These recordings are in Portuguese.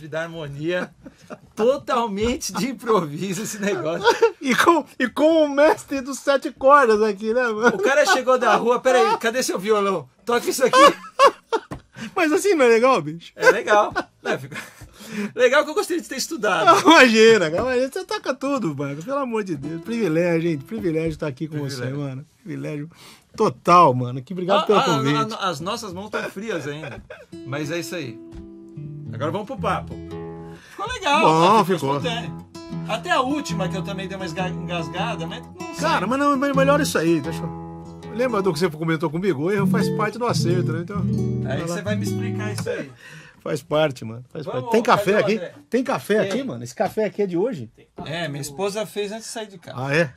mestre da harmonia, totalmente de improviso esse negócio. E com, e com o mestre dos sete cordas aqui, né, mano? O cara chegou da rua, peraí, cadê seu violão? Toca isso aqui. Mas assim não é legal, bicho? É legal. Não, né, Legal que eu gostaria de ter estudado. imagina, Imagina, você toca tudo, mano. Pelo amor de Deus. Privilégio, gente. Privilégio estar aqui com Privilégio. você, mano. Privilégio total, mano. Que obrigado ah, pelo ah, ah convite. Ah, as nossas mãos estão frias ainda. Mas é isso aí. Agora vamos pro papo. Ficou legal. Bom, ficou. ficou. Até a última, que eu também dei uma engasgada, mas não sei. Cara, mas, não, mas melhor isso aí. Deixa eu... Lembra do que você comentou comigo? O erro faz parte do acerto, né? Então, aí você vai me explicar isso aí. Faz parte, mano. Faz Vamos, parte. Tem café aqui? Tem café Tem. aqui, mano? Esse café aqui é de hoje? É, minha esposa fez antes de sair de casa. Ah, é?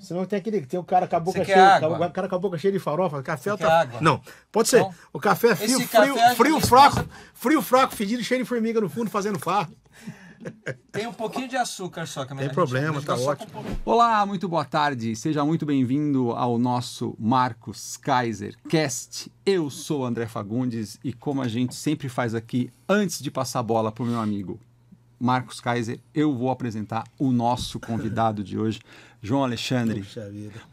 Senão tem aquele tem o cara com a boca é cheia. O cara com a boca cheia de farofa, café tá... água? Não, pode ser. Então, o café é frio, frio, frio, frio fraco, frio fraco, fedido, cheio de formiga no fundo, fazendo farro. Tem um pouquinho de açúcar só, que Tem problema, tá ótimo. Olá, muito boa tarde. Seja muito bem-vindo ao nosso Marcos Kaiser Cast. Eu sou André Fagundes e como a gente sempre faz aqui, antes de passar a bola pro meu amigo Marcos Kaiser, eu vou apresentar o nosso convidado de hoje. João Alexandre,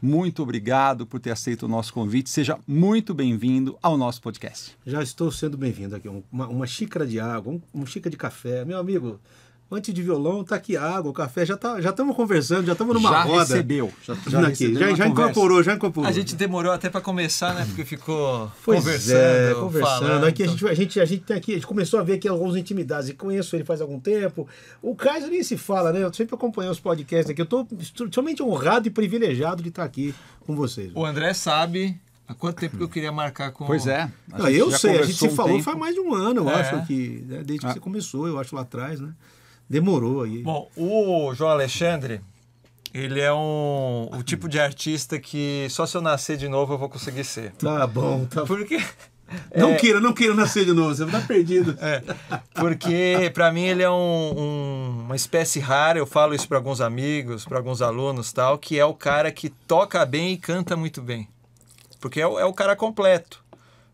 muito obrigado por ter aceito o nosso convite. Seja muito bem-vindo ao nosso podcast. Já estou sendo bem-vindo aqui. Uma, uma, xícara de água, um, uma xícara de café. Meu amigo, Antes de violão, tá aqui água, café, já tá, já estamos conversando, já estamos numa já roda. Recebeu, já, já aqui, recebeu. Já, já incorporou, já incorporou. A gente demorou até para começar, né? Porque ficou pois é, conversando. É, conversando. Falando. Aqui a gente, a gente, a gente tem aqui, a gente começou a ver aqui algumas intimidades. e conheço ele faz algum tempo. O Kaiser nem se fala, né? Eu sempre acompanho os podcasts aqui. Eu estou extremamente honrado e privilegiado de estar aqui com vocês. O André sabe Há quanto tempo que eu queria marcar com. Pois é. Não, eu sei, a gente se um falou tempo. faz mais de um ano, eu é. acho, que, né, desde que ah. você começou, eu acho lá atrás, né? demorou aí. Bom, o João Alexandre, ele é um o tipo de artista que só se eu nascer de novo eu vou conseguir ser. Tá bom, tá bom. Porque não é... queira, não queira nascer de novo, você vai estar perdido. É, porque para mim ele é um, um, uma espécie rara, eu falo isso para alguns amigos, para alguns alunos tal, que é o cara que toca bem e canta muito bem. Porque é, é o cara completo.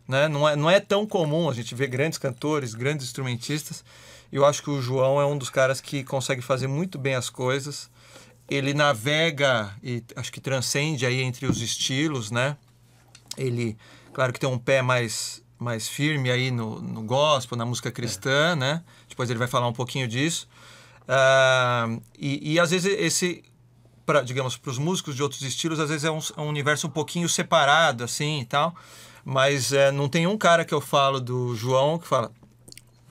Né? Não, é, não é tão comum a gente ver grandes cantores, grandes instrumentistas eu acho que o João é um dos caras que consegue fazer muito bem as coisas. Ele navega e acho que transcende aí entre os estilos, né? Ele, claro que tem um pé mais mais firme aí no, no gospel, na música cristã, é. né? Depois ele vai falar um pouquinho disso. Uh, e, e às vezes esse Pra, digamos, para os músicos de outros estilos, às vezes é um, é um, universo um pouquinho separado, assim e tal. Mas é, não tem um cara que eu falo do João que fala,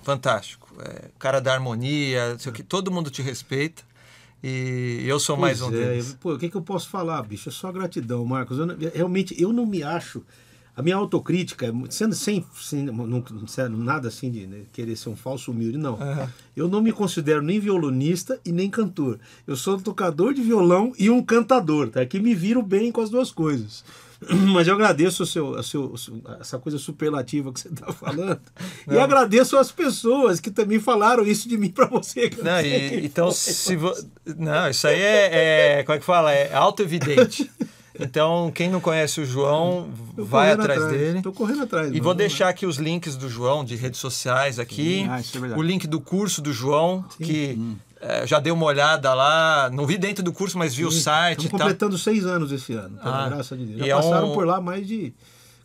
fantástico é, cara da harmonia, sei que, todo mundo te respeita. E eu sou pois mais um é, deles. Pô, o que, que eu posso falar, bicho? É só gratidão, Marcos. Eu, é, realmente, eu não me acho. A minha autocrítica, sendo sem, sem não, nada assim de né, querer ser um falso humilde, não. Uhum. Eu não me considero nem violonista e nem cantor. Eu sou um tocador de violão e um cantador, tá? Que me viro bem com as duas coisas. Mas eu agradeço o seu, o seu, essa coisa superlativa que você está falando. Não. E agradeço as pessoas que também falaram isso de mim para você. Não, não e, então, se vo... Não, isso aí é, é, Como é que fala? É auto-evidente. Então, quem não conhece o João, Tô vai atrás, atrás, dele. Estou correndo atrás. E vou deixar aqui os links do João, de redes sociais aqui. Ah, é o link do curso do João, Sim. que hum. É, já dei uma olhada lá, não vi dentro do curso, mas vi Sim, o site. Estamos completando seis anos esse ano, ah, graças a Deus. Já é passaram é um, por lá mais de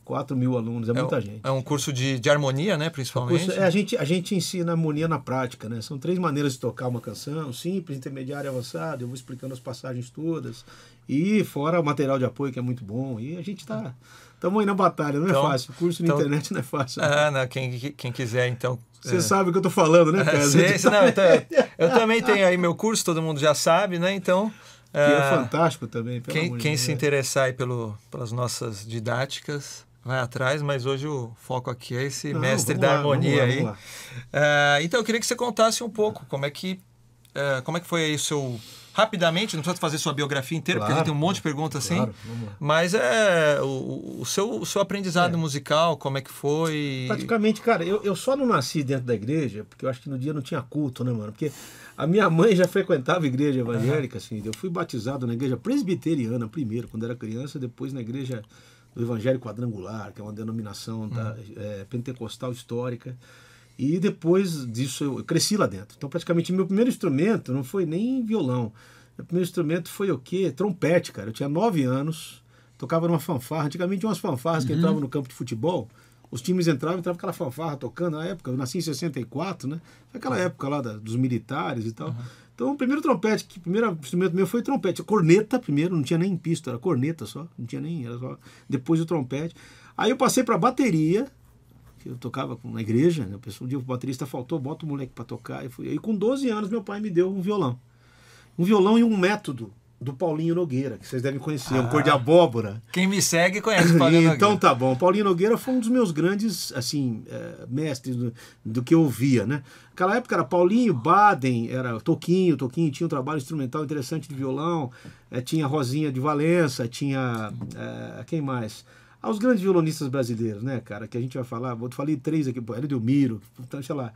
4 mil alunos, é, é muita gente. É um curso de, de harmonia, né, principalmente? curso, é, a, gente, a gente ensina harmonia na prática, né? São três maneiras de tocar uma canção, simples, intermediária, avançada, eu vou explicando as passagens todas. E fora o material de apoio, que é muito bom. E a gente está... Estamos aí na batalha, não é então, é fácil. Curso então, na internet não é fácil. É, né? Ah, não, quem, quem quiser, então. Você é... sabe o que eu estou falando, né, é, Pedro? não, então, eu também tenho aí meu curso, todo mundo já sabe, né? Então. Que é, fantástico também. quem, quem se interessar aí pelo, pelas nossas didáticas, vai né, atrás, mas hoje o foco aqui é esse Não, mestre da lá, harmonia vamos lá, vamos aí. Uh, então eu queria que você contasse um pouco como é que uh, como é que foi aí o seu rapidamente, não precisa fazer sua biografia inteira, claro, porque a gente tem um monte de perguntas claro, assim. Mas é o, o, seu, o seu aprendizado é. musical, como é que foi? Praticamente, cara, eu, eu só não nasci dentro da igreja, porque eu acho que no dia não tinha culto, né, mano? Porque a minha mãe já frequentava igreja evangélica, uhum. assim. Eu fui batizado na igreja presbiteriana primeiro, quando era criança, depois na igreja do Evangelho Quadrangular, que é uma denominação da, hum. é, pentecostal histórica. E depois disso eu, cresci lá dentro. Então, praticamente, meu primeiro instrumento não foi nem violão. Meu primeiro instrumento foi o quê? Trompete, cara. Eu tinha nove anos, tocava numa fanfarra. Antigamente, umas fanfarras uhum. que entravam no campo de futebol. Os times entravam, entrava aquela fanfarra tocando na época. Eu nasci em 64, né? Foi aquela uhum. época lá da, dos militares e tal. Uhum. Então, o primeiro trompete, que primeiro instrumento meu foi trompete. Corneta primeiro, não tinha nem pista, era corneta só. Não tinha nem, era só depois o trompete. Aí eu passei para bateria, que eu tocava na igreja. Né? Um dia o baterista faltou, bota o moleque para tocar. E fui. Aí com 12 anos meu pai me deu um violão. Um violão e um método do Paulinho Nogueira, que vocês devem conhecer, ah, um cor de abóbora. Quem me segue conhece o Paulinho Nogueira. Então tá bom, Paulinho Nogueira foi um dos meus grandes, assim, é, mestres do, do, que eu ouvia, né? Naquela época era Paulinho, Baden, era Toquinho, Toquinho tinha um trabalho instrumental interessante de violão, é, tinha Rosinha de Valença, tinha, é, quem mais? Aos ah, grandes violonistas brasileiros, né, cara, que a gente vai falar, vou te falei três aqui, Hélio Delmiro, então, sei lá...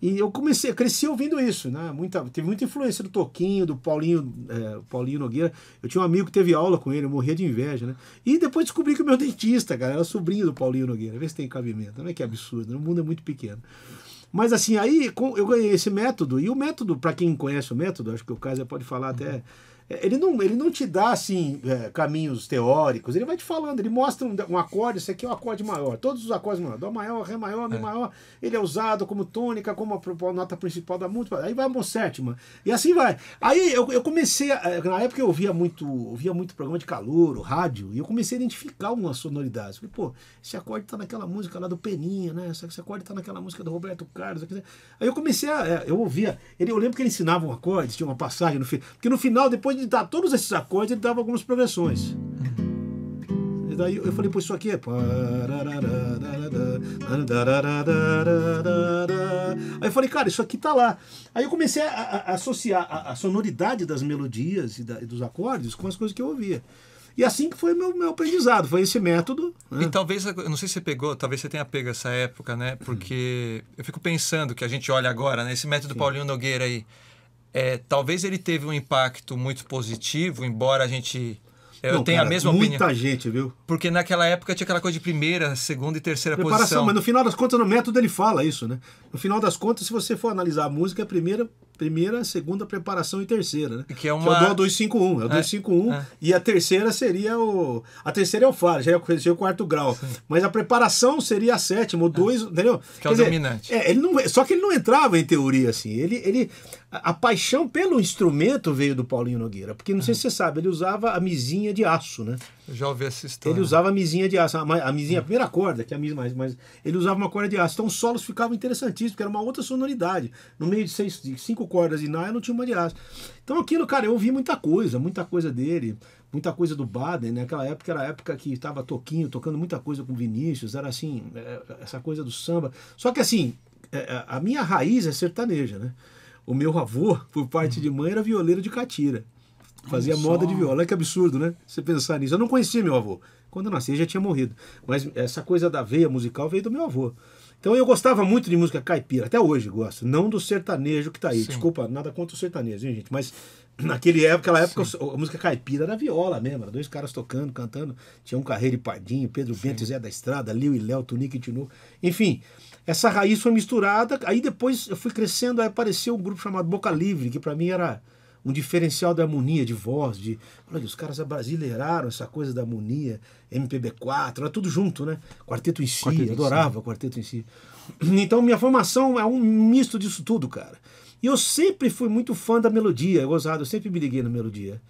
E eu comecei, cresci ouvindo isso, né? Muita, teve muita influência do Toquinho, do Paulinho, é, Paulinho Nogueira. Eu tinha um amigo que teve aula com ele, eu morria de inveja, né? E depois descobri que o meu dentista, cara, era sobrinho do Paulinho Nogueira. Vê se tem cabimento. Não é que é absurdo, o mundo é muito pequeno. Mas assim, aí com eu ganhei esse método, e o método, para quem conhece o método, acho que o Kaiser pode falar até. Ele não, ele não te dá assim é, caminhos teóricos, ele vai te falando, ele mostra um, um acorde, isso aqui é um acorde maior, todos os acordes maior, Dó maior, Ré maior, Mi é. maior, ele é usado como tônica, como a, a nota principal da música, aí vai uma sétima, e assim vai. Aí eu, eu comecei, a, é, na época eu ouvia muito, ouvia muito programa de calor, rádio, e eu comecei a identificar algumas sonoridades. Falei, pô, esse acorde tá naquela música lá do Peninha, né? Esse acorde tá naquela música do Roberto Carlos. Aí eu comecei a, é, eu ouvia, ele, eu lembro que ele ensinava um acorde, tinha uma passagem no final porque no final, depois de dar todos esses acordes, ele dava algumas progressões. E daí eu falei, pô, isso aqui é. Aí eu falei, cara, isso aqui tá lá. Aí eu comecei a, a, a associar a, a, sonoridade das melodias e, da, e dos acordes com as coisas que eu ouvia. E assim que foi meu, meu aprendizado, foi esse método. Né? E talvez, eu não sei se você pegou, talvez você tenha pego essa época, né? Porque eu fico pensando que a gente olha agora, né? Esse método Sim. Paulinho Nogueira aí é, talvez ele teve um impacto muito positivo, embora a gente é, eu não, tenho cara, a mesma muita opinião. Muita gente, viu? Porque naquela época tinha aquela coisa de primeira, segunda e terceira Preparação, posição. Mas no final das contas, no método ele fala isso, né? No final das contas, se você for analisar a música, é primeira, primeira, segunda preparação e terceira, né? Que é uma. Que é o 251. É o 251. É, é, E a terceira seria o. A terceira é o Faro, já é o é quarto grau. Sim. Mas a preparação seria a sétima, ou dois, é. entendeu? Que Quer é o dizer, dominante. É, ele não, só que ele não entrava em teoria, assim. Ele, ele, a, paixão pelo instrumento veio do Paulinho Nogueira, porque não sei se você sabe, ele usava a misinha de aço, né? Eu já ouvi essa história. Ele usava a misinha de aço, a, a misinha, a primeira corda, que é a misma, mais, mas ele usava uma corda de aço. Então os solos ficavam interessantíssimos, porque era uma outra sonoridade. No meio de, seis, de cinco cordas e nada, não tinha uma de aço. Então aquilo, cara, eu ouvi muita coisa, muita coisa dele muita coisa do Baden, né? Aquela época era a época que estava Toquinho tocando muita coisa com Vinícius, era assim, é, essa coisa do samba. Só que assim, é, é, a minha raiz é sertaneja, né? O meu avô, por parte de mãe, era violeiro de catira. Fazia Olha moda de viola. Olha que absurdo, né? Você pensar nisso. Eu não conhecia meu avô. Quando eu nasci, ele já tinha morrido. Mas essa coisa da veia musical veio do meu avô. Então eu gostava muito de música caipira, até hoje gosto. Não do sertanejo que tá aí. Sim. Desculpa, nada contra o sertanejo, hein, gente? Mas naquele época, naquela época, Sim. a música caipira era viola mesmo, era dois caras tocando, cantando. Tinha um Carreiro e Pardinho, Pedro Sim. Bento, Zé da Estrada, Liu e Léo, Tunique e Tinu. Enfim, essa raiz foi misturada, aí depois eu fui crescendo, aí apareceu um grupo chamado Boca Livre, que para mim era um diferencial da harmonia de voz, de, olha, os caras brasileiraram essa coisa da harmonia, MPB4, era tudo junto, né? Quarteto em si, quarteto adorava em si. quarteto em si. Então minha formação é um misto disso tudo, cara. E eu sempre fui muito fã da melodia, gozado, eu sempre me liguei na melodia.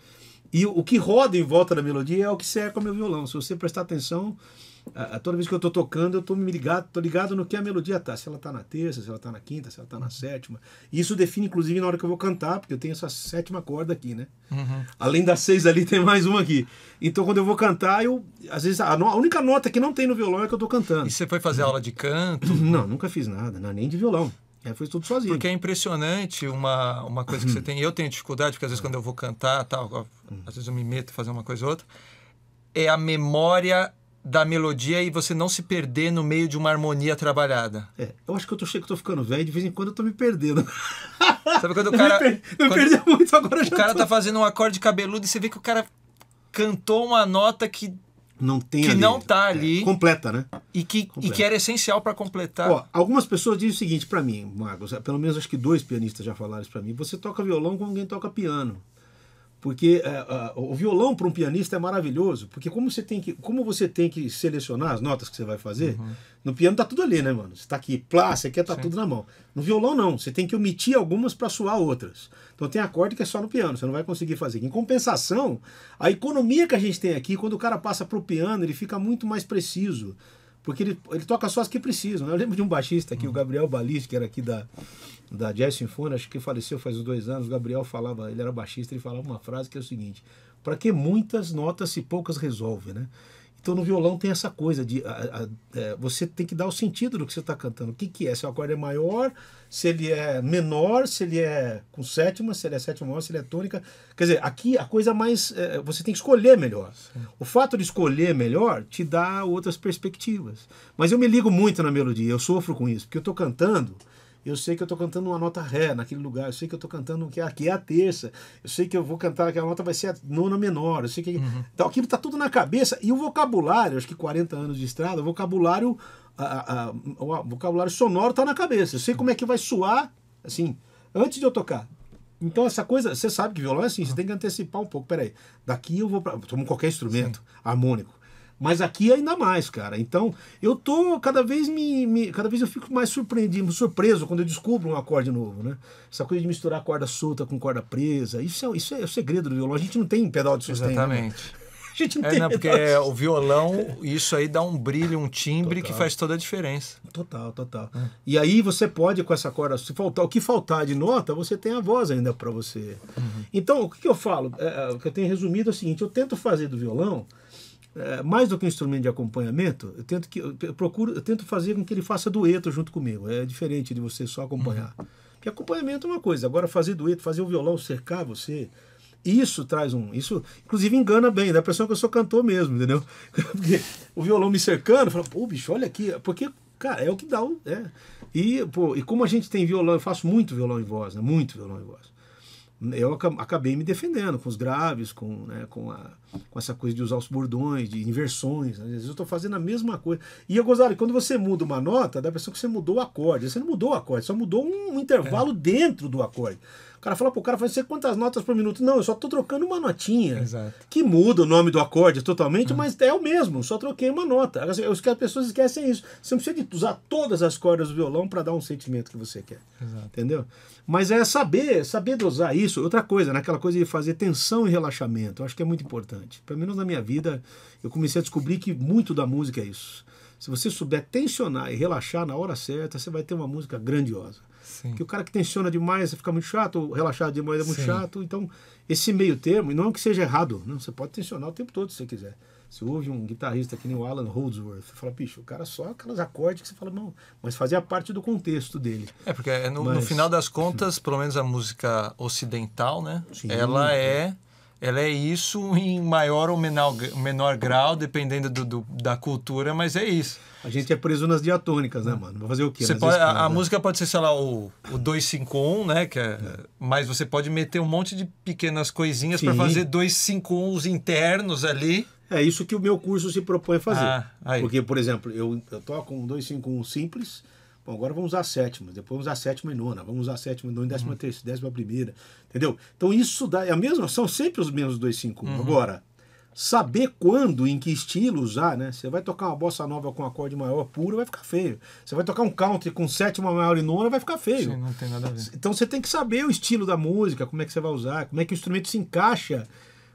E o que roda em volta da melodia é o que serve com o meu violão. Se você prestar atenção, toda vez que eu tô tocando, eu tô me ligado, tô ligado no que a melodia tá. Se ela tá na terça, se ela tá na quinta, se ela tá na sétima. Isso define, inclusive, na hora que eu vou cantar, porque eu tenho essa sétima corda aqui, né? Uhum. Além das seis ali, tem mais uma aqui. Então, quando eu vou cantar, eu. Às vezes, a, a única nota que não tem no violão é que eu tô cantando. E você foi fazer aula de canto? Não, nunca fiz nada, não, nem de violão. É, foi tudo sozinho. Porque é impressionante uma, uma coisa que você uhum. tem. Eu tenho dificuldade, porque às vezes quando eu vou cantar, tal, às vezes eu me meto a fazer uma coisa ou outra. É a memória da melodia e você não se perder no meio de uma harmonia trabalhada. É, eu acho que eu tô eu tô ficando velho, de vez em quando eu tô me perdendo. Sabe quando o cara. Eu me, eu quando... perdi muito agora O cara tô... tá fazendo um acorde cabeludo e você vê que o cara cantou uma nota que. Não tem Que ali. não tá é, ali. É, completa, né? E que, completa. e que era essencial para completar. Ó, algumas pessoas dizem o seguinte para mim, Marcos, pelo menos acho que dois pianistas já falaram isso pra mim. Você toca violão como alguém toca piano porque uh, o violão para um pianista é maravilhoso, porque como você tem que, como você tem que selecionar as notas que você vai fazer, uhum. no piano tá tudo ali, né, mano? Você está aqui, plá, você quer tá Sim. tudo na mão. No violão não, você tem que omitir algumas para suar outras. Então tem acorde que é só no piano, você não vai conseguir fazer. Em compensação, a economia que a gente tem aqui, quando o cara passa pro piano, ele fica muito mais preciso, porque ele, ele toca só as que precisam. Né? Eu lembro de um baixista aqui, uhum. o Gabriel Balis, que era aqui da da Jazz Sinfônica, acho que faleceu faz uns dois anos, o Gabriel falava, ele era baixista, ele falava uma frase que é o seguinte, para que muitas notas se poucas resolvem né? Então no violão tem essa coisa de a, a, é, você tem que dar o sentido do que você está cantando. O que, que é? Se o acorde é maior, se ele é menor, se ele é com sétima, se ele é sétima maior, se ele é tônica. Quer dizer, aqui a coisa mais. É, você tem que escolher melhor. Sim. O fato de escolher melhor te dá outras perspectivas. Mas eu me ligo muito na melodia, eu sofro com isso, porque eu estou cantando eu sei que eu estou cantando uma nota ré naquele lugar, eu sei que eu estou cantando que aqui é a terça, eu sei que eu vou cantar aquela nota vai ser a nona menor, eu sei que uhum. então, aquilo está tudo na cabeça e o vocabulário, acho que 40 anos de estrada, o vocabulário, a, a, a, o vocabulário sonoro está na cabeça, eu sei como é que vai soar, assim, antes de eu tocar. Então, essa coisa, você sabe que violão é assim, você uhum. tem que antecipar um pouco. Peraí, daqui eu vou para. Como qualquer instrumento, Sim. harmônico. Mas aqui ainda mais, cara. Então, eu tô cada vez me, me cada vez eu fico mais surpreendido, surpreso quando eu descubro um acorde novo, né? Essa coisa de misturar corda solta com corda presa, isso é, isso é, é o segredo do violão. A gente não tem pedal de sustento. Né? Exatamente. Né? A gente não é, tem não, porque é, o violão, isso aí dá um brilho, um timbre total. que faz toda a diferença. Total, total. É. E aí você pode, com essa corda, se faltar o que faltar de nota, você tem a voz ainda para você. Uhum. Então, o que eu falo? É, é, o que eu tenho resumido é o seguinte: eu tento fazer do violão é, mais do que um instrumento de acompanhamento, eu tento, que, eu procuro, eu tento fazer com que ele faça dueto junto comigo. É diferente de você só acompanhar. Uhum. Porque acompanhamento é uma coisa, agora fazer dueto, fazer o violão cercar você, isso traz um. Isso, inclusive, engana bem, dá a impressão que eu sou cantor mesmo, entendeu? Porque o violão me cercando, fala, pô, bicho, olha aqui. Porque, cara, é o que dá. O, é. E, pô, e como a gente tem violão, eu faço muito violão em voz, né? Muito violão em voz eu acabei me defendendo com os graves, com, né, com, a, com essa coisa de usar os bordões, de inversões. Né, às vezes eu estou fazendo a mesma coisa. E eu gostaria quando você muda uma nota, dá a impressão que você mudou o acorde. Você não mudou o acorde, só mudou um intervalo é. dentro do acorde. O cara fala pro cara, faz quantas notas por minuto. Não, eu só tô trocando uma notinha. Exato. Que muda o nome do acorde totalmente, é. mas é o mesmo, só troquei uma nota. As, as pessoas esquecem isso. Você não precisa usar todas as cordas do violão para dar um sentimento que você quer. Exato. Entendeu? Mas é saber, saber dosar isso. Outra coisa, naquela né? coisa de fazer tensão e relaxamento. Eu acho que é muito importante. Pelo menos na minha vida, eu comecei a descobrir que muito da música é isso. Se você souber tensionar e relaxar na hora certa, você vai ter uma música grandiosa. Que o cara que tensiona demais fica muito chato, relaxado demais é muito Sim. chato. Então, esse meio termo, e não que seja errado, não, você pode tensionar o tempo todo se você quiser. Você ouve um guitarrista que nem o Alan Holdsworth, você fala, bicho, o cara só aquelas acordes que você fala, não, mas fazia parte do contexto dele. É, porque é no, mas... no final das contas, pelo menos a música ocidental, né? Sim, ela é. é ela é isso em maior ou menor, menor grau, dependendo do, do, da cultura, mas é isso. A gente é preso nas diatônicas, né, mano? Vai fazer o quê? Pode, a, música pode ser, sei lá, o, o 251, né? Que é, é. Mas você pode meter um monte de pequenas coisinhas para fazer 251s internos ali. É isso que o meu curso se propõe a fazer. Ah, Porque, por exemplo, eu, eu toco um 251 simples, Bom, agora vamos usar a sétima, depois vamos usar a sétima e nona, vamos usar a sétima e nona, décima uhum. terceira, décima primeira, entendeu? Então isso dá, é a mesma, são sempre os mesmos dois cinco. Uhum. Agora, saber quando, em que estilo usar, né? Você vai tocar uma bossa nova com um acorde maior puro, vai ficar feio. Você vai tocar um country com sétima maior e nona, vai ficar feio. Sim, não tem nada a ver. Então você tem que saber o estilo da música, como é que você vai usar, como é que o instrumento se encaixa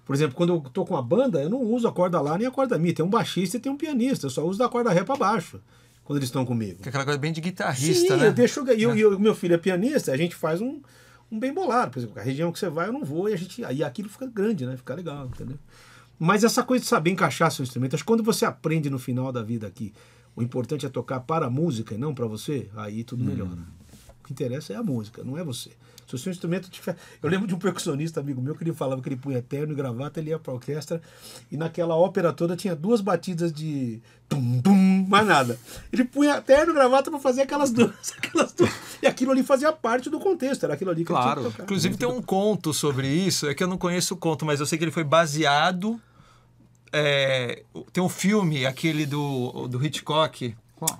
por exemplo, quando eu tô com uma banda, eu não uso a corda lá nem a corda mi. Tem um baixista e tem um pianista. Eu só uso da corda ré para baixo quando eles estão comigo. Que é aquela coisa bem de guitarrista, Sim, né? Eu deixo, eu, eu, é. meu filho é pianista, a gente faz um, um bem bolado. Por exemplo, a região que você vai, eu não vou, e a gente. Aí aquilo fica grande, né? Fica legal, entendeu? Mas essa coisa de saber encaixar seu instrumento, acho que quando você aprende no final da vida aqui, o importante é tocar para a música e não para você, aí tudo melhora. Hum. O que interessa é a música, não é você. Se o seu instrumento tiver. Eu lembro de um percussionista, amigo meu, que ele falava que ele punha terno e gravata, ele ia pra orquestra, e naquela ópera toda tinha duas batidas de. Tum, tum, mais nada. Ele punha terno e gravata para fazer aquelas duas, aquelas duas. E aquilo ali fazia parte do contexto, era aquilo ali que claro. ele tinha que Inclusive tem um conto sobre isso, é que eu não conheço o conto, mas eu sei que ele foi baseado. É... tem um filme, aquele do, do Hitchcock. Qual?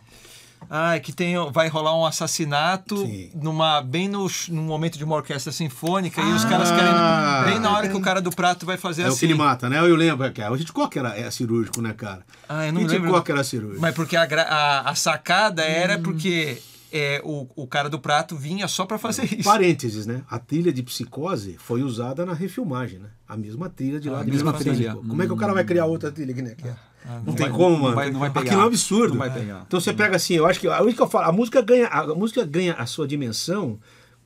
Ah, que tem, vai rolar um assassinato Sim. numa bem no, no momento de uma orquestra sinfônica ah, e os caras ah. querem bem na hora que o cara do prato vai fazer é assim. É o que assim. ele mata, né? Eu lembro, cara. O Hitchcock era é cirúrgico, né, cara? Ah, eu não Hitchcock lembro. Hitchcock era cirúrgico. Mas porque a, a, a sacada era hum. porque é, o, o cara do prato vinha só para fazer é, isso. Parênteses, né? A trilha de psicose foi usada na refilmagem, né? A mesma trilha de ah, lá. A de mesma trilha. Como é que o cara vai criar outra trilha que nem aqui? Ah, ah não, não, tem vai, como, mano. Não vai, não vai Aquilo é um absurdo. Então você pega assim, eu acho que. A, que falo, a música ganha, a música ganha a sua dimensão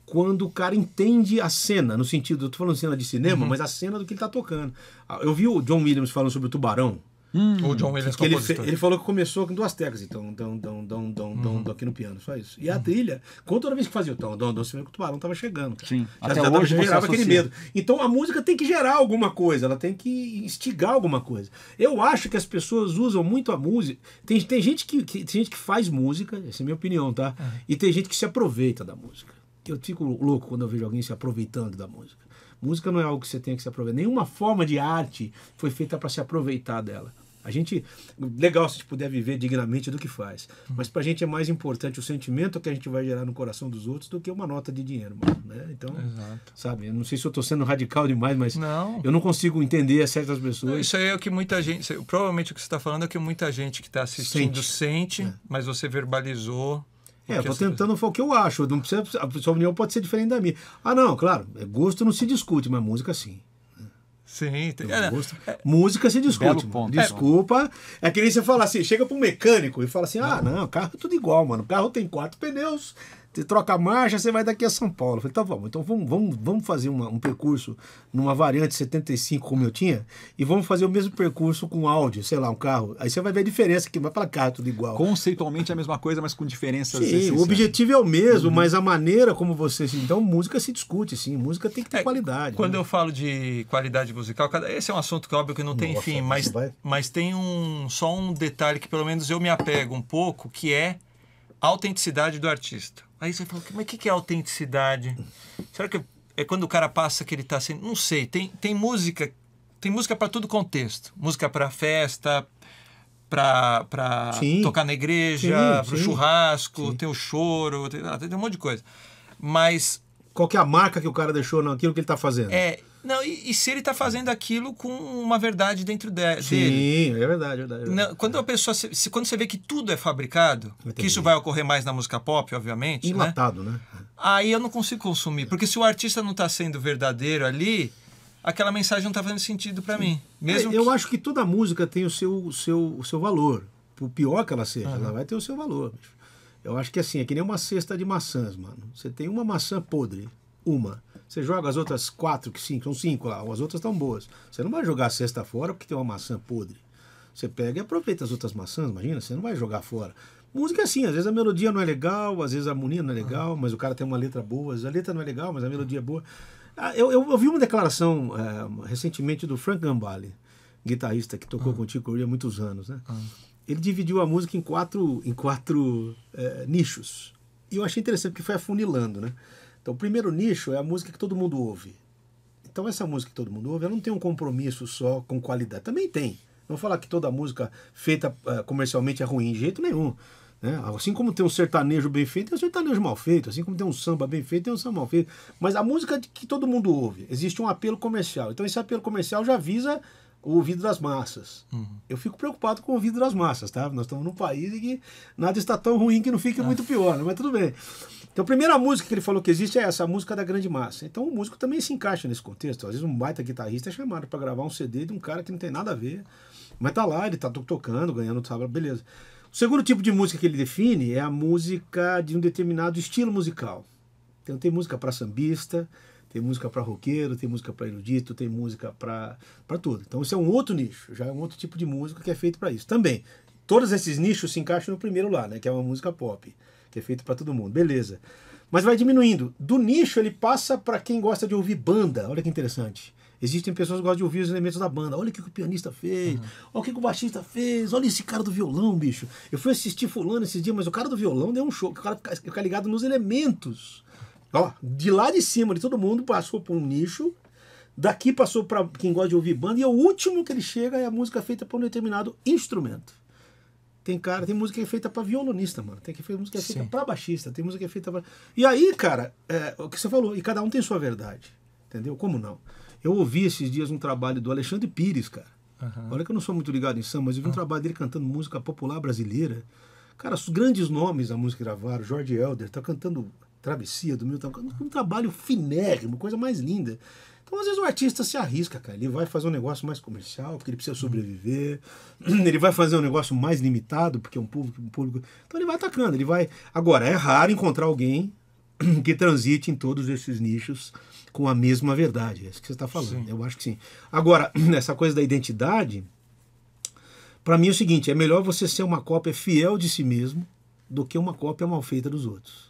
quando o cara entende a cena, no sentido, eu tô falando cena de cinema, uhum. mas a cena do que ele tá tocando. Ah, eu vi o John Williams falando sobre o tubarão, Hum, o John Williams que, Ele, ele, falou que começou com duas teclas, então, dão, dão, dão, dão, uhum. aqui no piano, só isso. E a uhum. trilha, quando toda vez que fazia o tom, dão, dão, que o tubarão tava chegando. Cara. Sim, já, até já hoje já gerava aquele medo. Então a música tem que gerar alguma coisa, ela tem que instigar alguma coisa. Eu acho que as pessoas usam muito a música. Tem, tem, gente, que, que tem gente que faz música, essa é a minha opinião, tá? Uhum. E tem gente que se aproveita da música. Eu fico louco quando eu vejo alguém se aproveitando da música. Música não é algo que você tenha que se aproveitar. Nenhuma forma de arte foi feita para se aproveitar dela. A gente, legal se a gente puder viver dignamente do que faz, mas para a gente é mais importante o sentimento que a gente vai gerar no coração dos outros do que uma nota de dinheiro, mano, né? Então, Exato. sabe, eu não sei se eu estou sendo radical demais, mas não. eu não consigo entender certas pessoas. isso aí é o que muita gente, provavelmente o que você está falando é o que muita gente que está assistindo sente, sente é. mas você verbalizou é, eu tô tentando falar o que eu acho. Não precisa, a sua opinião pode ser diferente da minha. Ah, não, claro, é, gosto não se discute, mas música sim. Né? Sim, tem... Então, é, né? gosto... é, música se discute. Ponto, Desculpa. É. é que nem você fala assim, chega para um mecânico e fala assim: ah, não, carro é tudo igual, mano. O carro tem quatro pneus, você troca a marcha, você vai daqui a São Paulo. Eu falei, tá então bom, então vamos, vamos, vamos fazer uma, um percurso numa variante 75 como eu tinha e vamos fazer o mesmo percurso com áudio sei lá, um carro. Aí você vai ver a diferença que vai falar carro tudo igual. Conceitualmente é a mesma coisa, mas com diferenças. Sim, o objetivo é o mesmo, uhum. mas a maneira como você. Então, música se discute, sim. Música tem que ter é, qualidade. Quando né? eu falo de qualidade musical, esse é um assunto que óbvio que não tem Nossa, fim, mas, vai... mas tem um só um detalhe que pelo menos eu me apego um pouco, que é autenticidade do artista. Aí você fala, mas o que, que é autenticidade? Será que é quando o cara passa que ele está sendo. Não sei, tem, tem música. Tem música para todo contexto. Música para festa, para tocar na igreja, para o churrasco, sim. tem o choro, tem, ah, tem um monte de coisa. Mas. Qual que é a marca que o cara deixou naquilo que ele está fazendo? É, não, e, e, se ele está fazendo aquilo com uma verdade dentro de, Sim, dele. Sim, é, é verdade, é verdade. Não, quando a pessoa se, quando você vê que tudo é fabricado, que isso vai ocorrer mais na música pop, obviamente. E né? né? Aí eu não consigo consumir. Porque se o artista não está sendo verdadeiro ali, aquela mensagem não está fazendo sentido para mim. Mesmo é, eu que... acho que toda música tem o seu, o seu, o seu valor. Por pior que ela seja, uhum. ela vai ter o seu valor. Eu acho que assim, é que nem uma cesta de maçãs, mano. Você tem uma maçã podre, uma. Você joga as outras quatro, que cinco, são cinco lá, as outras estão boas. Você não vai jogar a sexta fora porque tem uma maçã podre. Você pega e aproveita as outras maçãs, imagina, você não vai jogar fora. Música é assim, às vezes a melodia não é legal, às vezes a harmonia não é legal, ah. mas o cara tem uma letra boa, às vezes a letra não é legal, mas a melodia é boa. Ah, eu, eu, eu vi uma declaração eh, recentemente do Frank Gambale, guitarrista que tocou ah. com o Chico há muitos anos, né? Ah. Ele dividiu a música em quatro, em quatro eh, nichos. E eu achei interessante porque foi afunilando, né? Então, o primeiro nicho é a música que todo mundo ouve. Então, essa música que todo mundo ouve, ela não tem um compromisso só com qualidade. Também tem. Não vou falar que toda música feita uh, comercialmente é ruim, de jeito nenhum. Né? Assim como tem um sertanejo bem feito, tem um sertanejo mal feito. Assim como tem um samba bem feito, tem um samba mal feito. Mas a música que todo mundo ouve, existe um apelo comercial. Então esse apelo comercial já visa o ouvido das massas. Uhum. Eu fico preocupado com o ouvido das massas, tá? Nós estamos num país em que nada está tão ruim que não fique ah. muito pior, mas tudo bem. Então, a primeira música que ele falou que existe é essa, a música da grande massa. Então, o músico também se encaixa nesse contexto. Às vezes, um baita guitarrista é chamado para gravar um CD de um cara que não tem nada a ver, mas tá lá, ele tá tocando, ganhando, sabe, beleza. O segundo tipo de música que ele define é a música de um determinado estilo musical. Então, tem música para sambista, tem música para roqueiro, tem música para erudito, tem música para tudo. Então, isso é um outro nicho, já é um outro tipo de música que é feito para isso. Também, todos esses nichos se encaixam no primeiro lá, né, que é uma música pop que é feito para todo mundo, beleza. Mas vai diminuindo. Do nicho ele passa para quem gosta de ouvir banda, olha que interessante. Existem pessoas que gostam de ouvir os elementos da banda. Olha o que, o pianista fez, uhum. olha o que, o baixista fez, olha esse cara do violão, bicho. Eu fui assistir fulano esses dias, mas o cara do violão deu um show, o cara fica ligado nos elementos. Ó, de lá de cima de todo mundo passou por um nicho, daqui passou para quem gosta de ouvir banda, e é o último que ele chega é a música é feita por um determinado instrumento. Tem cara, tem música que é feita para violonista, mano. Tem que fazer música que é feita para baixista, tem música que é feita para E aí, cara, é, o que você falou, e cada um tem sua verdade. Entendeu? Como não? Eu ouvi esses dias um trabalho do Alexandre Pires, cara. Uhum. Olha que eu não sou muito ligado em samba, mas eu vi uhum. um ah. trabalho dele cantando música popular brasileira. Cara, os grandes nomes da música gravaram, Jorge Helder, tá cantando Travessia do Milton, um trabalho finérrimo, coisa mais linda. Então, às vezes, o artista se arrisca, cara. Ele vai fazer um negócio mais comercial, porque ele precisa sobreviver. Ele vai fazer um negócio mais limitado, porque é um público. Um público... Então, ele vai atacando, ele vai. Agora, é raro encontrar alguém que transite em todos esses nichos com a mesma verdade. É isso que você está falando. Sim. Eu acho que sim. Agora, essa coisa da identidade. Para mim é o seguinte: é melhor você ser uma cópia fiel de si mesmo do que uma cópia mal feita dos outros.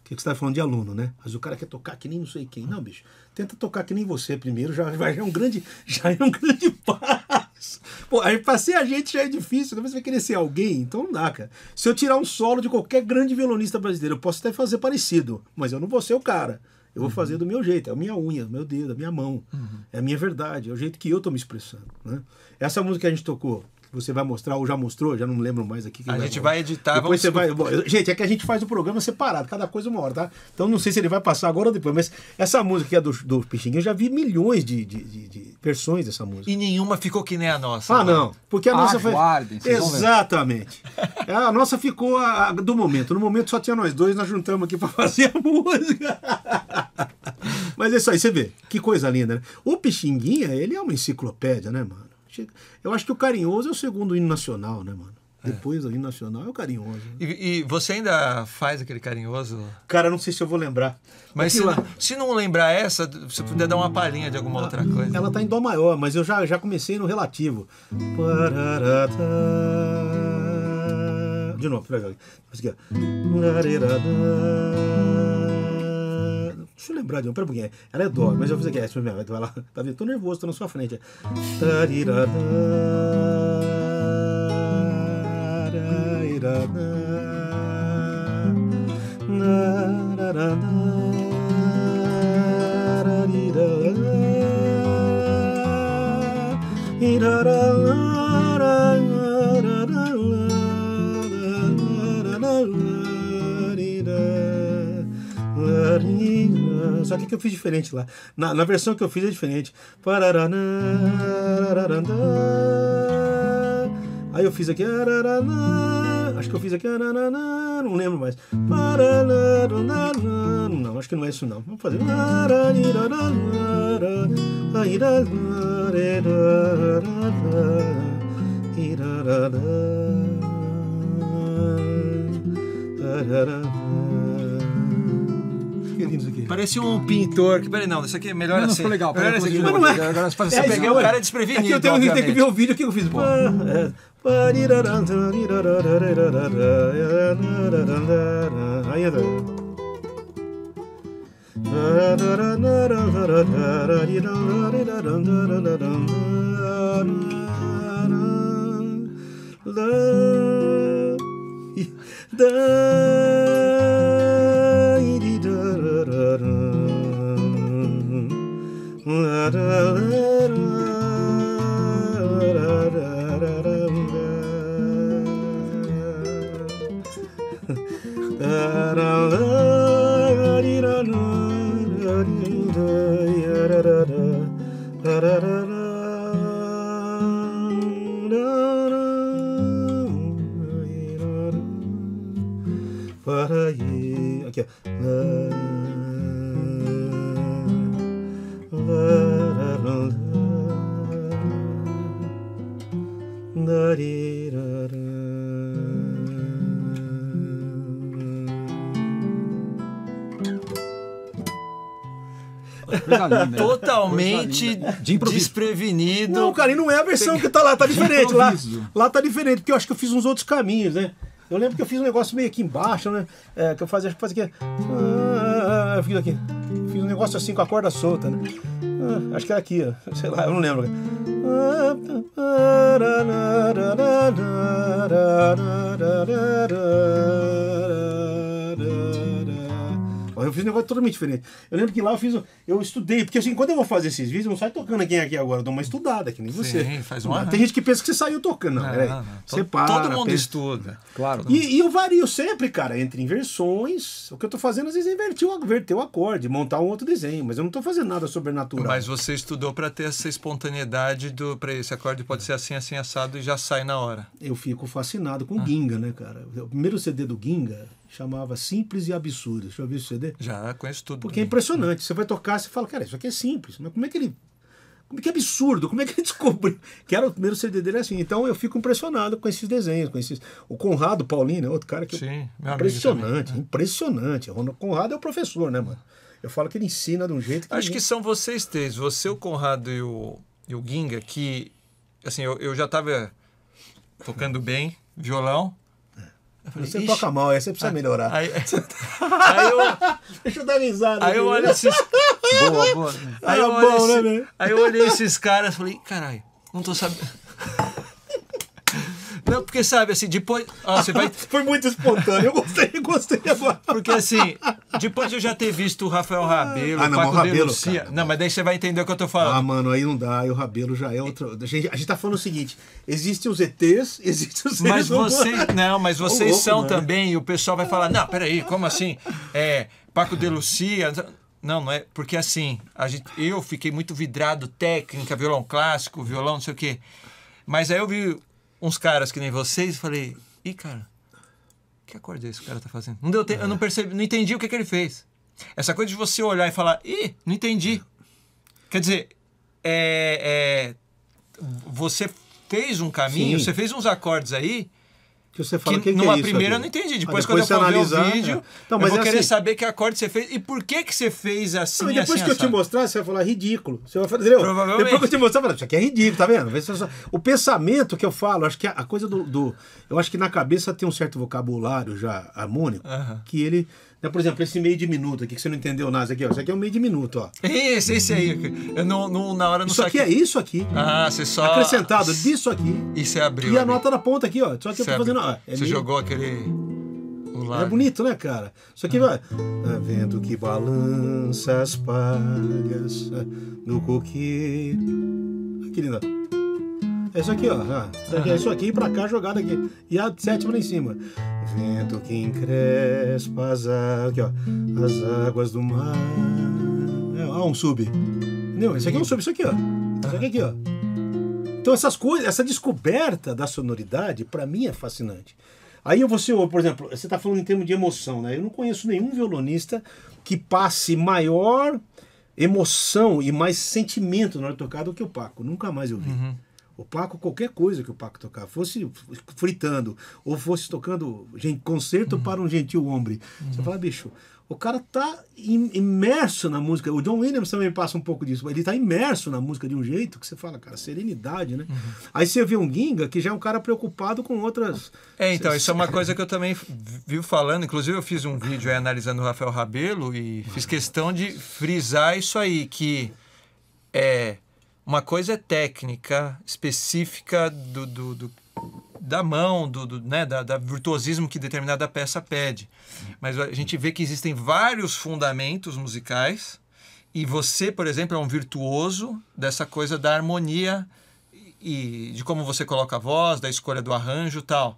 O que, que você está falando de aluno, né? Mas o cara quer tocar que nem não sei quem. Não, bicho tenta tocar que nem você primeiro, já, já, é, um grande, já é um grande passo. Pô, aí pra ser a gente já é difícil, depois né? você vai querer ser alguém, então não dá, cara. Se eu tirar um solo de qualquer grande violonista brasileiro, eu posso até fazer parecido, mas eu não vou ser o cara. Eu vou uhum. fazer do meu jeito, é a minha unha, meu dedo, a minha mão, uhum. é a minha verdade, é o jeito que eu tô me expressando. Né? Essa música que a gente tocou, você vai mostrar ou já mostrou, já não lembro mais aqui. a vai gente vai editar. Depois você vai. Bom, gente, é que a gente faz o programa separado, cada coisa uma hora, tá? Então não sei se ele vai passar agora ou depois, mas essa música que é do, do Pixinguinha, eu já vi milhões de, de, de, de, versões dessa música. E nenhuma ficou que nem a nossa. Ah, né? não. Porque a ah, nossa foi. Guardem, Exatamente. É, a nossa ficou a, a, do momento. No momento só tinha nós dois, nós juntamos aqui para fazer a música. mas é isso aí, você vê. Que coisa linda, né? O Pixinguinha, ele é uma enciclopédia, né, mano? Eu acho que o Carinhoso é o segundo hino nacional, né, mano? É. Depois do hino nacional é o carinhoso. Né? E, e, você ainda faz aquele carinhoso? Cara, não sei se eu vou lembrar. Mas se, lá... não, se não lembrar essa, se puder dar uma palhinha de alguma ah, outra coisa. Ela tá em dó maior, mas eu já, já comecei no relativo. De novo, peraí. Deixa eu lembrar de um, pera um pouquinho. É, ela é dó, mas eu fiz aqui, é isso mesmo. Vai lá, tá vendo? Tô nervoso, tô na sua frente. É. Thank you. Olha só o que, que eu fiz diferente lá. Na, na versão que eu fiz é diferente. Aí eu fiz aqui. Acho que eu fiz aqui. Não lembro mais. Não, acho que não é isso não. Vamos fazer. Irarara queridos aqui. Parece um pintor. Que, peraí, não, isso aqui é melhor não, assim. legal. Assim, peraí, Mas não é. Agora você é, pegar o é cara é desprevenido. Aqui eu tenho, obviamente. que ver o vídeo que eu fiz. Pô. Da, da, But I, okay. Linda, né? Totalmente de desprevenido. Não, cara, e não é a versão que tá lá, tá diferente. Lá, lá tá diferente, porque eu acho que eu fiz uns outros caminhos, né? Eu lembro que eu fiz um negócio meio aqui embaixo, né? É, que eu fazia, acho que fazia aqui. Ah, ah, ah, eu fiz aqui. Fiz um negócio assim com a corda solta, né? Ah, acho que era é aqui, ó. sei lá, eu não lembro. Ah, eu fiz um negócio totalmente diferente. Eu lembro que lá eu fiz. Eu estudei, porque assim, quando eu vou fazer esses vídeos, eu não saio tocando aqui, aqui agora, eu dou uma estudada, que nem você. faz uma. Tem gente que pensa que você saiu tocando. Não, Você para. Todo mundo pensa... estuda. Claro. E, e, eu vario sempre, cara, entre inversões. O que eu tô fazendo, às vezes, é inverter o, inverter o acorde, montar um outro desenho, mas eu não tô fazendo nada sobrenatural. Mas você estudou para ter essa espontaneidade do. para esse acorde pode ser assim, assim, assado e já sai na hora. Eu fico fascinado com ah. Ginga, né, cara? O primeiro CD do Ginga chamava Simples e Absurdo. Já ouviu esse CD? Já, conheço tudo. Porque é né? impressionante. Você vai tocar, você fala, cara, isso aqui é simples, mas como é que ele. Como é que é absurdo? Como é que ele descobriu? Que era o primeiro CD dele assim. Então eu fico impressionado com esses desenhos, com esses. O Conrado Paulino é outro cara que. Sim, meu impressionante, amigo impressionante. O Conrado é o professor, né, mano? Eu falo que ele ensina de um jeito que. Acho ninguém... que são vocês três, você, o Conrado e o, e o Ginga, que. Assim, eu, eu já estava tocando bem violão Falei, você toca mal, aí você precisa melhorar. Aí, aí eu, Deixa eu dar risada. Aí eu olho esses. Boa, boa. Aí, eu, ah, bom, esse, né, né, aí eu olhei esses caras e falei, caralho, não tô sabendo. Não, porque sabe, assim, depois. Ah, você vai... Foi muito espontâneo. Eu gostei, gostei agora. Porque assim, depois de eu já ter visto o Rafael Rabelo, ah, não, o Paco o Rabelo, Lucia, cara, Não, mas daí você vai entender o que eu tô falando. Ah, mano, aí não dá. E o Rabelo já é outro. A gente, a gente tá falando o seguinte: existem os ETs, existem os mas vocês Não, mas vocês louco, são também, e o pessoal vai falar: não, peraí, como assim? É, Paco de Lucia. Não, não é. Porque assim, a gente, eu fiquei muito vidrado técnica, violão clássico, violão, não sei o quê. Mas aí eu vi uns caras que nem vocês e falei, ih, cara, que acorde é esse cara tá fazendo? Não deu tempo, é. eu não é. percebi, não entendi o que, que ele fez. Essa coisa de você olhar e falar, ih, não entendi. Quer dizer, é, é você fez um caminho, Sim. você fez uns acordes aí que você fala, que, que, que numa é primeira eu não entendi. Depois, ah, depois quando você eu analisar, o vídeo, é. então, mas eu vou é querer assim. saber que acorde você fez e por que que você fez assim, não, Depois assim, que eu sabe? te mostrar, você vai falar ridículo. Você vai falar, entendeu? Depois que eu te mostrar, vai falar, isso aqui é ridículo, tá vendo? O pensamento que eu falo, acho que a coisa do, do... Eu acho que na cabeça tem um certo vocabulário já harmônico, uh -huh. que ele então, por exemplo, esse meio minuto aqui, que você não entendeu nada, isso aqui, ó. Isso aqui é um meio minuto ó. Esse, esse aí. Eu não, não, na hora não Isso aqui é isso aqui. Ah, você só. Acrescentado disso aqui. E você abriu. E a nota na ponta aqui, ó. Só que você eu tô fazendo. Ó, é você meio... jogou aquele. É bonito, né, cara? Isso aqui ah. vai. Tá vendo que balança as palhas no coqueiro. que linda. É isso aqui, ó. Isso aqui, é isso aqui pra cá jogada aqui. E a sétima lá em cima. Vento que encrespa as, aqui, ó, as águas do mar. É, ó, um sub. Entendeu? Isso aqui é um sub, isso aqui, ó. Isso aqui, aqui ó. Então essas coisas, essa descoberta da sonoridade, para mim é fascinante. Aí você, por exemplo, você está falando em termos de emoção, né? Eu não conheço nenhum violonista que passe maior emoção e mais sentimento na hora de tocar do que o Paco. Nunca mais eu vi. Uhum. O Paco, qualquer coisa que o Paco tocava, fosse fritando ou fosse tocando gente, concerto uhum. para um gentil homem, uhum. você fala, bicho, o cara tá imerso na música. O John Williams também passa um pouco disso, ele tá imerso na música de um jeito que você fala, cara, serenidade, né? Uhum. Aí você vê um Ginga que já é um cara preocupado com outras. É, então, isso é uma coisa que eu também vi falando. Inclusive, eu fiz um vídeo aí, analisando o Rafael Rabelo e fiz questão de frisar isso aí, que é uma coisa é técnica específica do, do, do da mão, do, do né, da, da, virtuosismo que determinada peça pede. Mas a gente vê que existem vários fundamentos musicais e você, por exemplo, é um virtuoso dessa coisa da harmonia e de como você coloca a voz, da escolha do arranjo tal.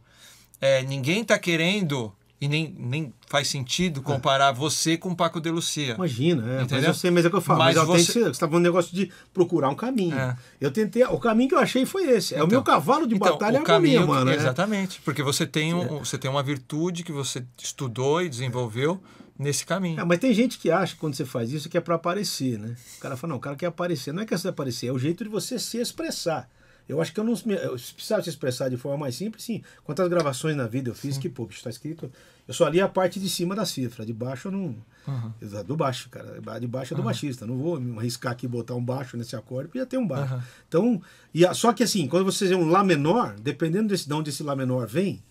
É, ninguém está querendo e nem, nem faz sentido é. comparar é. você com o Paco de Lucia. Imagina, é, mas eu sei, mas é o que eu falo. Mas, mas você estava tá um negócio de procurar um caminho. É. Eu tentei, o caminho que eu achei foi esse. É então, o meu então, cavalo de então, batalha, o é o caminho, mano. Né? Exatamente, né? porque você tem, um, é. você tem uma virtude que você estudou e desenvolveu nesse caminho. É, mas tem gente que acha que quando você faz isso que é para aparecer, né? O cara fala, não, o cara quer aparecer. Não é que você aparecer, é o jeito de você se expressar. Eu acho que eu não eu precisava se expressar de forma mais simples, sim. Quantas gravações na vida eu fiz sim. que, pô, está escrito eu só li a parte de cima da cifra, de baixo eu não. Uhum. Do baixo, cara. De baixo é do uhum. baixista. Não vou me arriscar aqui botar um baixo nesse acorde, porque já tem um baixo. Uhum. Então, e a, só que assim, quando você tem um Lá menor, dependendo desse, de onde esse Lá menor vem,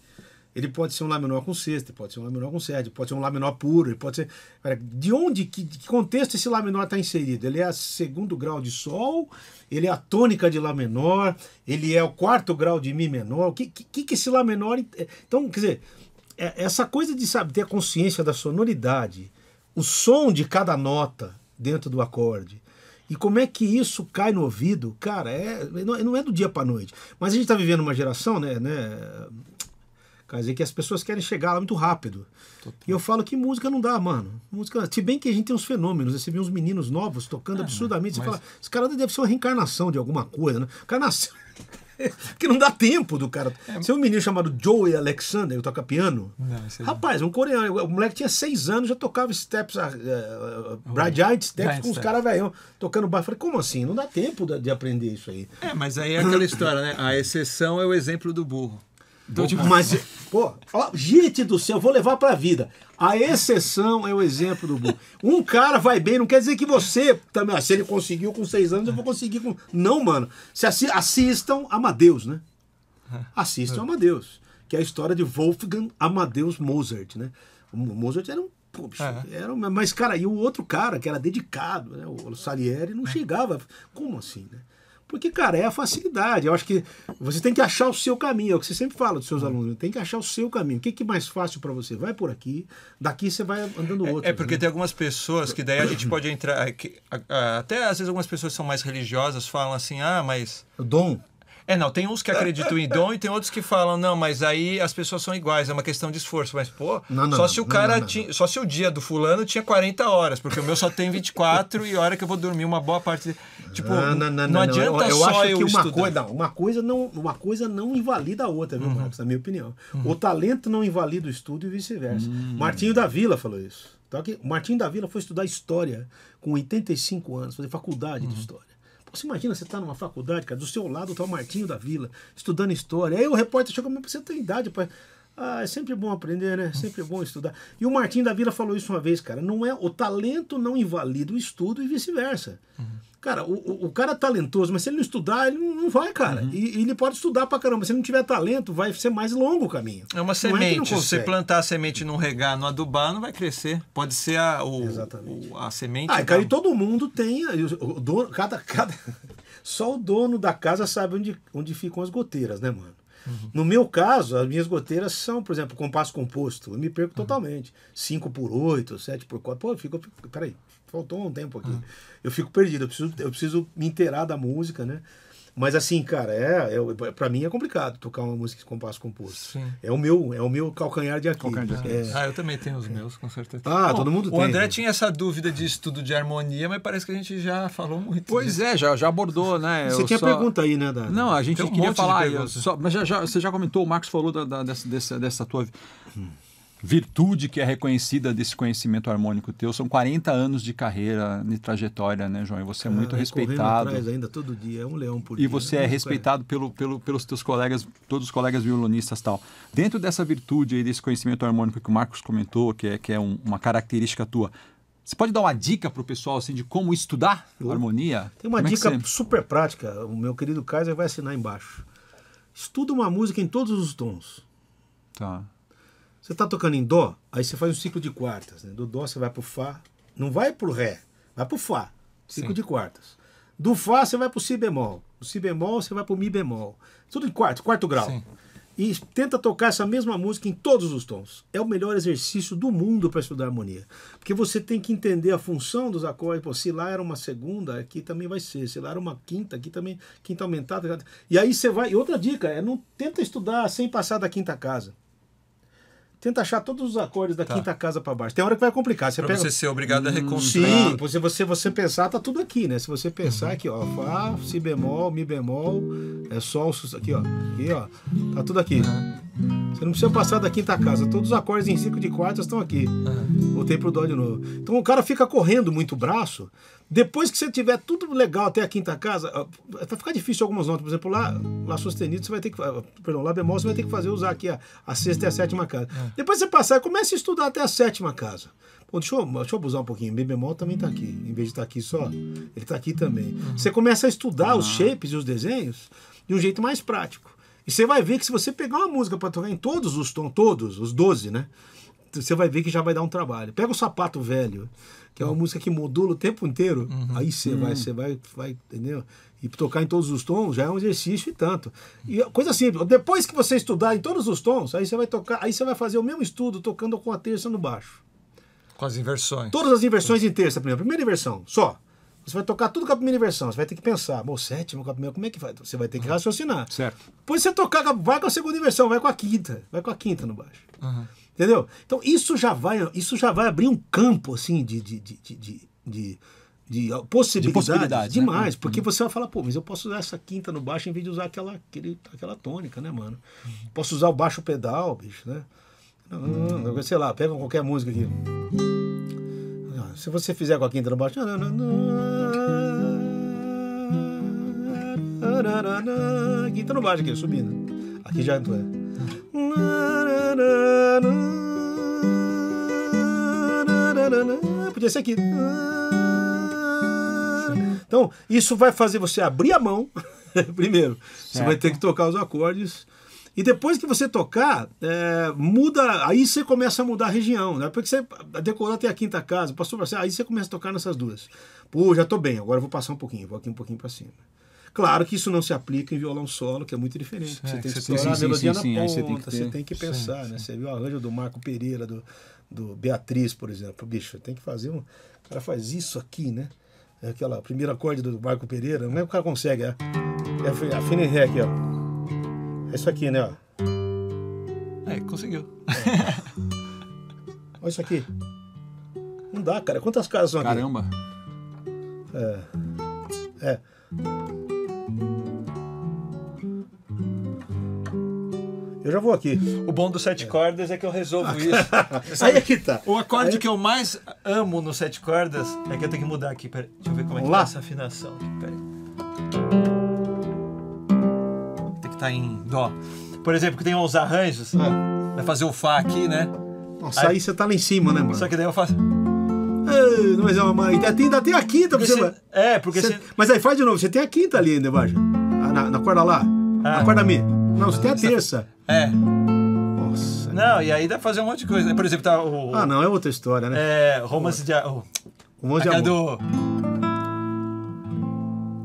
ele pode ser um Lá menor com sexta, pode ser um Lá menor com sétima, pode ser um Lá menor puro, pode ser. Cara, de onde, que, de que contexto esse Lá menor está inserido? Ele é a segundo grau de Sol, ele é a tônica de Lá menor, ele é o quarto grau de Mi menor. O que, que, que esse Lá menor. É, então, quer dizer é, essa coisa de sabe, ter a consciência da sonoridade, o som de cada nota dentro do acorde. E como é que isso cai no ouvido, cara, é, é, é não é do dia para noite. Mas a gente está vivendo uma geração, né, né, quer dizer, que as pessoas querem chegar lá muito rápido. Total. E eu falo que música não dá, mano. Música, se bem que a gente tem uns fenômenos, você vê uns meninos novos tocando é, absurdamente, mas... você fala, esse cara deve ser uma reencarnação de alguma coisa, né? O cara nasceu... Porque não dá tempo do cara. É. um menino chamado Joey Alexander, que toca piano. Não, Rapaz, um coreano. O moleque tinha seis anos, já tocava steps, uh, uh, Brad Giant steps com os caras velhão, tocando baixo. Falei, como assim? Não dá tempo de, de aprender isso aí. É, mas aí é aquela história, né? A exceção é o exemplo do burro. Então, tipo, mas, pô, ó, gente do céu, vou levar pra vida. A exceção é o exemplo do Um cara vai bem, não quer dizer que você também, ah, se ele conseguiu com seis anos, eu vou conseguir com. Não, mano. Se assi assistam Amadeus, né? Assistam é. Amadeus. Que é a história de Wolfgang Amadeus Mozart, né? O Mozart era um Pô, bicho, é. era, mas, cara, e o outro cara que era dedicado, né? O Salieri não é. chegava. Como assim, né? Porque, cara, é a facilidade. Eu acho que você tem que achar o seu caminho. É o que você sempre fala dos seus hum. alunos. Tem que achar o seu caminho. O que é mais fácil para você? Vai por aqui, daqui você vai andando é, outro. É porque né? tem algumas pessoas que daí a gente pode entrar. Que, até às vezes algumas pessoas são mais religiosas falam assim: ah, mas. O dom. É, não, tem uns que acreditam em dom e tem outros que falam, não, mas aí as pessoas são iguais, é uma questão de esforço. Mas, pô, não, não, só se o cara não, tinha, Só se o dia do fulano tinha 40 horas, porque o meu só tem 24 e a hora que eu vou dormir uma boa parte. De... Tipo, não, adianta eu, eu só acho eu que uma estudar. Coisa, uma, coisa não, uma coisa não invalida a outra, viu, uhum. Marcos? Na minha opinião. Uhum. O talento não invalida o estudo e vice-versa. Uhum. Martinho da Vila falou isso. Então, aqui, Martinho da Vila foi estudar história com 85 anos, fazer faculdade de uhum. história. Você imagina, você está numa faculdade, cara, do seu lado está o Martinho da Vila, estudando história. Aí o repórter chegou, mas você tem idade, pai. Ah, é sempre bom aprender, né? Sempre bom estudar. E o Martinho da Vila falou isso uma vez, cara. Não é o talento não invalida o estudo e vice-versa. Uhum. Cara, o, o cara é talentoso, mas se ele não estudar, ele não vai, cara. Uhum. E, ele pode estudar pra caramba. Se ele não tiver talento, vai ser mais longo o caminho. É uma não é semente. se você plantar a semente não regar, não adubar, não vai crescer. Pode ser a, o, o a semente. Ah, cara, e todo mundo tem. O, dono, cada, cada, só o dono da casa sabe onde, onde ficam as goteiras, né, mano? Uhum. No meu caso, as minhas goteiras são, por exemplo, compasso composto. Eu me perco uhum. totalmente. 5 por 8, 7 por 4. Pô, eu fico, eu fico, peraí, faltou um tempo aqui. Hum. Eu fico perdido, eu preciso, eu preciso me inteirar da música, né? Mas assim, cara, é, é para mim é complicado tocar uma música de compasso composto. Sim. É o meu, é o meu calcanhar de Aquiles. Calcanhar de né? Aquiles. É. Ah, eu também tenho os meus, com certeza. Ah, Bom, todo mundo o tem. O André né? tinha essa dúvida de estudo de harmonia, mas parece que a gente já falou muito. Pois disso. Né? é, já, já abordou, né? Você eu tinha só... pergunta aí, né, Dani? Não, a gente um queria falar. Só, mas já, já, você já comentou, o Marcos falou da, da, dessa, dessa, dessa tua. Hum virtude que é reconhecida desse conhecimento harmônico teu. São 40 anos de carreira, de trajetória, né, João? E você é muito ah, respeitado. Atrás ainda todo dia, é um leão por E dia, você é, é respeitado pelo, pelo, pelos teus colegas, todos os colegas violonistas tal. Dentro dessa virtude aí, desse conhecimento harmônico que o Marcos comentou, que é, que é um, uma característica tua, você pode dar uma dica para o pessoal assim, de como estudar Eu, harmonia? Tem uma como é dica é você... super prática. O meu querido Kaiser vai assinar embaixo. Estuda uma música em todos os tons. Tá. Você está tocando em Dó, aí você faz um ciclo de quartas. Né? Do Dó você vai para o Fá, não vai para o Ré, vai para o Fá, ciclo Sim. de quartas. Do Fá você vai para o Si bemol, do Si bemol você vai para o Mi bemol. Tudo em quarto, quarto grau. Sim. E tenta tocar essa mesma música em todos os tons. É o melhor exercício do mundo para estudar harmonia. Porque você tem que entender a função dos acordes. Pô, se lá era uma segunda, aqui também vai ser. Se lá era uma quinta, aqui também, quinta aumentada. E aí você vai. E outra dica é não tenta estudar sem passar da quinta casa. Tenta achar todos os acordes da tá. quinta casa para baixo. Tem hora que vai complicar. Você, pra pega... você ser obrigado a hum, reconstruir. Sim, Se você, você pensar, tá tudo aqui, né? Se você pensar uhum. aqui, ó, Fá, Si bemol, Mi bemol, é Sol, aqui, ó. Aqui, ó. Tá tudo aqui. Você não precisa passar da quinta casa. Todos os acordes em 5 de quartas estão aqui. Voltei pro Dó de novo. Então o cara fica correndo muito o braço. Depois que você tiver tudo legal até a quinta casa, ah, vai ficar difícil algumas notas. Por exemplo, lá, lá sustenido, você vai ter que. Ah, perdão, lá bemol, você vai ter que fazer usar aqui a, a sexta e a sétima casa. É. Depois você passar, começa a estudar até a sétima casa. deixa, eu, deixa eu abusar um pouquinho. bem bemol também está aqui. Em vez de estar tá aqui só, ele está aqui também. Uhum. Você começa a estudar os ah. shapes e os desenhos de um jeito mais prático. E você vai ver que se você pegar uma música para tocar em todos os tons, todos, os 12, né? Você vai ver que já vai dar um trabalho. Pega o sapato velho que é uma música que modula o tempo inteiro, uhum. aí você vai, você vai, vai, entendeu? E tocar em todos os tons já é um exercício e tanto. E coisa simples, depois que você estudar em todos os tons, aí você vai tocar, aí você vai fazer o mesmo estudo tocando com a terça no baixo. Com as inversões. Todas as inversões em terça, primeiro. Primeira inversão, só. Você vai tocar tudo com a primeira inversão. Você vai ter que pensar. Bom, sétima com a primeira, como é que vai? Você vai ter que uhum. raciocinar. Certo. Depois você tocar, vai com a segunda inversão, vai com a quinta. Vai com a quinta no baixo. Uhum. Entendeu? Então isso já vai, isso já vai abrir um campo assim de, de, de, de, de de possibilidades, possibilidades demais, né? porque você vai falar, pô, mas eu posso usar essa quinta no baixo em vez de usar aquela, aquele, aquela tônica, né, mano? Posso usar o baixo pedal, bicho, né? não, sei lá, pega qualquer música aqui. Se você fizer com a quinta no baixo. Quinta no baixo aqui, subindo. Aqui já entrou. Podia ser aqui. Então, isso vai fazer você abrir a mão. Primeiro, certo. você vai ter que tocar os acordes. E depois que você tocar, é, muda. Aí você começa a mudar a região, né? Porque você decorou até a quinta casa, passou para você, aí você começa a tocar nessas duas. Pô, já estou bem, agora eu vou passar um pouquinho, vou aqui um pouquinho para cima. Claro que isso não se aplica em violão solo, que é muito diferente. É você tem que, a melodia sim, na sim, ponta, você tem que, pensar. Né? Sim, né? Você viu o arranjo do Marco Pereira, do, do Beatriz, por exemplo. Bicho, tem que fazer um. O cara faz isso aqui, né? É aquela primeira acorde do Marco Pereira, como é que o cara consegue? É, é a fina ré aqui, ó. É isso aqui, né? Ó. É, conseguiu. Olha isso aqui. Não dá, cara. Quantas casas são Caramba. aqui? Caramba. É. É. Eu já vou aqui. O bom dos sete é. cordas é que eu resolvo isso. Aí é que tá. O acorde Aí... que eu mais amo nos sete cordas é que eu tenho que mudar aqui. Pera, deixa eu ver como Vamos é que lá. tá essa afinação. Tem que estar tá em dó. Por exemplo, que tem uns arranjos. Ah. Vai né, fazer o Fá aqui, né? Nossa, aí, aí você tá lá em cima, né, mano? Só que daí eu faço. Ah, mas é uma. Ainda tem, ainda tem a quinta porque você. É, porque você... Mas aí faz de novo, você tem a quinta ali ainda ah, Na, na corda lá. Ah. Na corda Mi. Não, você tem a terça. É. Nossa. Não, e aí dá pra fazer um monte de coisa. Né? Por exemplo, tá o. Ah, não, é outra história, né? É, romance de. O, romance de amor.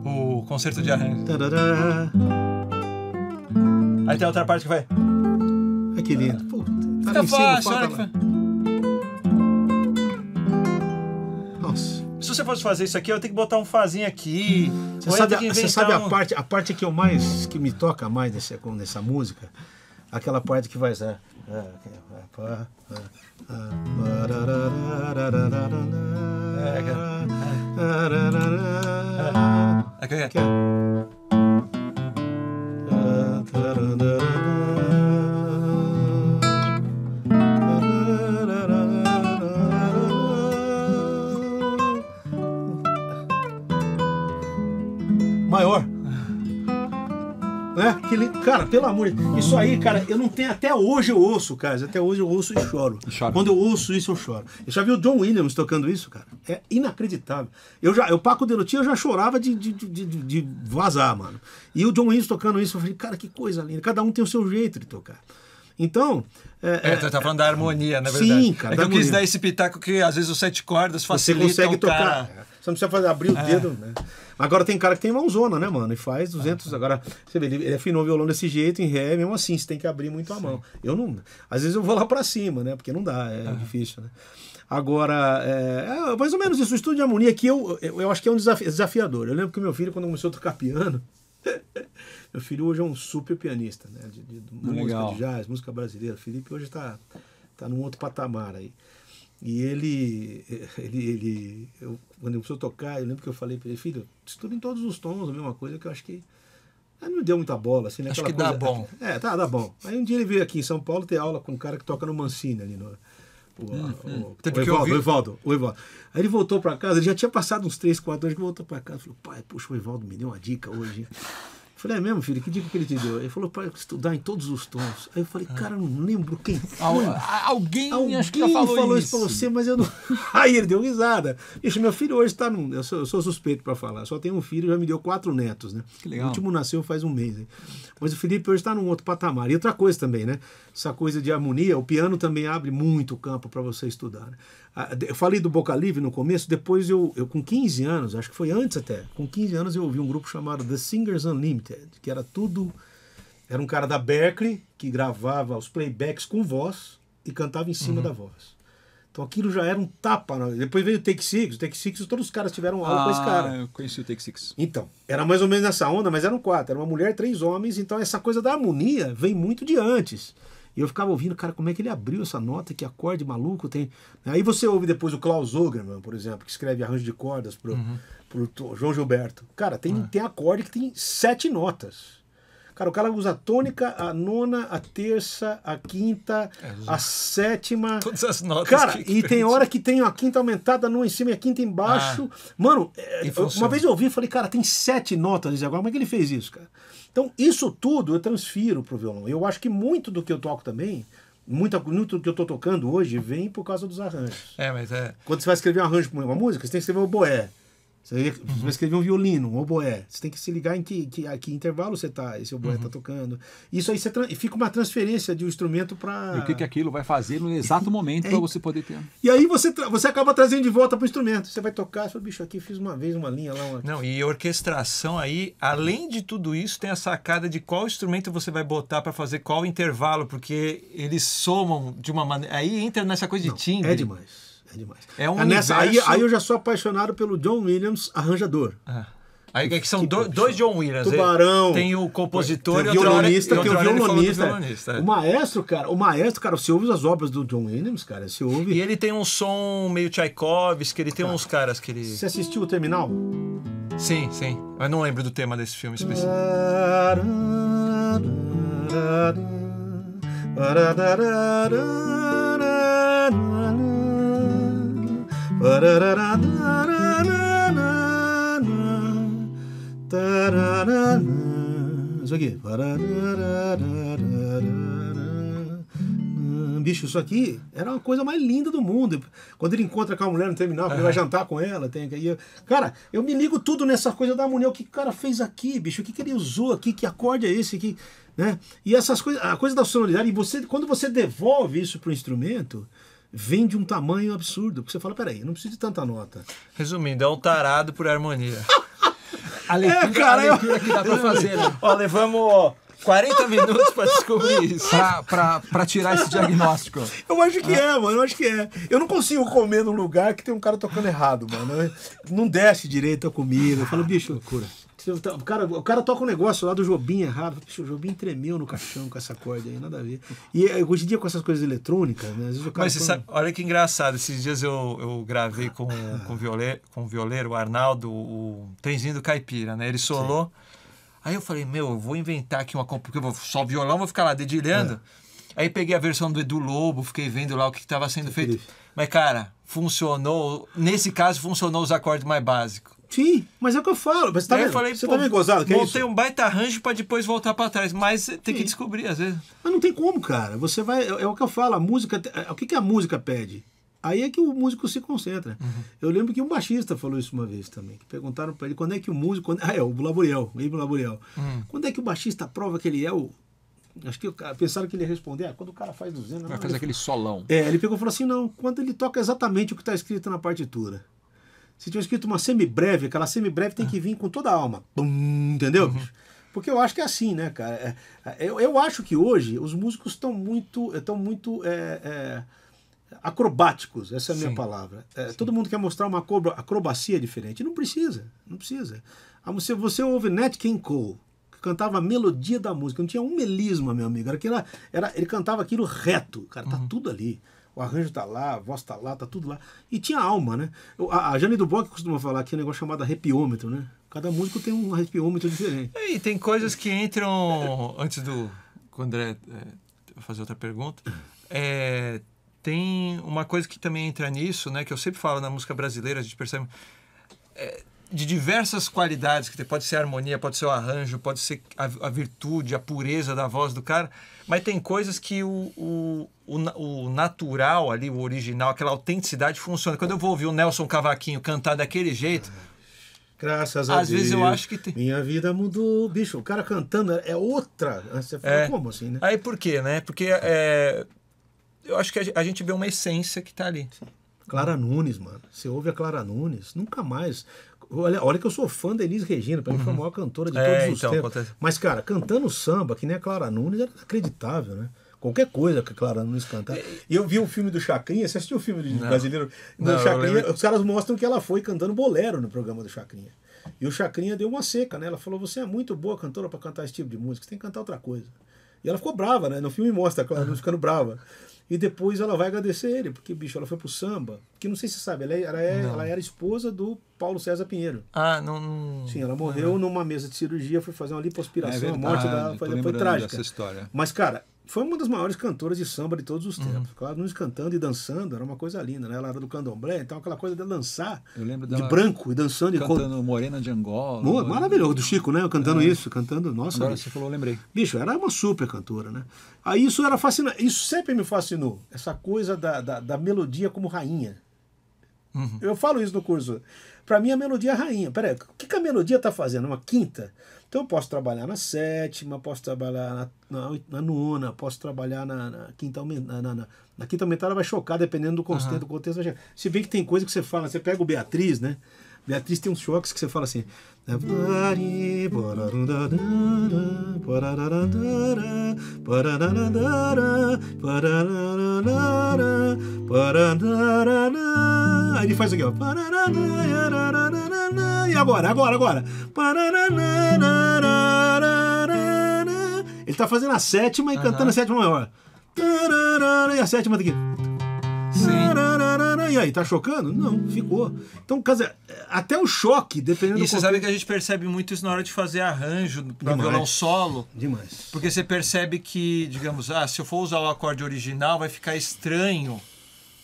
Do, o concerto de arranjo. Aí tem outra parte que vai. Ai, que lindo. Pô, tá Fica fácil, olha que. Nossa. Se você fosse fazer isso aqui, eu tenho que botar um fazinho aqui. Você sabe, a, você sabe a parte, a parte que eu mais que me toca mais nessa, nessa música aquela parte que vai. ser. Maior né? Que, cara, pelo amor de Deus. Isso aí, cara, eu não tenho. Até hoje eu ouço, cara. Até hoje eu ouço e choro. Quando eu ouço isso, eu choro. Eu já vi o John Williams tocando isso, cara. É inacreditável. Eu já, eu Paco Delutinho, eu já chorava de, de, de, de, vazar, mano. E o John Williams tocando isso, eu falei, cara, que coisa linda. Cada um tem o seu jeito de tocar. Então. É, é, tá, tá falando é, da harmonia, na verdade. Sim, cara. É que eu harmonia. quis dar esse pitaco que às vezes os sete cordas facilitam. Você consegue tocar. Cara. Você não precisa fazer, abrir o é. dedo, né? Agora tem cara que tem mãozona, né, mano? E faz 200. agora, você vê, ele, ele afinou o violão desse jeito, em ré, mesmo assim, você tem que abrir muito a mão. Eu não. Às vezes eu vou lá para cima, né? Porque não dá, é difícil, né? Agora, é, é, mais ou menos isso. O estudo de harmonia aqui eu, eu, eu acho que é um desafi desafiador. Eu lembro que meu filho, quando começou a tocar piano, meu filho hoje é um super pianista, né? De, de, de ah, música legal. de jazz, música brasileira. O Felipe hoje está tá num outro patamar aí. E ele, ele, ele eu, quando eu começou a tocar, eu lembro que eu falei para ele, filho, estuda em todos os tons, a mesma coisa, que eu acho que. Aí não deu muita bola, assim, né? Acho que dá coisa... bom. É, tá, dá bom. Aí um dia ele veio aqui em São Paulo ter aula com um cara que toca no Mancini ali no. O, hum, hum, o, hum. o, o Evaldo, o Evaldo, o Evaldo. Aí ele voltou para casa, ele já tinha passado uns 3, 4 anos que voltou para casa. Falou, pai, puxa, o Evaldo me deu uma dica hoje. Falei, é mesmo, filho? Que dica que ele te deu? Ele falou para estudar em todos os tons. Aí eu falei, ah. cara, não lembro quem foi. alguém, alguém acho que falou, falou isso. isso para você, mas eu não. Aí ele deu risada. Ixi, meu filho hoje está num. Eu sou, eu sou suspeito para falar. Só tenho um filho, já me deu quatro netos, né? Que legal. O último nasceu faz um mês. Hein? Mas o Felipe hoje está num outro patamar. E outra coisa também, né? Essa coisa de harmonia, o piano também abre muito campo para você estudar. Né? Eu falei do Boca Livre no começo, depois eu, eu, com 15 anos, acho que foi antes até, com 15 anos eu ouvi um grupo chamado The Singers Unlimited Limited, que era tudo. Era um cara da Berkeley que gravava os playbacks com voz e cantava em cima uhum. da voz. Então aquilo já era um tapa. Depois veio o Take Six, o Take Six, todos os caras tiveram aula ah, com esse ah, cara. Eu conheci o Take Six. Então, era mais ou menos nessa onda, mas eram quatro. Era uma mulher, três homens, então essa coisa da harmonia vem muito de antes. E eu ficava ouvindo, cara, como é que ele abriu essa nota, que acorde maluco tem. Aí você ouve depois o Klaus Ogerman, por exemplo, que escreve arranjo de cordas pro. Uhum pro João Gilberto. Cara, tem, ah. tem acorde que tem sete notas. Cara, o cara usa a tônica, a nona, a terça, a quinta, é, a sétima. Todas as notas. Cara, que, e tem hora que tem a quinta aumentada, a nona em cima e a quinta embaixo. Ah, Mano, é, uma vez eu ouvi e falei, cara, tem sete notas agora. Como é que ele fez isso, cara? Então, isso tudo eu transfiro pro violão. Eu acho que muito do que eu toco também muita, muito do que eu estou tocando hoje vem por causa dos arranjos. É, mas é. Quando você vai escrever um arranjo para uma música, você tem que escrever o boé. Você, uhum. vai escrever um violino, um oboé. Você tem que se ligar em que, que, a que intervalo você tá, esse oboé uhum. tá tocando. Isso aí você fica uma transferência de um instrumento para. O que, que aquilo vai fazer no exato momento é, para você poder ter. E aí você, você acaba trazendo de volta para o instrumento. Você vai tocar, seu bicho aqui, fiz uma vez uma linha lá. Uma... Não, e orquestração aí, além de tudo isso, tem a sacada de qual instrumento você vai botar para fazer qual intervalo, porque eles somam de uma maneira. Aí entra nessa coisa Não, de timbre. É demais. É demais. É um ah, nessa, universo... aí, aí eu já sou apaixonado pelo John Williams, arranjador. Ah. Aí que, é que são que do, dois John Williams. É. Tubarão. Tem o compositor tem o violonista, tem o violonista. O maestro, cara, o maestro, cara, você ouve as obras do John Williams, cara, você ouve. E ele tem um som meio Tchaikovsky, ele tem uns caras que ele. Você assistiu o Terminal? Sim, sim. Mas não lembro do tema desse filme específico. Isso aqui. Bicho, isso aqui era a coisa mais linda do mundo. Quando ele encontra aquela mulher no terminal, ele vai jantar com ela. Tem que... Cara, eu me ligo tudo nessa coisa da mulher. O que o cara fez aqui, bicho? O que, que ele usou aqui? Que acorde é esse? aqui? né? E essas coisas, a coisa da sonoridade. E você, quando você devolve isso para o instrumento, vem de um tamanho absurdo. Porque você fala, peraí, eu não preciso de tanta nota. Resumindo, é um tarado por harmonia. a leitura, é, cara, a leitura eu... que dá pra fazer. Né? Ó, levamos... 40 minutos para descobrir isso. Pra, pra, pra, tirar esse diagnóstico. Eu acho que é, mano. Eu acho que é. Eu não consigo comer num lugar que tem um cara tocando errado, mano. Não desce direito a comida. Eu falo, bicho, loucura o, tá- cara, o cara toca um negócio lá do Jobim errado. o Jobim tremeu no caixão com essa corda aí, nada a ver. E eh, hoje em dia com essas coisas eletrônicas, né? Às vezes o cara Mas você sabe, olha que engraçado. Esses dias eu, eu gravei com, com, o violeiro, com o violeiro, o Arnaldo, o trenzinho do Caipira, né? Ele solou. Sim. Aí eu falei, meu, eu vou inventar aqui uma... Porque eu vou só violão, vou ficar lá dedilhando. É. Aí peguei a versão do Edu Lobo, fiquei vendo lá o que estava sendo feito. Mas, cara, funcionou. Nesse caso, funcionou os acordes mais básicos. Sim, mas é o que eu falo. Mas tá eu falei, você pô, tá meio gozado, que é Montei um baita arranjo pra depois voltar pra trás, mas tem que descobrir às vezes. Mas não tem como, cara. Você vai. É, é o que eu falo, a música. É, o que, que a música pede? Aí é que o músico se concentra. Uhum. Eu lembro que um baixista falou isso uma vez também. perguntaram pra ele quando é que o músico. Quando, ah, é, o Laburiel, o Ibn Uhum. Quando é que o baixista prova que ele é o. Acho que pensaram que ele ia responder, ah, quando o cara faz 200. Vai fazer aquele solão. É, ele pegou e falou assim: não, quando ele toca exatamente o que está escrito na partitura. Se tiver escrito uma semibreve, aquela semibreve tem que vir com toda a alma. Bum, entendeu? Uhum. Porque eu acho que é assim, né, cara? É, é, eu, eu acho que hoje os músicos estão muito, estão eh, muito é, é, acrobáticos, essa é a minha palavra. É, todo mundo quer mostrar uma acrobacia diferente. Não precisa, não precisa. Ah, você, você ouve Nat King Cole, que cantava a melodia da música, não tinha um melisma, meu amigo. Era, aquela, era, ele cantava aquilo reto, cara, tá uhum. tudo ali o arranjo tá lá, a voz tá lá, tá tudo lá. E tinha alma, né? A, a Jane Duboc costuma falar que é um negócio chamado arrepiômetro, né? Cada músico tem um arrepiômetro diferente. E tem coisas que entram, antes do André é, fazer outra pergunta, é, tem uma coisa que também entra nisso, né? Que eu sempre falo na música brasileira, a gente percebe... É, de diversas qualidades, que pode ser a harmonia, pode ser o arranjo, pode ser a, a virtude, a pureza da voz do cara, mas tem coisas que o, o, o, o natural ali, o original, aquela autenticidade funciona. Quando eu vou ouvir o Nelson Cavaquinho cantar daquele jeito, Graças a Às Deus. Às vezes eu acho que tem. Minha vida mudou, bicho. O cara cantando é outra. Você fala, é. como assim, né? Aí por quê, né? Porque é, eu acho que a gente vê uma essência que tá ali. Sim. Clara Nunes, mano. Você ouve a Clara Nunes, nunca mais Olha, olha que eu sou fã da Elis Regina, pra mim uhum. foi a uhum. maior cantora de é, todos os então, tempos. Acontece. Mas, cara, cantando samba, que nem a Clara Nunes, era inacreditável, né? Qualquer coisa que a Clara Nunes cantar. e Eu vi o um filme do Chacrinha, você assistiu o um filme não, brasileiro do não, Chacrinha? Os caras mostram que ela foi cantando bolero no programa do Chacrinha. E o Chacrinha deu uma seca, né? Ela falou: Você é muito boa cantora para cantar esse tipo de música, você tem que cantar outra coisa. E ela ficou brava, né? No filme mostra a Clara Nunes ficando brava. E depois ela vai agradecer ele, porque, bicho, ela foi pro samba. Que não sei se você sabe, ela, é, ela, é, ela era esposa do Paulo César Pinheiro. Ah, não. não... Sim, ela morreu numa mesa de cirurgia, foi fazer uma lipoaspiração, é verdade, a morte da. Foi, foi trágica. Mas, cara, foi uma das maiores cantoras de samba de todos os uhum. tempos. Uhum. Ela nos cantando e dançando, era uma coisa linda, né? Ela era do candomblé, então aquela coisa de dançar de branco e dançando. Cantando e... Morena de Angola. Boa, maravilhoso, do Chico, né? Cantando é. isso, cantando, nossa. Agora você falou, lembrei. Bicho, era uma super cantora, né? Aí isso era fascinante, isso sempre me fascinou, essa coisa da, da, da melodia como rainha. Uhum. Eu falo isso no curso. Para mim, a melodia é rainha. Peraí, o que, que a melodia tá fazendo? Uma quinta? Então eu posso trabalhar na sétima, posso trabalhar na, na, na nona, posso trabalhar na, na quinta aumentada. Na, quinta aumentada vai chocar, dependendo do contexto, uhum. do contexto. Se bem que tem coisa que você fala, você pega o Beatriz, né? Beatriz tem uns choques que você fala assim. Né? ele faz aqui, ó. E agora, agora, agora. Ele tá fazendo a sétima e uhum. cantando a sétima maior. E a sétima daqui. Tá Sim. E aí, tá chocando? Não, ficou. Então, caso, até o choque, dependendo E você sabe que a gente percebe muito isso na hora de fazer arranjo para violão solo. Demais. Porque você percebe que, digamos, ah, se eu for usar o acorde original, vai ficar estranho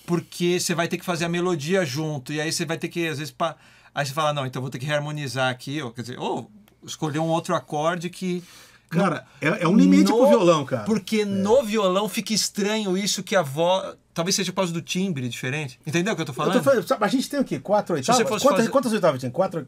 porque você vai ter que fazer a melodia junto, e aí você vai ter que, às vezes, pa... aí você fala, não, então vou ter que harmonizar aqui, ou, quer dizer, ou escolher um outro acorde que Cara, é, é um limite no, pro violão, cara. Porque é. no violão fica estranho isso que a voz. Talvez seja por causa do timbre diferente. Entendeu o que eu tô falando? Eu tô falando a gente tem o quê? Quatro oitavas? Quantas, fazer... quantas, oitavas tem? Quatro,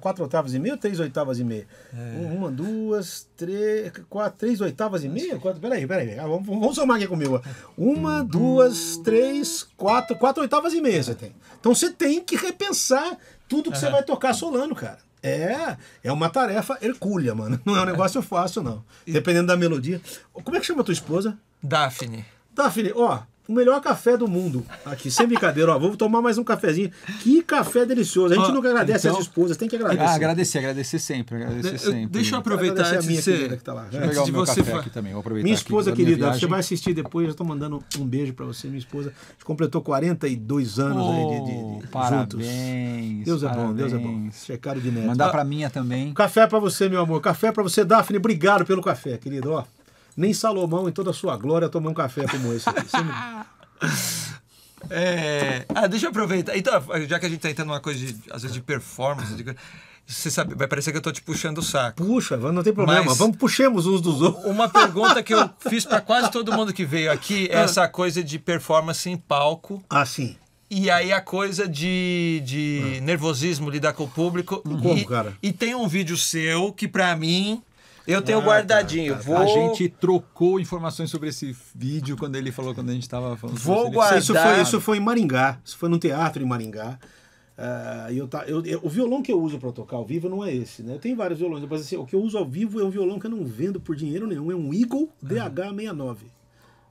quatro oitavas e meia ou três oitavas e meia? É. Uma, duas, três, quatro, três oitavas e meia? Quatro, peraí, peraí. Ah, vamos, vamos somar aqui comigo. Uma, duas, três, quatro, quatro oitavas e meia você tem. Então você tem que repensar tudo que uhum. você vai tocar solano, cara. É, é uma tarefa hercúlea, mano. Não é um negócio fácil, não. Dependendo da melodia. Como é que chama a tua esposa? Daphne. Daphne, ó, o melhor café do mundo aqui, sem brincadeira. Ó, vamos tomar mais um cafezinho. Que café delicioso. A gente ó, nunca agradece então, as esposas, tem que agradecer. Ah, agradecer, agradecer sempre, agradecer de, sempre. Deixa eu aproveitar agradecer a minha você, querida que tá lá. Deixa eu pegar o meu café fa... aqui também, vou aproveitar Minha esposa aqui, querida, minha você vai assistir depois, eu estou mandando um beijo para você, minha esposa. A gente completou 42 anos oh, aí de, de, de oh, parabéns, juntos. Deus parabéns. é bom, Deus é bom. Checaram é de neto. Mandar para minha também. Café para você, meu amor. Café para você, Daphne. Obrigado pelo café, querido, ó. Nem Salomão, em toda a sua glória, tomou um café como esse é... Ah, deixa eu aproveitar. Então, já que a gente está entrando numa coisa, de, às vezes, de performance, de... Você sabe, vai parecer que eu estou te puxando o saco. Puxa, não tem problema. Mas Vamos puxemos uns dos outros. Uma pergunta que eu fiz para quase todo mundo que veio aqui é ah. essa coisa de performance em palco. Ah, sim. E aí a coisa de, de ah. nervosismo lidar com o público. Como, e, cara? E tem um vídeo seu que para mim eu tenho ah, guardadinho. Tá, tá, Vou... A gente trocou informações sobre esse vídeo quando ele falou, quando a gente estava falando. Vou guardar. Isso foi, isso foi em Maringá. Isso foi num teatro em Maringá. Uh, eu tá, eu, eu, o violão que eu uso para tocar ao vivo não é esse, né? Eu tenho vários violões, mas assim, o que eu uso ao vivo é um violão que eu não vendo por dinheiro nenhum, é um Eagle DH69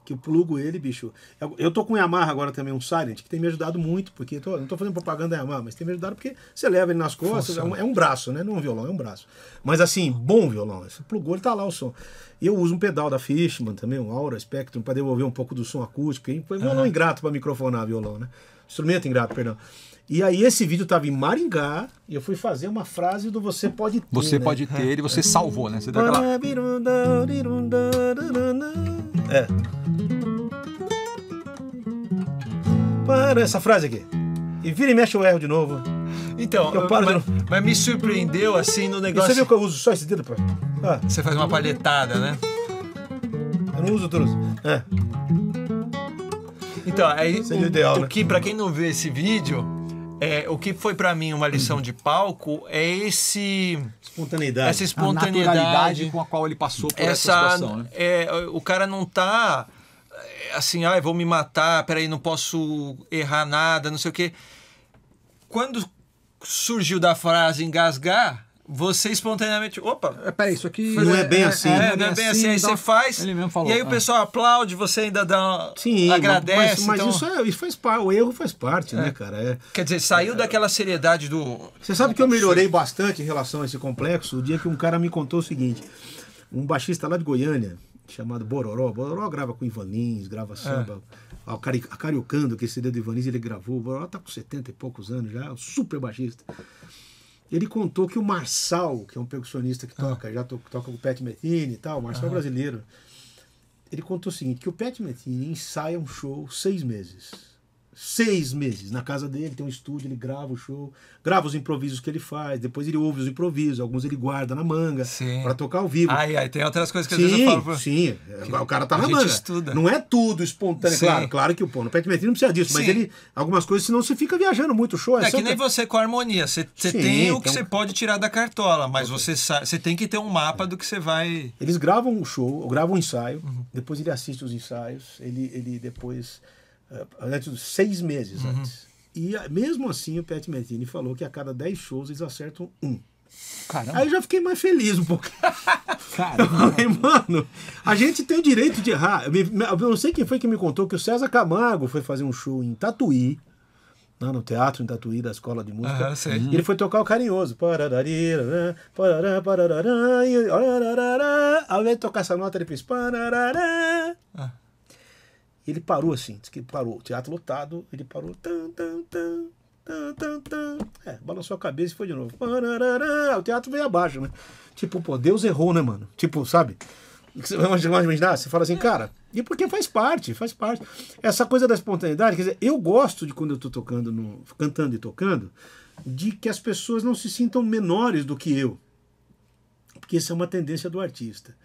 que eu plugo ele, bicho. Eu, eu tô com o Yamaha agora também, um Silent, que tem me ajudado muito, porque tô, não tô fazendo propaganda da Yamaha, mas tem me ajudado porque você leva ele nas costas, é um, né? é um, braço, né? Não é um violão, é um braço. Mas assim, bom violão. Você plugou, ele tá lá o som. Eu uso um pedal da Fishman também, um Aura Spectrum, para devolver um pouco do som acústico. Foi violão uhum. ingrato para microfonar violão, né? Instrumento ingrato, perdão. E aí esse vídeo estava em Maringá e eu fui fazer uma frase do Você Pode Ter. Você né? Pode Ter e você é. salvou, né? Você deu aquela... É. Para essa frase aqui. E vira e mexe o erro de novo. Então, eu paro mas, de mas me surpreendeu assim no negócio... E você viu que eu uso só esse dedo? Pra... Ah. Você faz uma palhetada, né? Eu não uso todos. É. Então, aí, Seria o, ideal, né? que para quem não vê esse vídeo, é, o que foi para mim uma lição de palco é esse espontaneidade, essa espontaneidade a com a qual ele passou por essa, essa situação. Né? É, o cara não tá é, assim, ah, vou me matar, peraí, não posso errar nada, não sei o quê. Quando surgiu da frase engasgar, você espontaneamente. Opa! É, peraí, isso aqui. Não é, é bem é, assim. É, não é bem assim. assim aí você faz. Ele mesmo falou. E aí o pessoal aplaude, você ainda dá. Sim, agradece. Mas, mas então... isso, é, isso faz parte. O erro faz parte, né, cara? Quer dizer, saiu daquela seriedade do. Você sabe que eu melhorei bastante em relação a esse complexo o dia que um cara me contou o seguinte: um baixista lá de Goiânia, chamado Bororó. Bororó grava com Ivan Lins, grava samba. É. A, Cari a Cariocando, que esse dedo do Ivan Lins ele gravou. O Bororó tá com 70 e poucos anos já, super baixista. Ele contou que o Marçal, que é um percussionista que toca, ah. já to, toca com o Pat Metheny e tal, Marçal ah. brasileiro, ele contou o seguinte, que o Pat Metheny ensaia um show seis meses seis meses na casa dele, tem um estúdio, ele grava o show, grava os improvisos que ele faz, depois ele ouve os improvisos, alguns ele guarda na manga para tocar ao vivo. aí aí tem outras coisas que sim, às vezes eu falo. Pra... Sim, é, que o cara tá na manga. Estuda. Não é tudo espontâneo, claro, claro que o pô, no Pet Metri não precisa disso, sim. mas ele algumas coisas senão você fica viajando muito o show. É, é que nem você com a harmonia, você, você tem o que então... você pode tirar da cartola, mas okay. você sabe, você tem que ter um mapa é. do que você vai. Eles gravam o show, gravam o ensaio, uhum. depois ele assiste os ensaios, ele ele depois é, antes dos seis meses uhum. antes. E mesmo assim o Pat Metini falou que a cada dez shows eles acertam um. Caramba. Aí eu já fiquei mais feliz um pouco. Caramba. Falei, mano, a gente tem o direito de errar. Eu não sei quem foi que me contou que o César Camargo foi fazer um show em Tatuí, lá né, no teatro em Tatuí da escola de música. Ah, e ele foi tocar o carinhoso. Né, ao invés de tocar essa nota, ele fez. Ah ele parou assim, disse que parou, teatro lotado, ele parou. tan, tan, tan. É, balançou a cabeça e foi de novo. O teatro veio abaixo, né? Tipo, pô, Deus errou, né, mano? Tipo, sabe? Você vai imaginar? Você fala assim, cara, e porque faz parte, faz parte. Essa coisa da espontaneidade, quer dizer, eu gosto de quando eu tô tocando, no, cantando e tocando, de que as pessoas não se sintam menores do que eu. Porque isso é uma tendência do artista.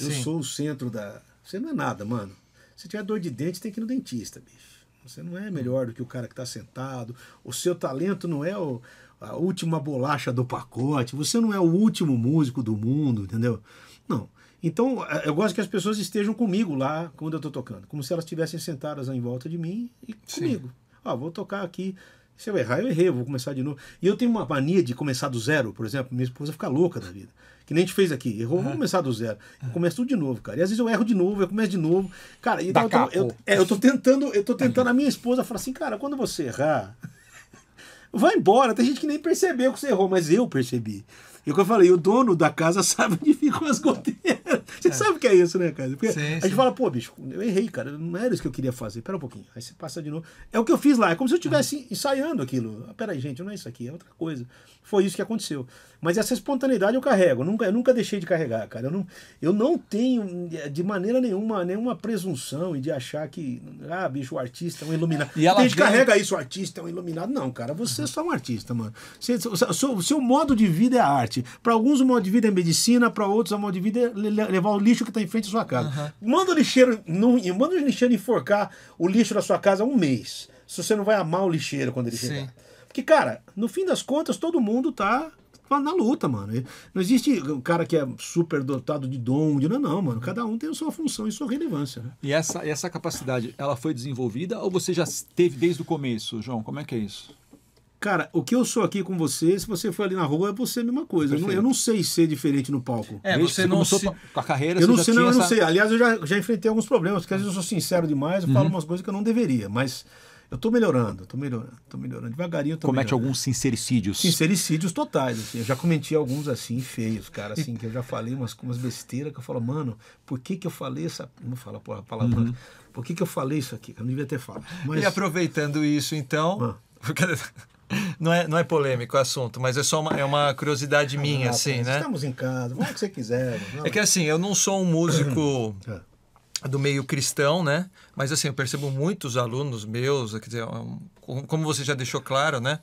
Eu Sim. sou o centro da. Você não é nada, mano. Se tiver dor de dente, tem que ir no dentista, bicho. Você não é melhor do que o cara que está sentado. O seu talento não é o, a última bolacha do pacote. Você não é o último músico do mundo, entendeu? Não. Então, é, eu gosto que as pessoas estejam comigo lá quando eu estou tocando. Como se elas estivessem sentadas em volta de mim e comigo. Ó, ah, vou tocar aqui. Se eu errar, eu errei, eu vou começar de novo. E eu tenho uma mania de começar do zero, por exemplo. Minha esposa fica louca da vida. Que nem a gente fez aqui. Errou, uhum. vamos começar do zero. Eu tudo de novo, cara. E às vezes eu erro de novo, eu começo de novo. Cara, então eu tô, eu, é, eu tô tentando, eu tô tentando. A minha esposa fala assim, cara, quando você errar, vai embora. Tem gente que nem percebeu que você errou, mas eu percebi. E o que eu falei, o dono da casa sabe onde ficam as goteiras. Você é. sabe o que é isso, né, cara? Porque sim, a gente sim. fala, pô, bicho, eu errei, cara, não era isso que eu queria fazer. Pera um pouquinho. Aí você passa de novo. É o que eu fiz lá, é como se eu estivesse ensaiando aquilo. Ah, pera aí, gente, não é isso aqui, é outra coisa. Foi isso que aconteceu. Mas essa espontaneidade eu carrego, eu nunca, eu nunca deixei de carregar, cara. Eu não, eu não tenho eh, de maneira nenhuma nenhuma presunção e de achar que, ah, bicho, o artista é um iluminado. E ela a gente vem... carrega isso, o artista é um iluminado. Não, cara, você uhum. é só um artista, mano. Você, seu, seu modo de vida é arte. Para alguns, o modo de vida é medicina, para outros, o modo de vida é levar levar o lixo que está em frente à sua casa. Uhum. Manda o lixeiro, manda o lixeiro enforcar o lixo da sua casa um mês. Se você não vai amar o lixeiro quando ele Sim. chegar. Porque, cara, no fim das contas, todo mundo tá, tá na luta, mano. Não existe um cara que é super dotado de dom, de não, não, mano. Cada um tem a sua função e sua relevância. Né? E essa, essa capacidade, ela foi desenvolvida ou você já teve desde o começo, João? Como é que é isso? Cara, o que eu sou aqui com você, se você for ali na rua, é você a mesma coisa. Eu não, eu não, sei ser diferente no palco. É, Desde você não sou se... com a carreira, eu não sei, não, eu não sei. Aliás, eu já, já enfrentei alguns problemas, porque às vezes eu sou sincero demais, eu uhum. falo umas coisas que eu não deveria, mas eu tô melhorando, tô melhorando, tô melhorando. Devagarinho eu tô Comete melhorando. alguns sincericídios. Sincericídios totais, assim. Eu já cometi alguns assim, feios, cara, assim, que eu já falei umas, umas besteiras que eu falo, mano, por que que eu falei essa. Não fala porra, palavra. Uhum. Por que que eu falei isso aqui? Eu não devia ter falado. Mas... E aproveitando isso, então. Ah. Não é, não é polêmico o assunto, mas é só uma, é uma curiosidade ah, minha, não, assim, né? Estamos em casa, vamos o que você quiser. É que assim, eu não sou um músico é. do meio cristão, né? Mas assim, eu percebo muitos alunos meus, quer dizer, como você já deixou claro, né?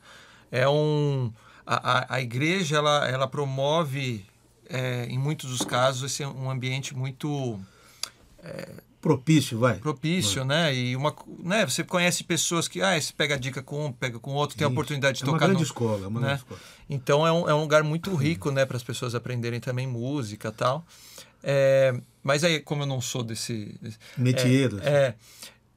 É um... A, a, a igreja, ela, ela promove, é, em muitos dos casos, esse, um ambiente muito... É, propício, vai. Propício, vai. né? E uma, né? Você conhece pessoas que, ah, você pega a dica com um, pega com outro, tem a oportunidade de é tocar. Uma grande no, escola, é uma né? grande escola. Então é um, é um lugar muito rico, né, para as pessoas aprenderem também música, tal. É, mas aí, como eu não sou desse, desse é, é,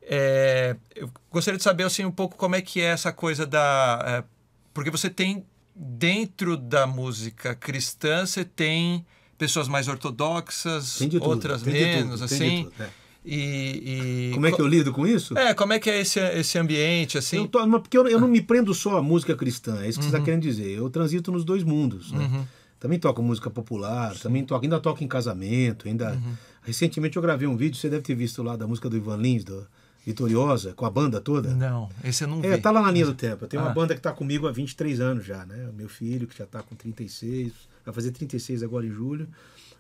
é, eu gostaria de saber assim um pouco como é que é essa coisa da, é, porque você tem dentro da música cristã, você tem pessoas mais ortodoxas, tudo, outras menos, tudo, assim. Tudo, né? E, e, como é que eu lido com isso? É, como é que é esse, esse ambiente assim? Eu tô, porque eu, eu, não me prendo só à música cristã, é isso que tá uhum. você está querendo dizer. Eu transito nos dois mundos, né? Uhum. Também toco música popular, Sim. também toco, ainda toco em casamento, ainda. Uhum. Recentemente eu gravei um vídeo, você deve ter visto lá da música do Ivan Lins, do Vitoriosa, com a banda toda. Não, esse eu não é, vi. Tá lá na linha do tempo. Eu tenho ah. uma banda que está comigo há 23 anos já, né? O meu filho, que já está com 36, vai fazer 36 agora em julho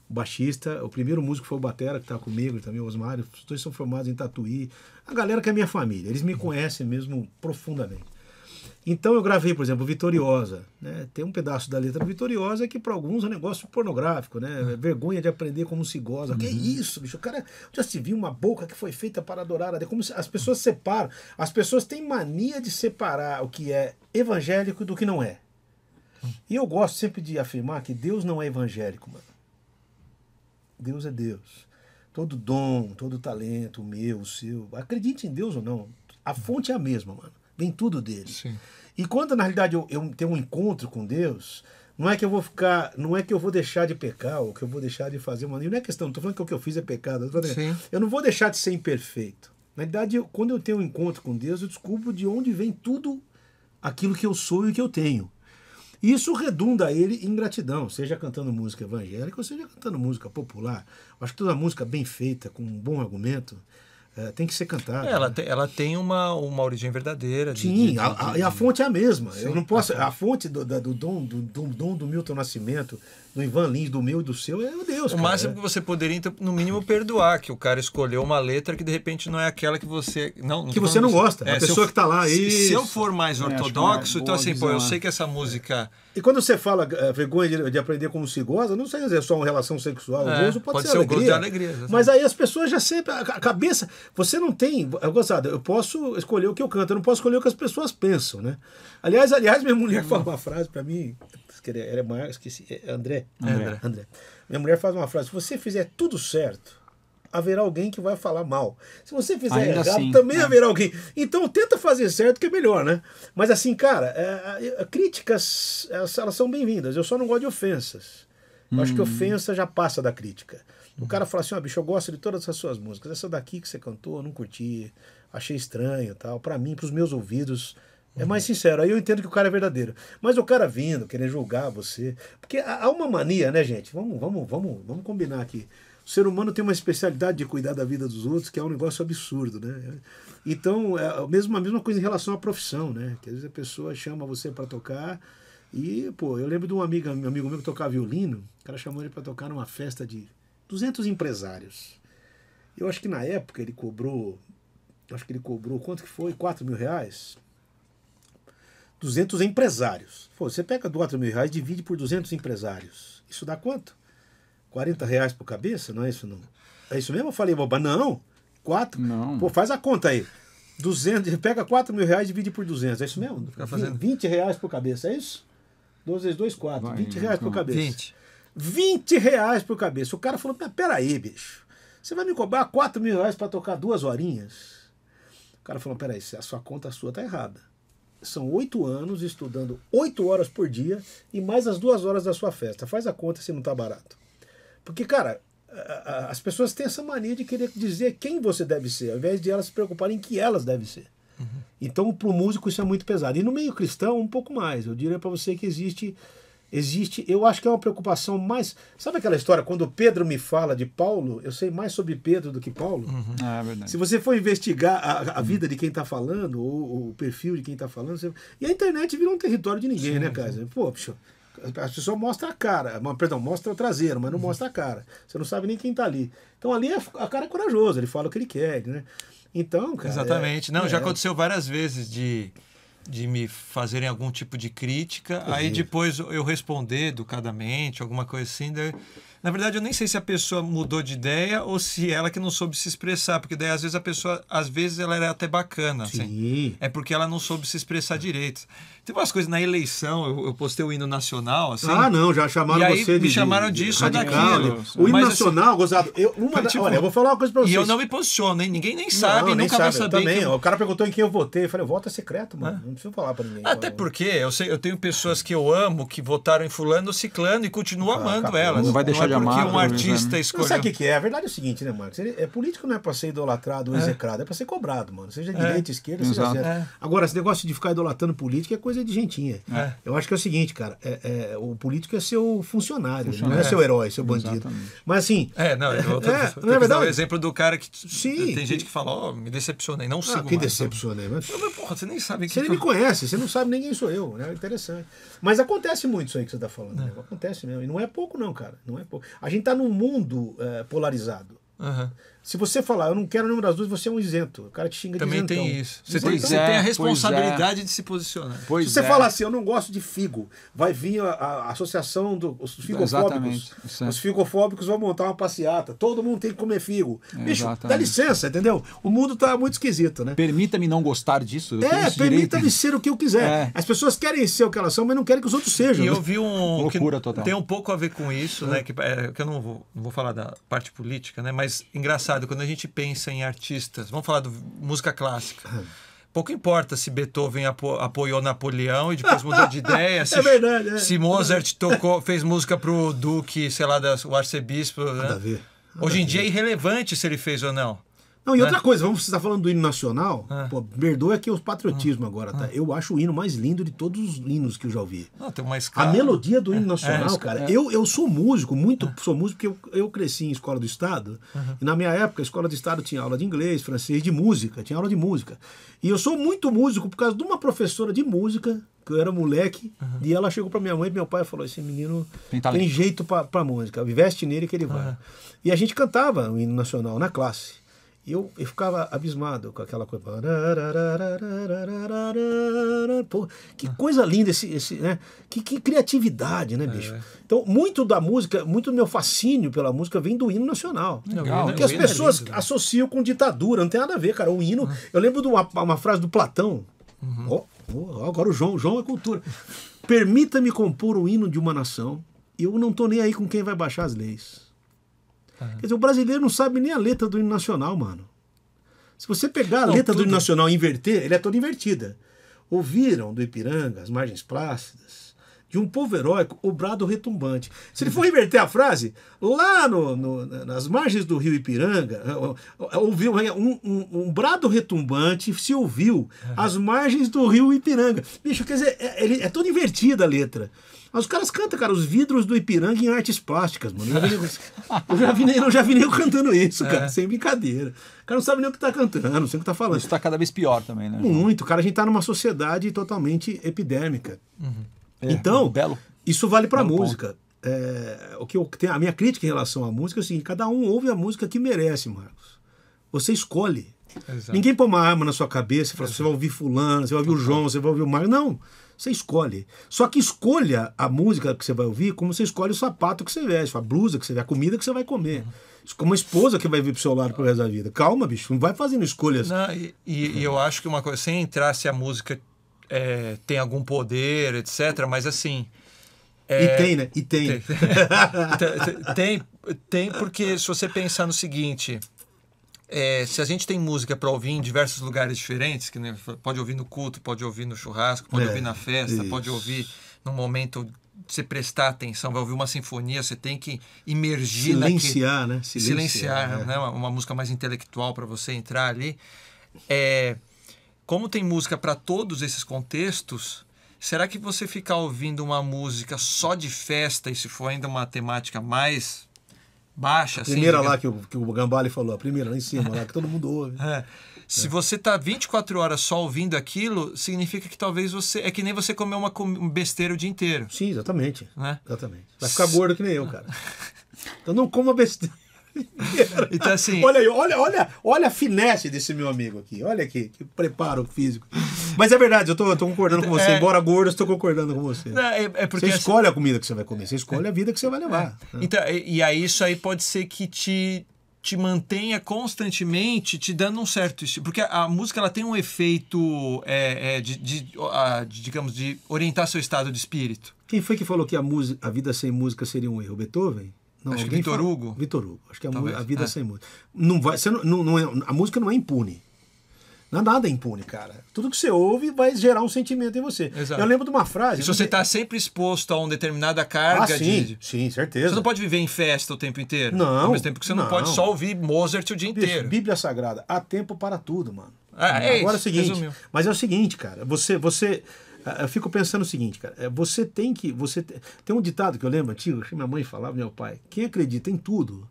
o baixista, o primeiro músico foi o Batera, que está comigo também, o Osmar, Os dois são formados em Tatuí. A galera que é minha família, eles me conhecem mesmo profundamente. Então eu gravei, por exemplo, Vitoriosa. Né? Tem um pedaço da letra Vitoriosa que para alguns é um negócio pornográfico, né? É vergonha de aprender como se goza. Uhum. Que é isso, bicho? O cara já se viu uma boca que foi feita para adorar a Deus. Como as pessoas separam. As pessoas têm mania de separar o que é evangélico do que não é. E eu gosto sempre de afirmar que Deus não é evangélico, mano. Deus é Deus. Todo dom, todo talento, o meu, o seu, acredite em Deus ou não, a fonte é a mesma, mano. Vem tudo dele. Sim. E quando na realidade eu, eu tenho um encontro com Deus, não é que eu vou ficar, não é que eu vou deixar de pecar, ou que eu vou deixar de fazer uma. Não é questão, não estou falando que o que eu fiz é pecado. Eu, eu não vou deixar de ser imperfeito. Na verdade, quando eu tenho um encontro com Deus, eu descubro de onde vem tudo aquilo que eu sou e o que eu tenho. Isso redunda a ele em gratidão, seja cantando música evangélica ou seja cantando música popular. Eu acho que toda música bem feita, com um bom argumento, é, tem que ser cantada. É, ela, né? tem, ela tem uma, uma origem verdadeira. De, Sim, de, de, a, a, e a fonte é a mesma. Sim, Eu não posso. A fonte, a fonte do, da, do, dom, do, do, dom do Milton Nascimento do Ivan Lins, do meu e do seu, é o Deus. O cara, máximo é. que você poderia, então, no mínimo, perdoar que o cara escolheu uma letra que de repente não é aquela que você. Não, não que você não gosta. É, a pessoa eu, que está lá. Se, se, eu for mais ortodoxo, é, então assim, pô, eu sei que né? essa música. E quando você fala eh, vergonha de, de, aprender como se goza, não sei dizer é só uma relação sexual. É, o gozo pode, pode ser, ser alegria, o de alegria. Mas aí as pessoas já sempre. A, a cabeça. Você não tem. É gostado eu posso escolher o que eu canto, eu não posso escolher o que as pessoas pensam, né? Aliás, aliás, minha mulher falou uma frase para mim que era, é, era é maior, esqueci, é André. André. André. André. Minha mulher faz uma frase: se você fizer tudo certo, haverá alguém que vai falar mal. Se você fizer Ainda errado, assim, também é. haverá alguém. Então tenta fazer certo que é melhor, né? Mas assim, cara, é, é, críticas elas são bem-vindas. Eu só não gosto de ofensas. Eu hum. acho que hum. ofensa já passa da crítica. O hum. cara fala assim, ó, oh, bicho, eu gosto de todas as suas músicas. Essa daqui que você cantou, eu não curti, achei estranho tal. Para mim, para os meus ouvidos, é mais sincero. Aí eu entendo que o cara é verdadeiro. Mas o cara vindo, querer julgar você. Porque há uma mania, né, gente? Vamos, vamos, vamos, vamos combinar aqui. O ser humano tem uma especialidade de cuidar da vida dos outros, que é um negócio absurdo, né? Então, é a mesma, a mesma coisa em relação à profissão, né? Que às vezes a pessoa chama você para tocar. E, pô, eu lembro de um amigo, um amigo meu que tocava violino, o cara chamou ele para tocar numa festa de 200 empresários. Eu acho que na época ele cobrou, acho que ele cobrou, quanto que foi? 4 mil reais? 200 empresários. Pô, você pega 4 mil reais, divide por 200 empresários. Isso dá quanto? 40 reais por cabeça? Não é isso não? É isso mesmo? Eu falei, boba, não. 4? Não. Pô, faz a conta aí. 200, pega 4 mil reais e divide por 200. É isso mesmo? Fica fazendo... 20 reais por cabeça, é isso? 2 vezes 2, 4. 20 reais então, por cabeça. 20. 20 reais por cabeça. O cara falou, peraí, bicho. Você vai me cobrar 4 mil reais para tocar duas horinhas? O cara falou, peraí, a sua conta sua tá errada são oito anos estudando oito horas por dia e mais as duas horas da sua festa. Faz a conta se não está barato. Porque, cara, as pessoas têm essa mania de querer dizer quem você deve ser, ao invés de elas se preocuparem em que elas devem ser. Uhum. Então, para o músico, isso é muito pesado. E no meio cristão, um pouco mais. Eu diria para você que existe Existe, eu acho que é uma preocupação mais. Sabe aquela história, quando Pedro me fala de Paulo, eu sei mais sobre Pedro do que Paulo? Uhum. Ah, é verdade. Se você for investigar a, a vida de quem está falando, ou, o perfil de quem está falando, você... e a internet virou um território de ninguém, né, Sim. né, cara? Pô, puxa as pessoas mostram a cara, perdão, mostra o traseiro, mas não uhum. mostra a cara. Você não sabe nem quem está ali. Então ali é, a cara é corajoso, ele fala o que ele quer, né? Então, cara. Exatamente. É, não, é, já é. aconteceu várias vezes de de me fazerem algum tipo de crítica. Uhum. Aí depois eu responder educadamente, alguma coisa assim. Daí... Na verdade, eu nem sei se a pessoa mudou de ideia ou se ela que não soube se expressar, porque daí às vezes a pessoa, às vezes ela era até bacana, assim. É porque ela não soube se expressar direito. Tem umas coisas na eleição, eu, eu postei o hino nacional, assim. Ah, não, já chamaram e você de, me chamaram disso ou daquilo. O hino assim, nacional, gozado. Eu, uma, tipo, olha, eu vou falar uma coisa pra vocês. E eu não me posiciono, hein? Ninguém nem sabe, não, nem nunca sabe. vai saber. também, eu... O cara perguntou em quem eu votei. Eu falei, voto é secreto, mano. Ah preciso falar pra ninguém. Até é. porque eu, sei, eu tenho pessoas que eu amo que votaram em fulano ou ciclano e continuam ah, amando acabou. elas. Não vai deixar não é de amar. porque um artista né? escolheu... Não, sabe o que, é? A verdade é o seguinte, né, Marcos? É, político não é pra ser idolatrado ou é. execrado, é pra ser cobrado, mano. Seja direita, é. esquerda, Exato. seja certo. É. Agora, esse negócio de ficar idolatando político é coisa de gentinha. Eu acho que é o seguinte, cara, o político é seu funcionário, né? funcionário. não é, seu herói, seu bandido. Exatamente. Mas assim... É, não, eu vou é, verdade é o exemplo do cara que... Sim. Tem gente que fala, ó, oh, me decepcionei, não ah, sigo que mais. que decepcionei? Mas... Porra, você nem sabe que... Você me conhece, você não sabe nem quem sou eu, né? Interessante. Mas acontece muito isso aí que você está falando. É. Né? Acontece mesmo. E não é pouco, não, cara. Não é pouco. A gente está num mundo é, polarizado. Uhum. Se você falar, eu não quero nenhuma das duas, você é um isento. O cara te xinga Também de isentão. tem isso. Você tem, é, tem, a responsabilidade é. de se posicionar. Pois Se você é. falar assim, eu não gosto de figo, vai vir a, a associação dos do, figofóbicos. É. Os figofóbicos vão montar uma passeata. Todo mundo tem que comer figo. Bicho, exatamente. dá licença, entendeu? O mundo está muito esquisito, né? Permita-me não gostar disso. é, permita-me ser o que eu quiser. É. As pessoas querem ser o que elas são, mas não querem que os outros sejam. E né? eu vi um. Loucura total. Tem um pouco a ver com isso, né? É. Que, que eu não vou, não vou falar da parte política, né? Mas engraçado engraçado, quando a gente pensa em artistas, vamos falar de música clássica. Pouco importa se Beethoven apo apoiou Napoleão e depois mudou de ideia. Se, é verdade, é. se Mozart tocou, fez música para o Duque, sei lá, das, o arcebispo. Né? Hoje em dia é irrelevante se ele fez ou não. Não, e né? outra coisa, vamos estar tá falando do hino nacional. É. Pô, perdoa aqui os patriotismo ah. agora, tá? Ah. Eu acho o hino mais lindo de todos os hinos que eu já ouvi. Não, ah, tem uma escala. A melodia do é, hino é nacional, é, cara. Eu, eu sou músico, muito sou músico, porque eu, eu cresci em escola do Estado. Uhum. E na minha época, a escola do Estado tinha aula de inglês, francês, de música. Tinha aula de música. E eu sou muito músico por causa de uma professora de música que eu era moleque, uhum. e ela chegou para minha mãe e meu pai falou: esse menino tem, tem jeito para música, veste nele que ele vai. Uhum. E a gente cantava o hino nacional na classe eu, eu ficava abismado com aquela coisa. Pô, que coisa linda esse, esse né? Que, que criatividade, né, bicho? É. Então, muito da música, muito do meu fascínio pela música vem do hino nacional. Legal, porque as pessoas é lindo, associam com ditadura, não tem nada a ver, cara. O hino, eu lembro de uma, uma frase do Platão. Uhum. Oh, oh, agora o João, o João é cultura. Permita-me compor o hino de uma nação. Eu não tô nem aí com quem vai baixar as leis. Uhum. Quer dizer, o brasileiro não sabe nem a letra do hino nacional, mano. Se você pegar a não, letra tudo... do hino nacional e inverter, ele é toda invertida. Ouviram do Ipiranga, as margens plácidas, de um povo heróico, o brado retumbante. Se ele for uhum. inverter a frase, lá no, no, nas margens do rio Ipiranga, é, é, é, ouviu um, um, um brado retumbante, se ouviu uhum. as margens do rio Ipiranga. Bicho, quer dizer, é, é, é toda invertida a letra. Mas os caras cantam, cara, os vidros do Ipiranga em artes plásticas, mano. Eu já vi, eu já vi cantando isso, cara, é. sem brincadeira. O cara não sabe nem o que tá cantando, não sei o que tá falando. Isso tá cada vez pior também, né? Muito, cara, a gente tá numa sociedade totalmente epidêmica. Uhum. É, então, um belo, isso vale pra é música. É, o que eu, a minha crítica em relação à música é o seguinte: cada um ouve a música que merece, Marcos. Você escolhe. Exato. Ninguém põe uma arma na sua cabeça e fala: Exato. você vai ouvir Fulano, você vai ouvir Total. o João, você vai ouvir o Mário. Não. Você escolhe. Só que escolha a música que você vai ouvir como você escolhe o sapato que você veste, a blusa que você veste, a comida que você vai comer. Uhum. Como a esposa que vai vir pro seu lado pro resto da vida. Calma, bicho, não vai fazendo escolhas. Não, e, e, uhum. e eu acho que uma coisa, sem entrar se a música é, tem algum poder, etc., mas assim. É, e tem, né? E tem. Então, tem, tem, tem, porque se você pensar no seguinte, é, se a gente tem música para ouvir em diversos lugares diferentes, que né, pode ouvir no culto, pode ouvir no churrasco, pode é, ouvir na festa, isso. pode ouvir num momento de você prestar atenção, vai ouvir uma sinfonia, você tem que imergir silenciar, naquele, né? Silenciar, silenciar né? é. né? Uma, uma, música mais intelectual para você entrar ali. É, como tem música para todos esses contextos, será que você ficar ouvindo uma música só de festa e se for ainda uma temática mais baixa. A assim, primeira assim, lá que o, que o Gambale falou, a primeira lá em cima, lá que todo mundo ouve. É. Se é. você está 24 horas só ouvindo aquilo, significa que talvez você. É que nem você comer uma um besteira o dia inteiro. Sim, exatamente. Né? Exatamente. Vai ficar gordo que nem eu, cara. Então não coma besteira. então, assim, olha olha, olha, olha a finesse desse meu amigo aqui. Olha aqui, que preparo físico. Mas é verdade, eu tô, tô concordando com você. É. Embora gordo, eu estou concordando com você. Não, é, é porque você assim escolhe assim, a comida que você vai comer, você escolhe a vida que você vai levar. É. Né? Então, e, e aí isso aí pode ser que te te mantenha constantemente te dando um certo estilo. Porque a, a música ela tem um efeito é, é, de, de, a, de, digamos, de orientar seu estado de espírito. Quem foi que falou que a, a vida sem música seria um erro? Beethoven? Não, acho que Vitor fala... Hugo. Vitor Hugo. Acho que é a, a vida é. sem música. Não vai, você não, não, não é, a música não é impune. Nada é nada impune, cara. Tudo que você ouve vai gerar um sentimento em você. Exato. Eu lembro de uma frase. E se você está porque... sempre exposto a uma determinada carga ah, sim, de. Sim, certeza. Você não pode viver em festa o tempo inteiro. Não. Ao mesmo tempo que você não, não pode só ouvir Mozart o dia Bicho, inteiro. Bíblia Sagrada. Há tempo para tudo, mano. Ah, é Agora isso, é o seguinte. Resumiu. Mas é o seguinte, cara. Você, você, ah, eu fico pensando o seguinte, cara, é, você tem que. você Tem, tem um ditado que eu lembro antigo, que minha mãe falava, meu pai, quem acredita em tudo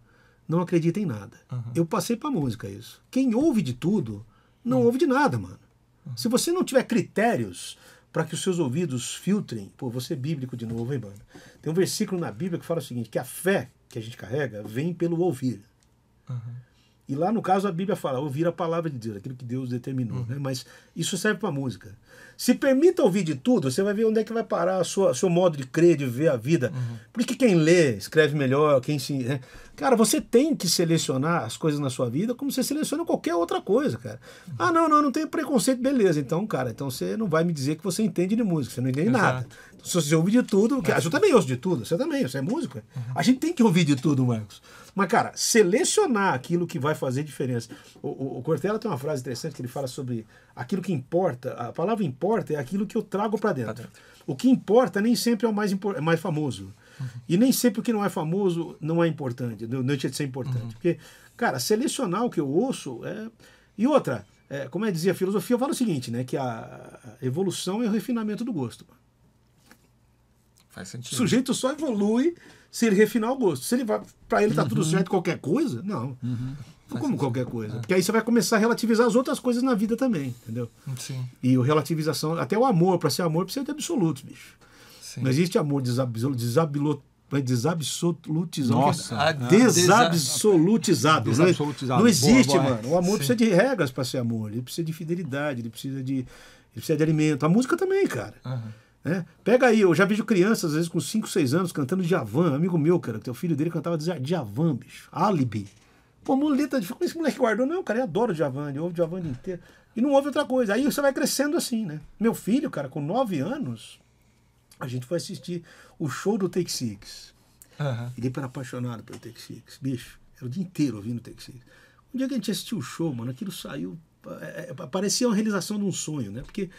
não acredita em nada. Uhum. Eu passei pra música isso. Quem ouve de tudo não uhum. ouve de nada, mano. Uhum. Se você não tiver critérios para que os seus ouvidos filtrem, pô, você é bíblico de novo, hein, mano? Tem um versículo na Bíblia que fala o seguinte: que a fé que a gente carrega vem pelo ouvir. Uhum. E lá no caso a Bíblia fala, ouvir a palavra de Deus, aquilo que Deus determinou, uhum. né? Mas isso serve para música. Se permita ouvir de tudo, você vai ver onde é que vai parar o seu modo de crer, de ver a vida. Uhum. Porque quem lê, escreve melhor, quem se. Né? Cara, você tem que selecionar as coisas na sua vida como você seleciona qualquer outra coisa, cara. Uhum. Ah, não, não, não tenho preconceito, beleza. Então, cara, então você não vai me dizer que você entende de música, você não entende Exato. nada. Então, se você ouve de tudo, que, ah, eu também ouço de tudo, você também, você é músico. Uhum. A gente tem que ouvir de tudo, Marcos. Mas, cara, selecionar aquilo que vai fazer diferença. O, o, o Cortella tem uma frase interessante que ele fala sobre aquilo que importa. A palavra importa é aquilo que eu trago para dentro. dentro. Tá o que importa nem sempre é o mais, é mais famoso. Uhum. E nem sempre o que não é famoso não é importante, não deixa de ser importante. Uhum. Porque, cara, selecionar o que eu ouço é. E outra, é, como é dizia a filosofia, fala o seguinte, né? Que a evolução é o refinamento do gosto. Faz sentido. O sujeito só evolui se ele refinar o gosto. Se ele vai. Pra ele tá uhum. tudo certo qualquer coisa, não. Uhum. como qualquer coisa. É. Porque aí você vai começar a relativizar as outras coisas na vida também, entendeu? Sim. E o relativização, até o amor, para ser amor, precisa de absolutos, bicho. Sim. Não existe amor desabilo, desabilo, é desabsolutizado. Nossa, é ah, desabsolutizado. Né? Desabsolutizado. Não existe, boa, boa. mano. O amor Sim. precisa de regras para ser amor. Ele precisa de fidelidade, ele precisa de, ele precisa de alimento. A música também, cara. Uhum. Né? Pega aí, eu já vejo crianças, às vezes, com 5, 6 anos, cantando Djavan. Amigo meu, cara, que o filho dele cantava Djavan, bicho. Alibi. Pô, muleta, como esse moleque guardou? Não, cara, eu adora Djavan, ele ouve Djavan inteiro. E não houve outra coisa. Aí você vai crescendo assim, né? Meu filho, cara, com 9 anos, a gente foi assistir o show do Take Six. Uhum. Ele era apaixonado pelo Take Six, bicho. Era o dia inteiro ouvindo o Take Six. Um dia que a gente assistiu o show, mano, aquilo saiu. É, é parecia uma realização de um sonho, né? Porque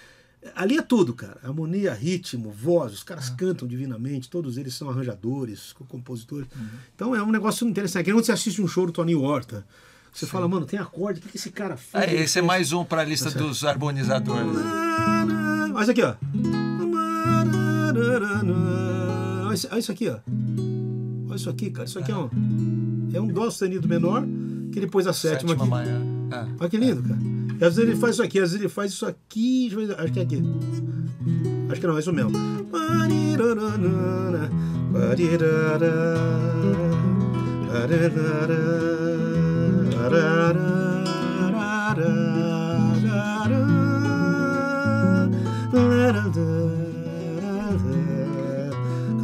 Ali é tudo, cara. Harmonia, ritmo, voz, os caras ah, tá. cantam é. divinamente, todos eles são arranjadores, compositores. Uhum. Então é um negócio interessante. É quando você assiste um show do Tony Horta, você Sim. fala, mano, tem acorde, o que, que esse cara faz? É, esse é mais um para a lista tá dos harmonizadores. Olha aqui, ó. Olha isso aqui, ó. Olha isso aqui, cara. Isso aqui é, é um, é um dó sustenido menor que ele pôs a sétima, sétima aqui. Maior. É. Olha que lindo, cara. E às vezes ele faz isso aqui, às vezes ele faz isso aqui. Acho que é aqui. Acho que não, é isso mesmo.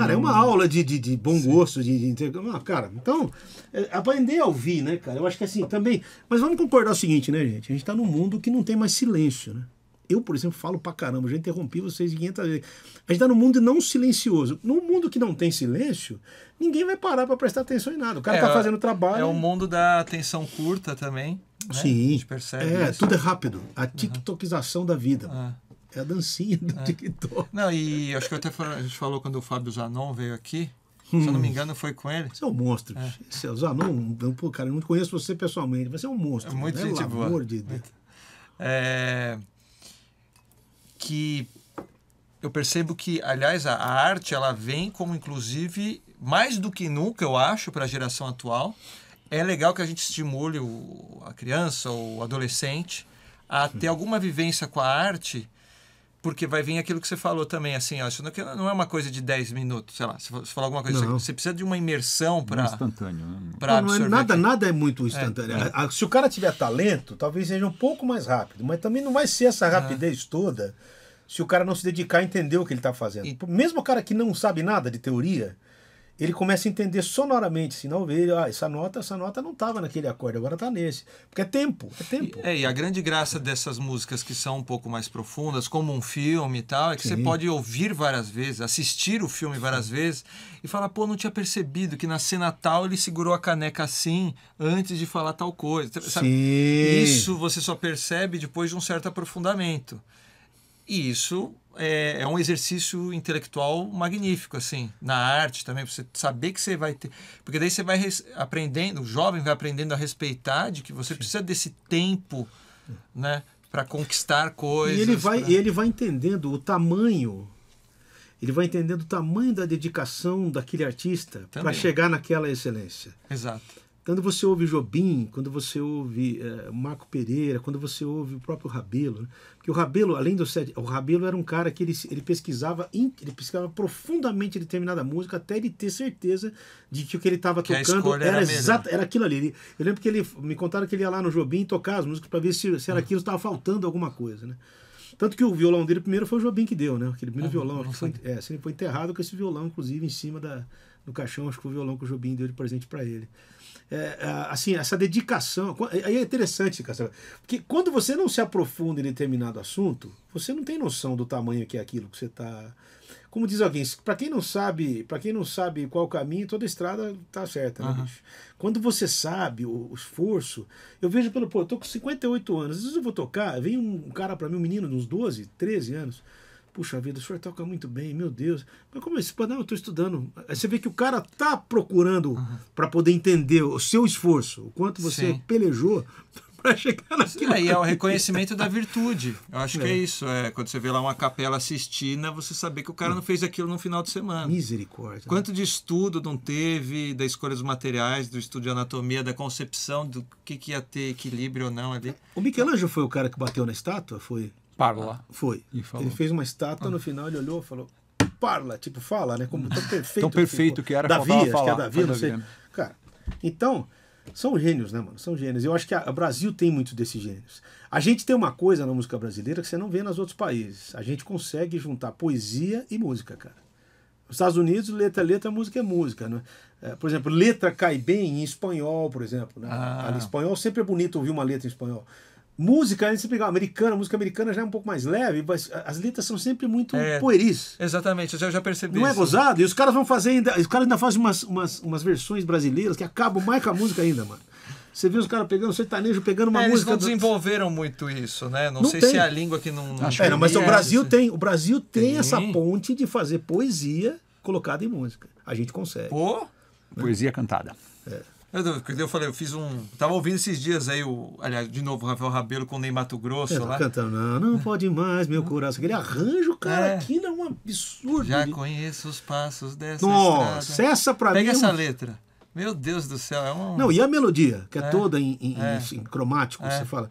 Cara, é uma hum. aula de, de, de bom Sim. gosto, de, de, ah, Cara, então, é, aprender a ouvir, né, cara? Eu acho que assim, também. Mas vamos concordar o seguinte, né, gente? A gente tá num mundo que não tem mais silêncio, né? Eu, por exemplo, falo pra caramba, já interrompi vocês 500 vezes. A gente tá num mundo não silencioso. Num mundo que não tem silêncio, ninguém vai parar para prestar atenção em nada. O cara é, tá fazendo trabalho. É o mundo da atenção curta também. Né? Sim. A gente percebe. É, isso. tudo é rápido. A tiktokização uhum. da vida. Ah. É a dancinha do é. TikTok. Não, e acho que até a gente falou quando o Fábio Zanon veio aqui. Hum. Se eu não me hum. engano, foi com ele. Você é um monstro. É. Esse é Zanon, pô, cara, eu não conheço você pessoalmente, mas você é um monstro. É muito né? gente de É... Que eu percebo que, aliás, a arte ela vem como, inclusive, mais do que nunca, eu acho, para a geração atual. É legal que a gente estimule o, a criança ou o adolescente a hum. ter alguma vivência com a arte porque vai vir aquilo que você falou também, assim, ó, isso não é, é uma coisa de 10 minutos, sei lá, se falar alguma coisa, não. você, precisa de uma imersão para Um instantâneo, né? Pra não, não é nada, nada é muito instantâneo. É, é. se o cara tiver talento, talvez seja um pouco mais rápido, mas também não vai ser essa é. rapidez toda se o cara não se dedicar a entender o que ele está fazendo. E... Mesmo o cara que não sabe nada de teoria, ele começa a entender sonoramente, se não ver, ah, essa nota, essa nota não estava naquele acorde, agora está nesse. Porque é tempo, é tempo. É, e a grande graça dessas músicas que são um pouco mais profundas, como um filme e tal, é que Sim. você pode ouvir várias vezes, assistir o filme várias Sim. vezes e falar, pô, não tinha percebido que na cena tal ele segurou a caneca assim antes de falar tal coisa. Sabe? Sim. Isso você só percebe depois de um certo aprofundamento. E isso é, é, um exercício intelectual magnífico, assim, na arte também, você saber que você vai ter. Porque daí você vai aprendendo, o jovem vai aprendendo a respeitar de que você Sim. precisa desse tempo, né, para conquistar coisas. E ele vai, pra... ele vai entendendo o tamanho. Ele vai entendendo o tamanho da dedicação daquele artista para chegar naquela excelência. Exato. Quando você ouve Jobim, quando você ouve é, Marco Pereira, quando você ouve o próprio Rabelo, né? que o Rabelo, além do o Rabelo era um cara que ele, ele pesquisava, ele pesquisava profundamente determinada música até ele ter certeza de que o que ele estava tocando era, era exato, era aquilo ali. Eu lembro que ele me contaram que ele ia lá no Jobim tocar as músicas para ver se, se era uhum. aquilo, estava faltando alguma coisa, né? Tanto que o violão dele primeiro foi o Jobim que deu, né? Aquele primeiro ah, violão. Acho que foi, é, ele foi enterrado com esse violão, inclusive, em cima da, do caixão. Acho que foi o violão que o Jobim deu de presente para ele. É, é, assim, essa dedicação. Aí é interessante, Castelo, porque quando você não se aprofunda em determinado assunto, você não tem noção do tamanho que é aquilo que você está. Como diz alguém, para quem não sabe, para quem não sabe qual caminho, toda estrada tá certa, né, uhum. Quando você sabe o, o, esforço, eu vejo pelo, pô, eu tô com 58 anos, às vezes eu vou tocar, vem um cara para mim, um menino de uns 12, 13 anos, Puxa vida, o senhor toca muito bem, meu Deus. Mas como é isso? Não, eu estou estudando. Aí você vê que o cara tá procurando uhum. para poder entender o seu esforço, o quanto você Sim. pelejou para chegar naquilo. É, aí é o reconhecimento da virtude. Eu acho é. que é isso. É, quando você vê lá uma capela assistindo, é você saber que o cara hum. não fez aquilo no final de semana. Misericórdia. Né? Quanto de estudo não teve, da escolha dos materiais, do estudo de anatomia, da concepção do que, que ia ter equilíbrio ou não ali. O Michelangelo foi o cara que bateu na estátua? Foi? Parla. Ah, foi. Ele fez uma estátua, ah. no final ele olhou e falou, parla, tipo, fala, né? Como tão perfeito. tão perfeito que, que era Davi, acho falar, que é Davi, não Davi, sei. Né? Cara, então, são gênios, né, mano? São gênios. Eu acho que o Brasil tem muito desses gênios. A gente tem uma coisa na música brasileira que você não vê nos outros países. A gente consegue juntar poesia e música, cara. Nos Estados Unidos, letra é letra, música é música. Né? É, por exemplo, letra cai bem em espanhol, por exemplo. Né? Ah. Em espanhol sempre é bonito ouvir uma letra em espanhol música, a sempre americana, música americana já é um pouco mais leve, mas as letras são sempre muito é, pueris. Exatamente, eu já, já percebi. Não é isso. é gozado? E os caras vão fazer ainda, os caras ainda fazem umas, umas, umas versões brasileiras que acabam mais com a música ainda, mano. Você viu os caras pegando o sertanejo, pegando uma é, música. Eles não desenvolveram do... muito isso, né? Não, não sei tem. se é a língua que não. Acho é, não, mas é, o Brasil é, tem. O Brasil tem, tem, essa ponte de fazer poesia colocada em música. A gente consegue. Pô, né? poesia cantada. É. Eu, eu falei, eu fiz um. Tava ouvindo esses dias aí, o, aliás, de novo, o Rafael Rabelo com o Ney Mato Grosso tá lá. cantando, não, não pode mais, meu coração. Aquele arranjo, cara, é. aquilo é um absurdo. Já conheço os passos dessa Nossa, estrada. essa pra Pega mim. Pega é essa letra. Meu Deus do céu, é um. Não, e a melodia, que é, é toda em, em, é. em, assim, cromático, é. você fala.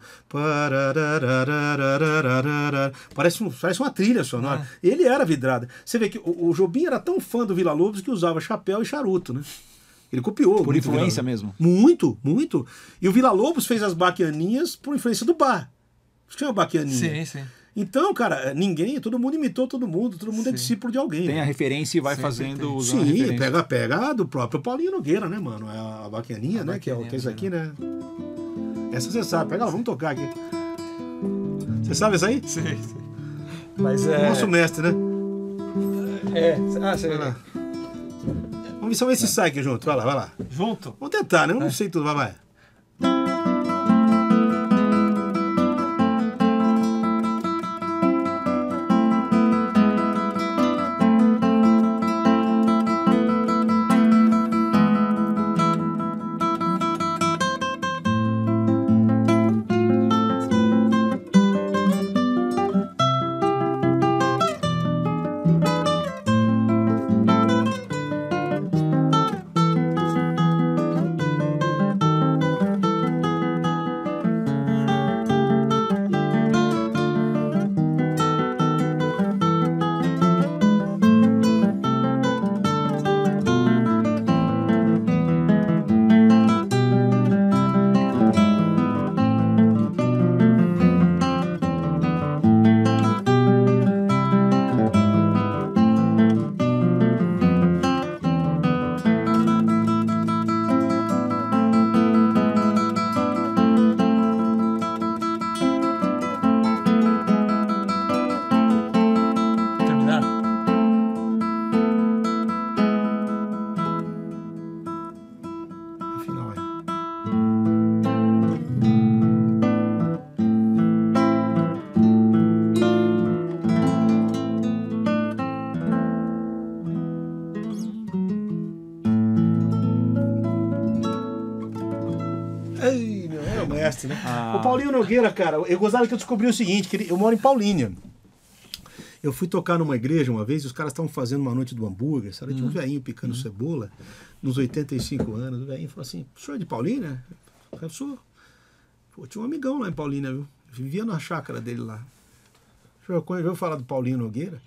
Parece, um, parece uma trilha sonora. Ele era vidrada. Você vê que o, o Jobim era tão fã do Vila Lobos que usava chapéu e charuto, né? Ele copiou. Por influência né? mesmo? Muito, muito. E o Vila Lobos fez as baquianinhas por influência do bar. Tinha uma baquianinha. Sim, sim. Então, cara, ninguém, todo mundo imitou todo mundo, todo mundo é Sim. é discípulo de alguém. Tem né? a referência e vai fazendo os Sim, pega, pega do próprio Paulinho Nogueira, né, mano? É a baquianinha, né? Que é o que é isso aqui, né? né? Essa você sabe, pega ela, vamos tocar aqui. Você sabe isso aí? Sim, sim. Mas é. Nosso mestre, né? É. Ah, você. lá. Vamos ver se sai aqui junto. Vai lá, vai lá. Junto? Vamos tentar, né? Eu não sei tudo, vai, vai. Nogueira, cara, eu gostava que eu descobri o seguinte, que ele, eu moro em Paulínia. Eu fui tocar numa igreja uma vez e os caras estavam fazendo uma noite do hambúrguer, sabe? Tinha um uhum. velhinho picando uhum. cebola, nos 85 anos. O velhinho falou assim: o senhor é de Paulínia? Eu sou. Pô, tinha um amigão lá em Paulínia, viu? Vivia na chácara dele lá. O senhor ouviu falar do Paulinho Nogueira?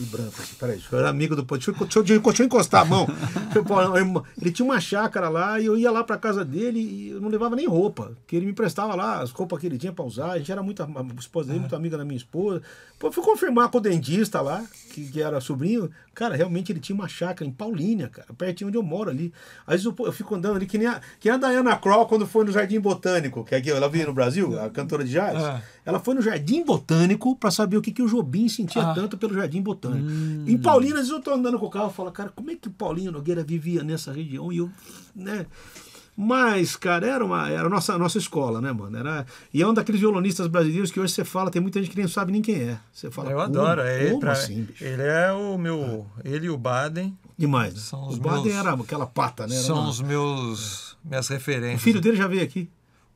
e branco aqui, peraí, eu era amigo do deixa, deixa, deixa, eu encostar a mão. ele tinha uma chácara lá e eu ia lá para casa dele e eu não levava nem roupa, que ele me prestava lá as roupas que ele tinha para usar, a gente era muito, a esposa dele, é. muito amiga da minha esposa. Pô, fui confirmar com o dentista lá, que, que era sobrinho, cara, realmente ele tinha uma chácara em Paulínia, cara, pertinho onde eu moro ali. Às vezes eu, eu fico andando ali, que nem a, que a Diana Kroll quando foi no Jardim Botânico, que é aqui, ela veio no Brasil, a ah. cantora de jazz. Ah. Ela foi no Jardim Botânico para saber o que, que o Jobim sentia ah. tanto pelo Jardim Botânico. Hum. Em Paulínia, às vezes eu tô andando com o carro e falo, cara, como é que o Paulinho Nogueira vivia nessa região? E eu, né? Mas, cara, era uma era a nossa, a nossa escola, né, mano? Era, e é um daqueles violonistas brasileiros que hoje você fala, tem muita gente que nem sabe nem quem é. Você fala, Eu adoro. É, ele. pra, assim, Ele é o meu. Ele e o Baden. Demais. Né? São o Baden meus, era aquela pata, né? Era são uma, os meus. É. Minhas referências. O filho dele já veio aqui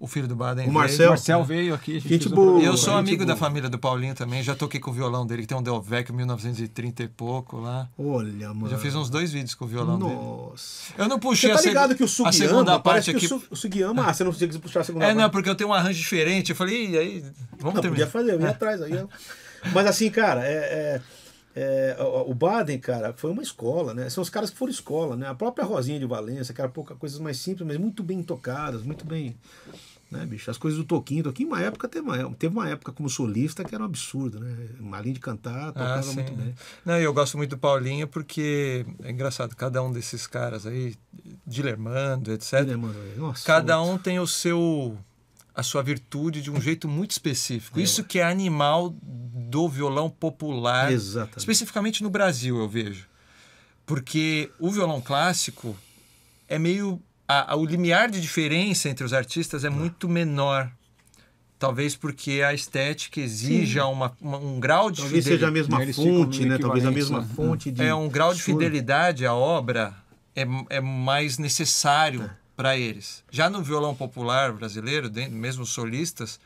o filho do Baden o Marcel, veio. Marcel veio aqui. gente boa, Eu sou amigo boa. da família do Paulinho também, já toquei com o violão dele, que tem um Del Vecchio 1930 e pouco lá. Olha, mano. já fiz uns dois vídeos com o violão Nossa. dele. Nossa. Eu não puxei você tá ligado que o Sugiyama, a segunda parte aqui. Que o Sugiyama, ah, você não tinha que puxar a segunda é, parte. É, não, porque eu tenho um arranjo diferente. Eu falei, e aí, vamos não, terminar. Podia fazer, eu ia é. atrás aí. Eu... Mas assim, cara, é... é... É, o Baden, cara, foi uma escola, né? São os caras que foram escola, né? A própria Rosinha de Valença, que era pouca, coisas mais simples, mas muito bem tocadas, muito bem né, bicho? As coisas do Toquinho, Toquinho, uma época teve uma, teve uma época como solista que era um absurdo, né? Além de cantar, ah, tocava ah, muito bem. Não, eu gosto muito do Paulinho porque é engraçado, cada um desses caras aí, Dilermando, etc. Dilermando, é, nossa, cada um tem o seu a sua virtude de um jeito muito específico. É. Isso que é animal do violão popular, Exatamente. especificamente no Brasil, eu vejo. Porque o violão clássico é meio a, a, o limiar de diferença entre os artistas é tá. muito menor. Talvez porque a estética exija uma, uma, um grau de Talvez fidelidade. seja a mesma fonte, né? Talvez a mesma né? fonte de. É um grau de fidelidade à obra é, é mais necessário é. para eles. Já no violão popular brasileiro, mesmo solistas,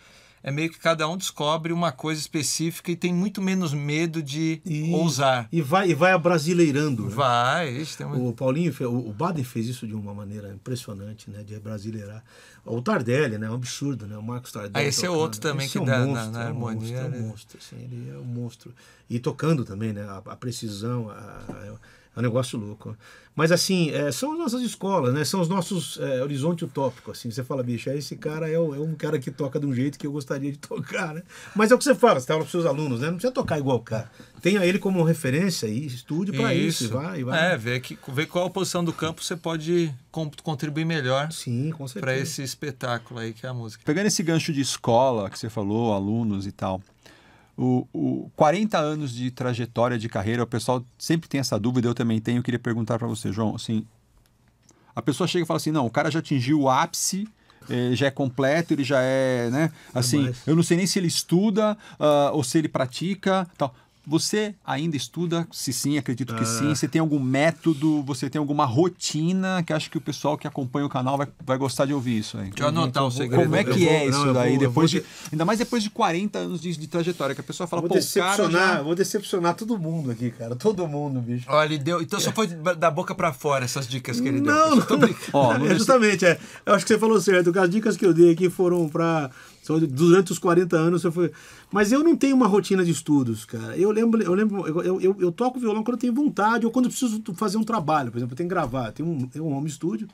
é meio que cada um descobre uma coisa específica e tem muito menos medo de e, ousar. E vai, e vai abrasileirando. Né? Vai. Isso tem uma... O Paulinho, o Baden fez isso de uma maneira impressionante, né? De abrasileirar. O Tardelli, né? É um absurdo, né? O Marcos Tardelli. Ah, esse é tocando. é outro também esse que é um dá monstro, na, na é um harmonia. Monstro, né? É um né? monstro, assim, ele é um monstro. E tocando também, né? A, a precisão, a, a é um negócio louco. Mas assim, é, são as nossas escolas, né? São os nossos é, horizonte utópico, assim. Você fala, bicho, esse cara é, o, é, um cara que toca de um jeito que eu gostaria de tocar, né? Mas é o que você fala, você fala para seus alunos, né? Não precisa tocar igual o cara. Tenha ele como referência e estude para isso. isso. Vai, vai. É, ver, que, qual a posição do campo você pode contribuir melhor Sim, com certeza. para esse espetáculo aí que é a música. Pegando esse gancho de escola que você falou, alunos e tal o, o 40 anos de trajetória de carreira, o pessoal sempre tem essa dúvida, eu também tenho. Eu queria perguntar para você, João, assim, a pessoa chega e fala assim, não, o cara já atingiu o ápice, eh, já é completo, ele já é, né? Assim, é eu não sei nem se ele estuda uh, ou se ele pratica, tal. Você ainda estuda? Se sim, acredito que sim. É. Você tem algum método? Você tem alguma rotina que acho que o pessoal que acompanha o canal vai, vai gostar de ouvir isso aí? Deixa eu anotar o segredo. Como é que é vou, é isso não, daí? Vou, depois vou... de, ainda mais depois de 40 anos de, de trajetória, que a pessoa fala, vou pô, decepcionar, já... Vou decepcionar todo mundo aqui, cara. Todo mundo, bicho. Olha, ele deu... Então só foi da boca para fora essas dicas que ele não, deu. Não, não. não é, justamente, é. Eu acho que você falou certo. As dicas que eu dei aqui foram para durante os 40 anos eu fui. Mas eu não tenho uma rotina de estudos, cara. Eu lembro, eu lembro, eu, eu, eu toco violão quando eu tenho vontade, ou quando eu preciso fazer um trabalho, por exemplo, eu tenho que gravar, tem um, tenho um home studio.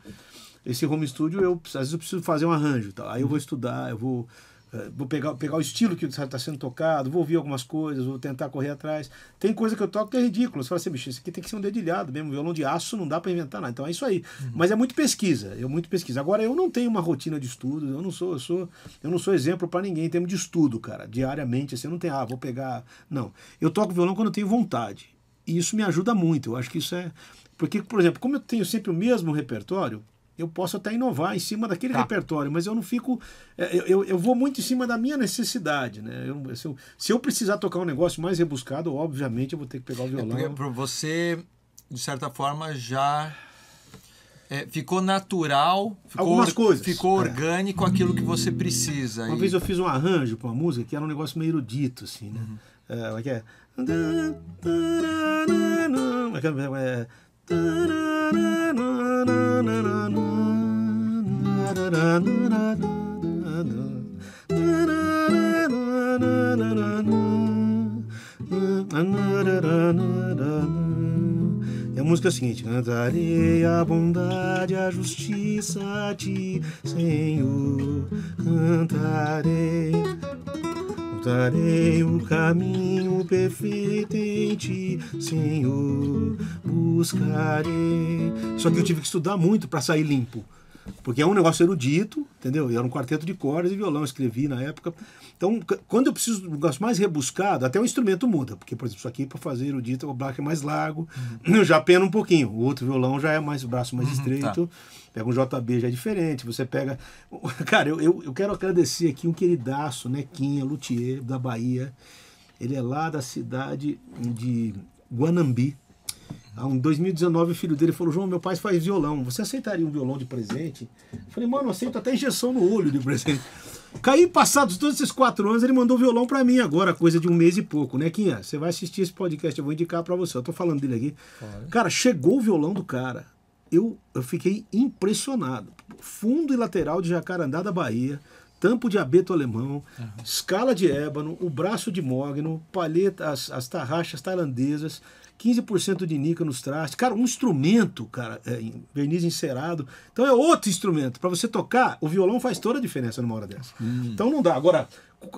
Esse home studio, eu, às vezes eu preciso fazer um arranjo. Tá? Aí eu vou estudar, eu vou eh, vou pegar, pegar o estilo que está sendo tocado, vou ouvir algumas coisas, vou tentar correr atrás. Tem coisa que eu toco que é ridículo. Você fala assim, bicho, isso aqui tem que ser um dedilhado mesmo. Violão de aço não dá para inventar nada. Então é isso aí. Uhum. Mas é muito pesquisa, eu muito pesquisa. Agora, eu não tenho uma rotina de estudo, eu não sou, eu sou, eu não sou exemplo para ninguém em termos de estudo, cara. Diariamente, assim, eu não tenho, ah, vou pegar. Não. Eu toco violão quando eu tenho vontade. E isso me ajuda muito. Eu acho que isso é. Porque, por exemplo, como eu tenho sempre o mesmo repertório, eu posso até inovar em cima daquele tá. repertório, mas eu não fico. É, eu, eu, eu, vou muito em cima da minha necessidade, né? Eu, se, eu, se eu precisar tocar um negócio mais rebuscado, obviamente eu vou ter que pegar o é, violão. É porque você, de certa forma, já. É, ficou natural, ficou, Algumas coisas. ficou é. orgânico é. aquilo que você precisa. Uma e... vez eu fiz um arranjo para uma música que era um negócio meio erudito, assim, né? Uhum. É, que é... E a música é a seguinte: Cantarei a bondade, a justiça a ti, Senhor. Cantarei Voltarei o caminho perfeito em ti, Senhor, buscarei. Só que eu tive que estudar muito para sair limpo. Porque é um negócio erudito, entendeu? E era um quarteto de cordas e violão, escrevi na época. Então, quando eu preciso de um negócio mais rebuscado, até o instrumento muda. Porque, por exemplo, isso aqui é para fazer erudito, o braço é mais largo, uhum. já pena um pouquinho. O outro violão já é mais, braço mais uhum, tá. estreito. Tá pega um JB já é diferente, você pega. Cara, eu, eu, eu quero agradecer aqui um queridaço, Nequinha, né, Luthier, da Bahia. Ele é lá da cidade de Guanambi. Em 2019, o filho dele falou: João, meu pai faz violão. Você aceitaria um violão de presente? Eu falei, mano, aceito até injeção no olho de presente. Caí passados todos esses quatro anos, ele mandou violão para mim agora, coisa de um mês e pouco, né, Quinha? Você vai assistir esse podcast, eu vou indicar para você. Eu tô falando dele aqui. Cara, chegou o violão do cara eu, eu fiquei impressionado. Fundo e lateral de jacarandá da Bahia, tampo de abeto alemão, uhum. escala de ébano, o braço de mogno, palheta, as, as tarraxas tailandesas, 15% de nica nos trastes. Cara, um instrumento, cara, é, verniz encerado. Então é outro instrumento. Para você tocar, o violão faz toda a diferença numa hora dessa. Hum. Então não dá. Agora,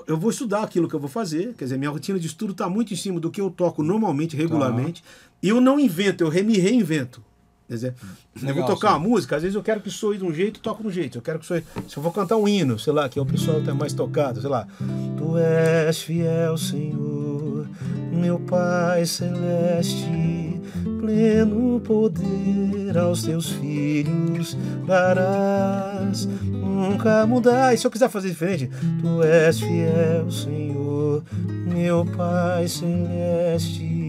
eu vou estudar aquilo que eu vou fazer. Quer dizer, minha rotina de estudo está muito em cima do que eu toco normalmente, regularmente. Tá. E eu não invento, eu me reinvento. Quer dizer, Legal, hum. eu vou tocar sim. uma música, às vezes eu quero que soe de um jeito, toco de um jeito. Eu quero que soe. Se eu vou cantar um hino, sei lá, que é o pessoal tá mais tocado, sei lá. Tu és fiel, Senhor, meu Pai celeste, pleno poder aos teus filhos darás, nunca mudar. E se eu quiser fazer diferente, tu és fiel, Senhor, meu Pai celeste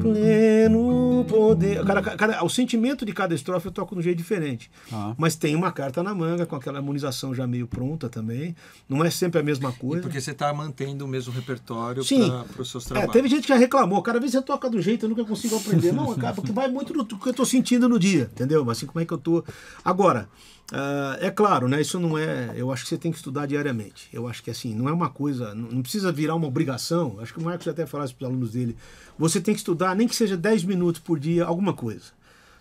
pleno poder. Cara, cara, o sentimento de cada estrofe eu toco de um jeito diferente. Ah. Mas tem uma carta na manga, com aquela harmonização já meio pronta também. Não é sempre a mesma coisa. E porque você está mantendo o mesmo repertório para os seus é, trabalhos. É, teve gente que já reclamou. Cara, às vezes você toca do jeito, eu nunca consigo aprender. Não, cara, porque vai muito do que eu estou sentindo no dia, entendeu? Assim, como é que eu estou. Tô... Agora. Uh, é claro, né? Isso não é. Eu acho que você tem que estudar diariamente. Eu acho que assim, não é uma coisa. Não, não precisa virar uma obrigação. Acho que o Marcos até falasse para os alunos dele: você tem que estudar, nem que seja 10 minutos por dia, alguma coisa.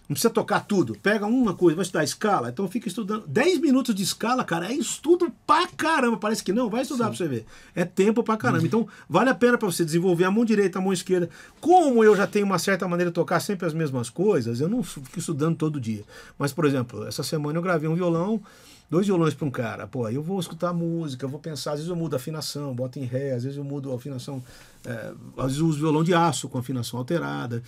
Não precisa tocar tudo. Pega uma coisa, vai estudar escala. Então fica estudando. 10 minutos de escala, cara, é estudo pra caramba. Parece que não, vai estudar Sim. pra você ver. É tempo pra caramba. Uhum. Então vale a pena pra você desenvolver a mão direita, a mão esquerda. Como eu já tenho uma certa maneira de tocar sempre as mesmas coisas, eu não fico estudando todo dia. Mas, por exemplo, essa semana eu gravei um violão dois violões para um cara, pô, eu vou escutar música, eu vou pensar, às vezes eu mudo a afinação, boto em ré, às vezes eu mudo a afinação, é, às vezes eu uso violão de aço com afinação alterada.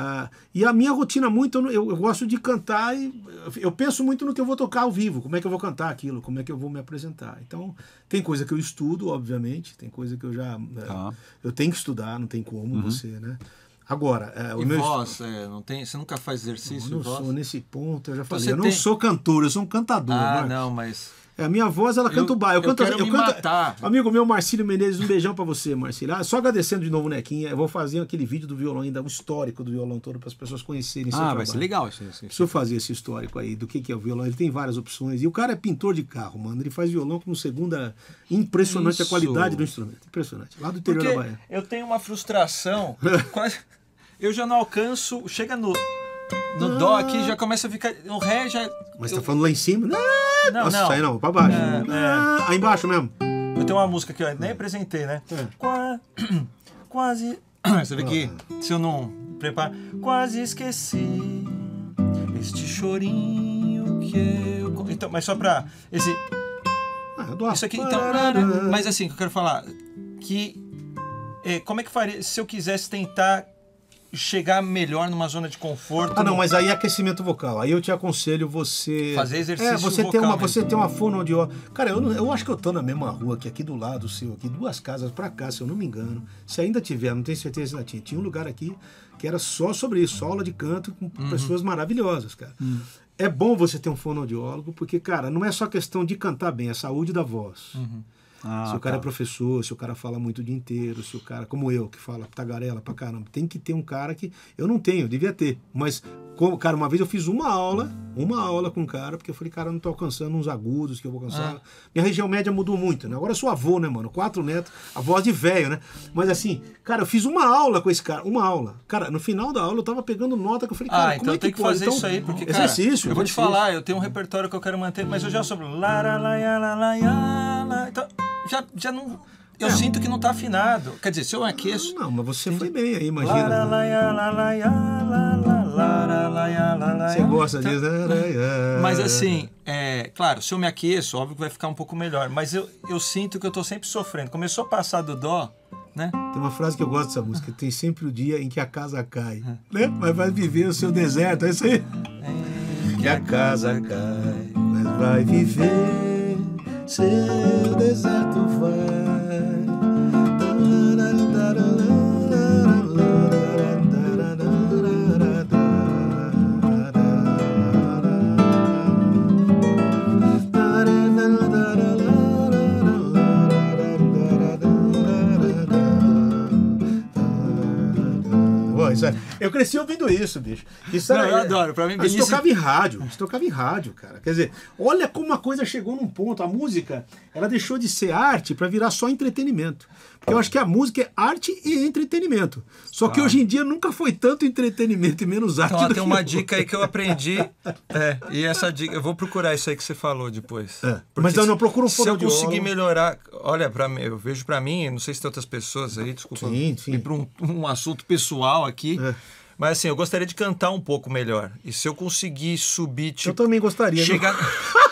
Ah, e a minha rotina muito, eu, eu, gosto de cantar e eu penso muito no que eu vou tocar ao vivo, como é que eu vou cantar aquilo, como é que eu vou me apresentar. Então, tem coisa que eu estudo, obviamente, tem coisa que eu já. É, eu tenho que estudar, não tem como uhum. você, né? Agora, é, o e meu. Voz, é, não tem, você nunca faz exercício? Não, não sou nesse ponto, eu já então falei. eu não sou cantor, eu sou um cantador. Ah, Marcos. não, mas. É, a minha voz, ela canta eu, o bairro. Eu, canto, eu quero eu me canto, matar. Amigo meu, Marcílio Menezes, um beijão para você, Marcílio. Ah, só agradecendo de novo, Nequinha. Eu vou fazer aquele vídeo do violão ainda, o histórico do violão todo, para as pessoas conhecerem. Ah, vai ser legal isso. isso. Preciso fazer esse histórico aí, do que, que é o violão. Ele tem várias opções. E o cara é pintor de carro, mano. Ele faz violão com segunda... Impressionante isso. a qualidade do instrumento. Impressionante. Lá do interior Porque da Bahia. eu tenho uma frustração. quase... Eu já não alcanço... Chega no... No Dó aqui ah. já começa a ficar. No Ré já. Mas eu... tá falando lá em cima? Não, ah, não. Nossa, não. Sai não, pra baixo. É, é. Ah, aí embaixo mesmo. Eu tenho uma música que eu nem apresentei, né? É. Qua... Quase. Você vê que se eu não preparar. Quase esqueci este chorinho que eu. Então, mas só pra. Esse. Ah, eu dou Isso aqui, então. Mas assim, que eu quero falar. Que. É, como é que faria se eu quisesse tentar chegar melhor numa zona de conforto. Ah, não, mas aí é aquecimento vocal. Aí eu te aconselho você fazer é, exercício é, você vocal. Tem uma, mesmo. você tem uma fonoaudióloga. Cara, eu, eu acho que eu tô na mesma rua que aqui do lado seu, aqui duas casas para cá, se eu não me engano. Se ainda tiver, não tenho certeza se ainda tinha. Tinha um lugar aqui que era só sobre isso, só aula de canto com uhum. pessoas maravilhosas, cara. Uhum. É bom você ter um fonoaudiólogo, porque, cara, não é só questão de cantar bem, é saúde da voz. Uhum. Ah, se o cara é tá. é professor, se o cara fala muito o dia inteiro, se o cara, como eu, que fala tagarela pra caramba, tem que ter um cara que. Eu não tenho, eu devia ter. Mas, como, cara, uma vez eu fiz uma aula, uma aula com um cara, porque eu falei, cara, eu não tô alcançando uns agudos que eu vou alcançar. Ah. Minha região média mudou muito, né? Agora eu sou avô, né, mano? Quatro netos, a voz de velho, né? Mas assim, cara, eu fiz uma aula com esse cara, uma aula. Cara, no final da aula eu tava pegando nota que eu falei, ah, cara, ah, então como é que tem que pode? fazer então, isso aí, porque, então, cara, exercício, eu vou te falar, eu tenho um repertório que eu quero manter, mas eu já sou. então já, já não. Eu não. sinto que não está afinado. Quer dizer, se eu aqueço. Não, mas você foi bem aí, imagina. Você gosta disso. De... Mas assim, é, claro, se eu me aqueço, óbvio que vai ficar um pouco melhor. Mas eu, eu sinto que eu estou sempre sofrendo. Começou a passar do dó, né? Tem uma frase que eu gosto dessa música: tem sempre o dia em que a casa cai. Né? Mas vai viver o seu deserto, é isso aí. que a casa cai, mas vai viver seu deserto vai. É. Hum. Eu cresci ouvindo isso, bicho. Isso era, não, eu é- adoro. Pra mim, isso tocava em rádio. Isso tocava em rádio, cara. Quer dizer, olha como a coisa chegou num ponto. A música, ela deixou de ser arte para virar só entretenimento eu acho que a música é arte e entretenimento. Só que ah. hoje em dia nunca foi tanto entretenimento e menos arte. Então, ó, tem uma dica aí que eu aprendi. É, e essa dica, eu vou procurar isso aí que você falou depois. É. Mas eu não procuro um Se eu conseguir melhorar, olha, para mim, eu vejo para mim, não sei se tem outras pessoas aí, desculpa, sim, sim. para um, um, assunto pessoal aqui. É. Mas assim, eu gostaria de cantar um pouco melhor. E se eu conseguir subir, tipo, Eu também gostaria. Chegar.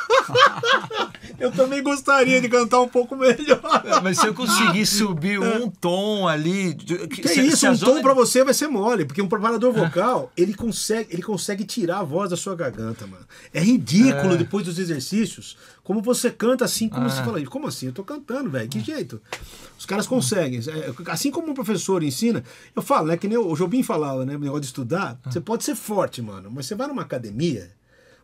eu também gostaria de cantar um pouco melhor. É, mas se eu conseguir subir é. um tom ali. Que se, isso, um tom para você vai ser mole, porque um preparador é. vocal, ele consegue, ele consegue tirar a voz da sua garganta, mano. É ridículo é. depois dos exercícios, como você canta assim, como ah. você fala, como assim? Eu tô cantando, velho, que jeito? Os caras conseguem. Assim como um professor ensina, eu falo, né? Que nem o Jobim falava, né? O negócio de estudar, você pode ser forte, mano, mas você vai numa academia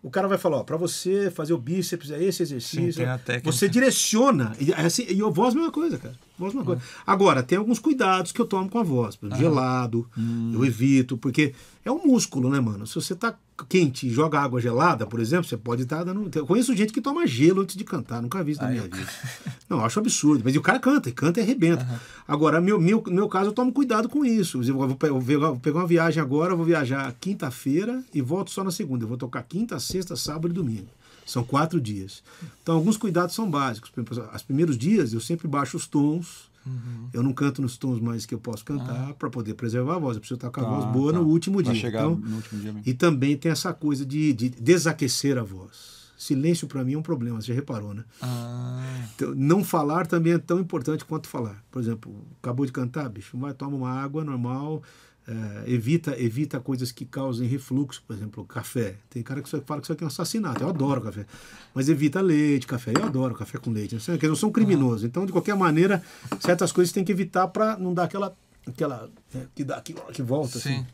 o cara vai falar, ó, para você fazer o bíceps, é esse exercício. Sim, você direciona. E, é assim, e a voz é a mesma coisa, cara. Voz é mesma coisa. Uhum. Agora, tem alguns cuidados que eu tomo com a voz. ah. Gelado, hum. eu evito, porque é um músculo, né, mano? Se você tá quente e joga água gelada, por exemplo, você pode estar tá dando. Eu conheço gente que toma gelo antes de cantar, nunca vi isso na Ai, minha vida. Não, acho absurdo. Mas o cara canta, e canta e arrebenta. Uhum. Agora, meu, meu, meu caso, eu tomo cuidado com isso. Eu vou, vou pegar uma viagem agora, vou viajar quinta-feira e volto só na segunda. Eu vou tocar quinta, sexta, sábado e domingo. São quatro dias. Então, alguns cuidados são básicos. os primeiros dias eu sempre baixo os tons Uhum. Eu não canto nos tons mais que eu posso cantar ah. para poder preservar a voz. Eu preciso estar com a voz ah, boa tá. no último dia. Então, no último dia mesmo. E também tem essa coisa de, de desaquecer a voz. Silêncio para mim é um problema, você já reparou, né? Ah. Então, não falar também é tão importante quanto falar. Por exemplo, acabou de cantar, bicho, vai, toma uma água normal, é, evita evita coisas que causem refluxo, por exemplo, café. Tem cara que fala que isso aqui é um assassinato, eu adoro café. Mas evita leite, café, eu adoro café com leite. Né? Eu sou um criminoso, então de qualquer maneira, certas coisas tem que evitar para não dar aquela. aquela né, que dá que, que volta. Assim. Sim. Assim.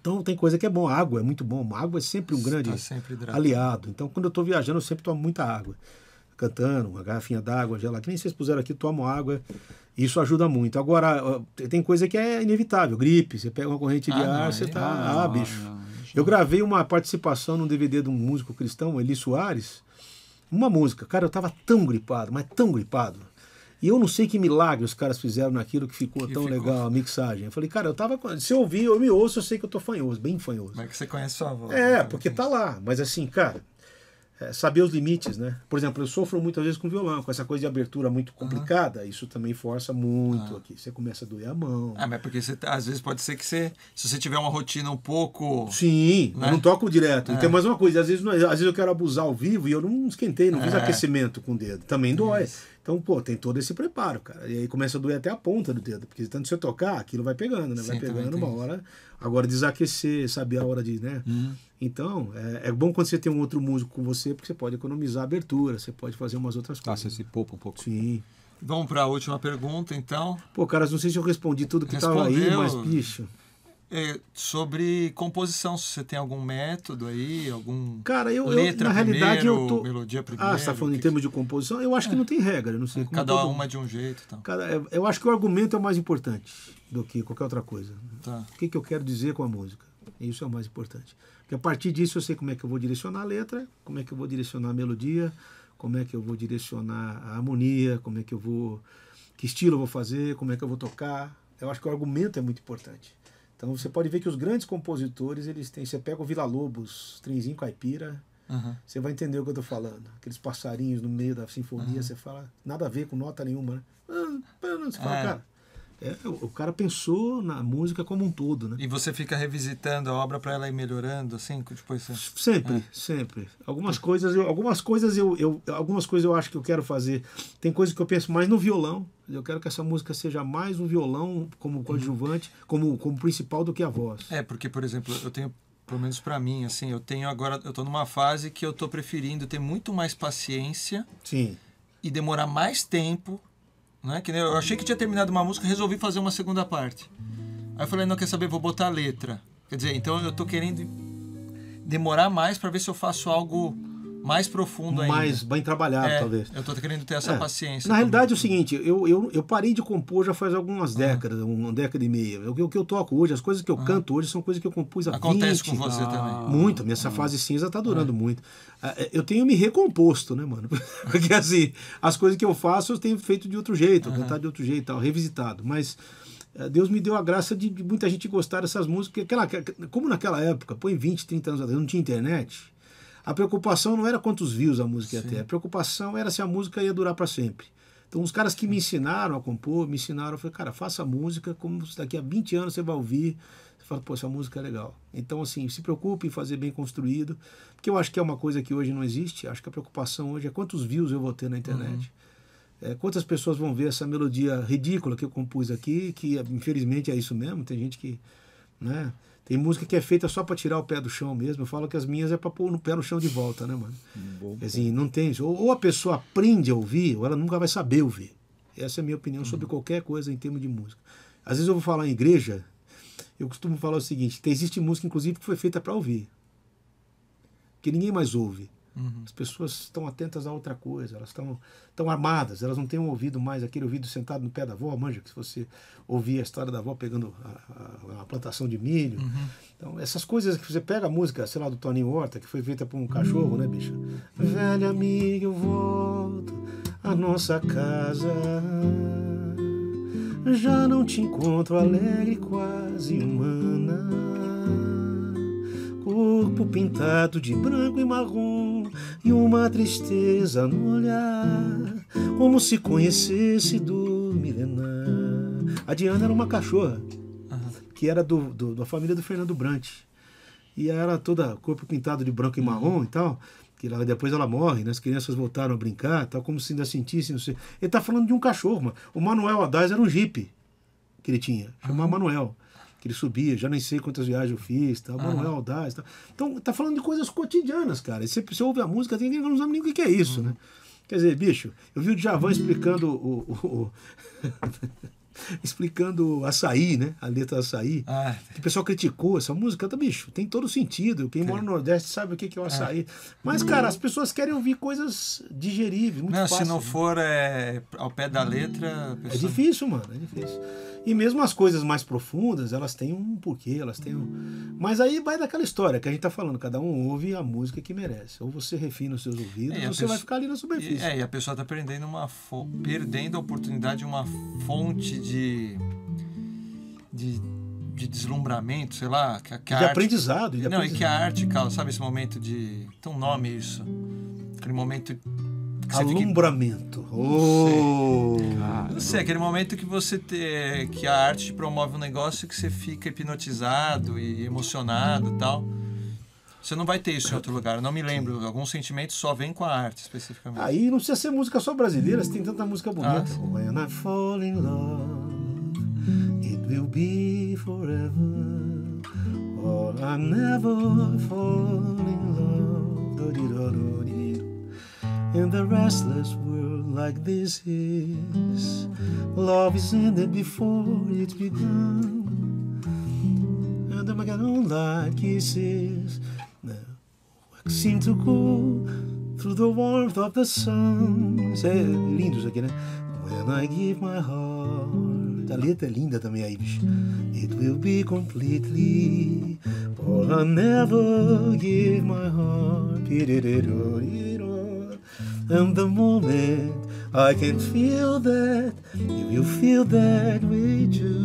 Então tem coisa que é bom, a água é muito bom, a água é sempre um grande tá sempre aliado. Então quando eu estou viajando eu sempre tomo muita água cantando, uma garrafinha d'água gelada, que nem vocês puseram aqui, tomam água. Isso ajuda muito. Agora, tem coisa que é inevitável. Gripe, você pega uma corrente ah, de ar, não, você tá. Não, ah, bicho. Não, eu gravei uma participação num DVD de um músico cristão, Eli Soares. Uma música. Cara, eu tava tão gripado, mas tão gripado. E eu não sei que milagre os caras fizeram naquilo que ficou que tão ficou. legal a mixagem. Eu falei, cara, eu tava. Se eu ouvir, eu me ouço, eu sei que eu tô fanhoso, bem fanhoso. mas é que você conhece sua voz? É, né? porque tá lá. Mas assim, cara, é, saber os limites, né? Por exemplo, eu sofro muitas vezes com violão, com essa coisa de abertura muito complicada, uhum. isso também força muito uhum. aqui. Você começa a doer a mão. Ah, mas porque você, tá, às vezes pode ser que você, se você tiver uma rotina um pouco. Sim, né? eu não toco direto. É. Então, mais uma coisa, às vezes, é, às vezes eu quero abusar ao vivo e eu não esquentei, não é. fiz aquecimento com o dedo. Também dói. Isso. Então, pô, tem todo esse preparo, cara. E aí começa a doer até a ponta do dedo, porque tanto você tocar, aquilo vai pegando, né? Vai pegando uma hora. Agora desaquecer, saber a hora de, né? Uhum. Então, é, é, bom quando você tem um outro músico com você, porque você pode economizar a abertura, você pode fazer umas outras ah, coisas. Ah, você se poupa um pouco. Sim. Vamos para a última pergunta, então. Pô, caras, não sei se eu respondi tudo que estava aí, mas, bicho é, sobre composição, se você tem algum método aí, algum. Cara, eu, letra eu na primeiro, realidade eu tô. Melodia primeiro, ah, você está falando que... em termos de composição? Eu acho é. que não tem regra, não sei. É, cada todo... uma de um jeito. Então. Cada, é, eu acho que o argumento é o mais importante do que qualquer outra coisa. Tá. O que, que eu quero dizer com a música? Isso é o mais importante. Porque a partir disso eu sei como é que eu vou direcionar a letra, como é que eu vou direcionar a melodia, como é que eu vou direcionar a harmonia, como é que eu vou. que estilo eu vou fazer, como é que eu vou tocar. Eu acho que o argumento é muito importante. Então você pode ver que os grandes compositores, eles têm. Você pega o Vila Lobos, Trenzinho Caipira, uhum. você vai entender o que eu estou falando. Aqueles passarinhos no meio da sinfonia, uhum. você fala, nada a ver com nota nenhuma, né? Ah, você fala, é. cara, é, o, cara pensou na música como um todo, né? E você fica revisitando a obra para ela ir melhorando, assim, depois você... sempre, é. sempre. Algumas coisas, eu, algumas coisas eu, eu, algumas coisas eu acho que eu quero fazer. Tem coisas que eu penso mais no violão. Eu quero que essa música seja mais um violão como coadjuvante, uhum. como como principal do que a voz. É, porque por exemplo, eu tenho pelo menos para mim, assim, eu tenho agora, eu tô numa fase que eu tô preferindo ter muito mais paciência. Sim. E demorar mais tempo né? Que eu achei que tinha terminado uma música, resolvi fazer uma segunda parte. Aí eu falei, não quer saber, vou botar a letra. Quer dizer, então eu tô querendo demorar mais para ver se eu faço algo mais profundo ainda. Mais bem trabalhado, é, talvez. Eu estou querendo ter essa é. paciência. Na realidade é o seguinte, eu, eu, eu parei de compor já faz algumas ah. décadas, uma década e meia. O, que eu toco hoje, as coisas que eu ah. canto hoje são coisas que eu compus há Acontece 20. com você ah. também. Muito, minha essa ah. fase cinza está durando muito. É, eu tenho me recomposto, né, mano? Porque assim, as coisas que eu faço eu tenho feito de outro jeito, cantar de outro jeito, tal, revisitado. Mas... Eh, Deus me deu a graça de, de, muita gente gostar dessas músicas. Aquela, como naquela época, põe 20, 30 anos atrás, não tinha internet. A preocupação não era quantos views a música ia Sim. ter, a preocupação era se a música ia durar para sempre. Então, os caras que me ensinaram a compor, me ensinaram, eu falei, cara, faça música como daqui a 20 anos você vai ouvir. Você fala, pô, essa música é legal. Então, assim, se preocupe em fazer bem construído, porque eu acho que é uma coisa que hoje não existe. Acho que a preocupação hoje é quantos views eu vou ter na internet. Uhum. É, quantas pessoas vão ver essa melodia ridícula que eu compus aqui, que infelizmente é isso mesmo, tem gente que, né? Tem música que é feita só para tirar o pé do chão mesmo. Eu falo que as minhas é para pôr o pé no chão de volta, né, mano? Bom, é assim, não tem Ou, ou, a pessoa aprende a ouvir, ou ela nunca vai saber ouvir. Essa é a minha opinião uhum. sobre qualquer coisa em termos de música. Às vezes eu vou falar em igreja, eu costumo falar o seguinte: existe música, inclusive, que foi feita para ouvir, que ninguém mais ouve. Uhum. As pessoas estão atentas a outra coisa, elas estão tão armadas, elas não têm um ouvido mais, aquele ouvido sentado no pé da avó, manja, que se você ouvir a história da avó pegando a, a, a plantação de milho. Uhum. Então, essas coisas que você pega a música, sei lá, do Toninho Horta, que foi feita por um cachorro, né, bicha? Uhum. velho amigo eu volto à nossa casa. Já não te encontro alegre, quase humana corpo pintado de branco e marrom e uma tristeza no olhar, como se conhecesse do milenar. A Diana era uma cachorra que era do, do, da família do Fernando Brant e era toda corpo pintado de branco e marrom e tal. Que ela, depois ela morre, né? as crianças voltaram a brincar, tal como se ainda sentissem. Ele está falando de um cachorro, mano. O Manuel Adaz era um jipe que ele tinha, chamava uhum. Manuel que ele subia, já nem sei quantas viagens eu fiz, tal, uhum. Manuel Aldaz, tal. Então, tá falando de coisas cotidianas, cara. E você, você ouve a música, tem que não sabe nem o que é isso, uhum. né? Quer dizer, bicho, eu vi o Djavan hum. explicando o... o, o... explicando açaí, né? A letra açaí. Ah. É. Que o pessoal criticou essa música, tá, bicho, tem todo sentido. Quem mora no Nordeste sabe o que é o é. açaí. Mas, cara, as pessoas querem ouvir coisas digeríveis, muito não, fácil. Se não né? for é, ao pé da letra. É pessoa... É difícil, mano, é difícil. E mesmo as coisas mais profundas, elas têm um porquê, elas têm um. Mas aí vai daquela história que a gente tá falando, cada um ouve a música que merece. Ou você refina os seus ouvidos, é, ou você vai ficar ali na superfície. É, e a pessoa tá perdendo uma fo... perdendo a oportunidade de uma fonte de, de, de deslumbramento, sei lá. Que, que de arte, aprendizado. De não, e que a arte causa, sabe? Esse momento de. Tem um nome isso. Aquele momento. Alumbramento. Fica, não, sei. não sei, aquele momento que você te, que a arte promove um negócio que você fica hipnotizado e emocionado e tal. Você não vai ter isso em outro lugar, Eu não me lembro. Sim. Alguns sentimentos só vêm com a arte, especificamente. Aí não precisa ser música só brasileira, você tem tanta música ah, bonita. Ah, When I fall in love, it will be forever. Or I never fall in love. In the restless world like this is, love is ended before it's begun. And I'm gonna like kisses seem to go through the warmth of the sun. Isso é lindo isso aqui, né? When I give my heart. A letra é linda também aí, bicho. It will be completely. For I never give my heart. And the moment I can feel that, you will feel that way too.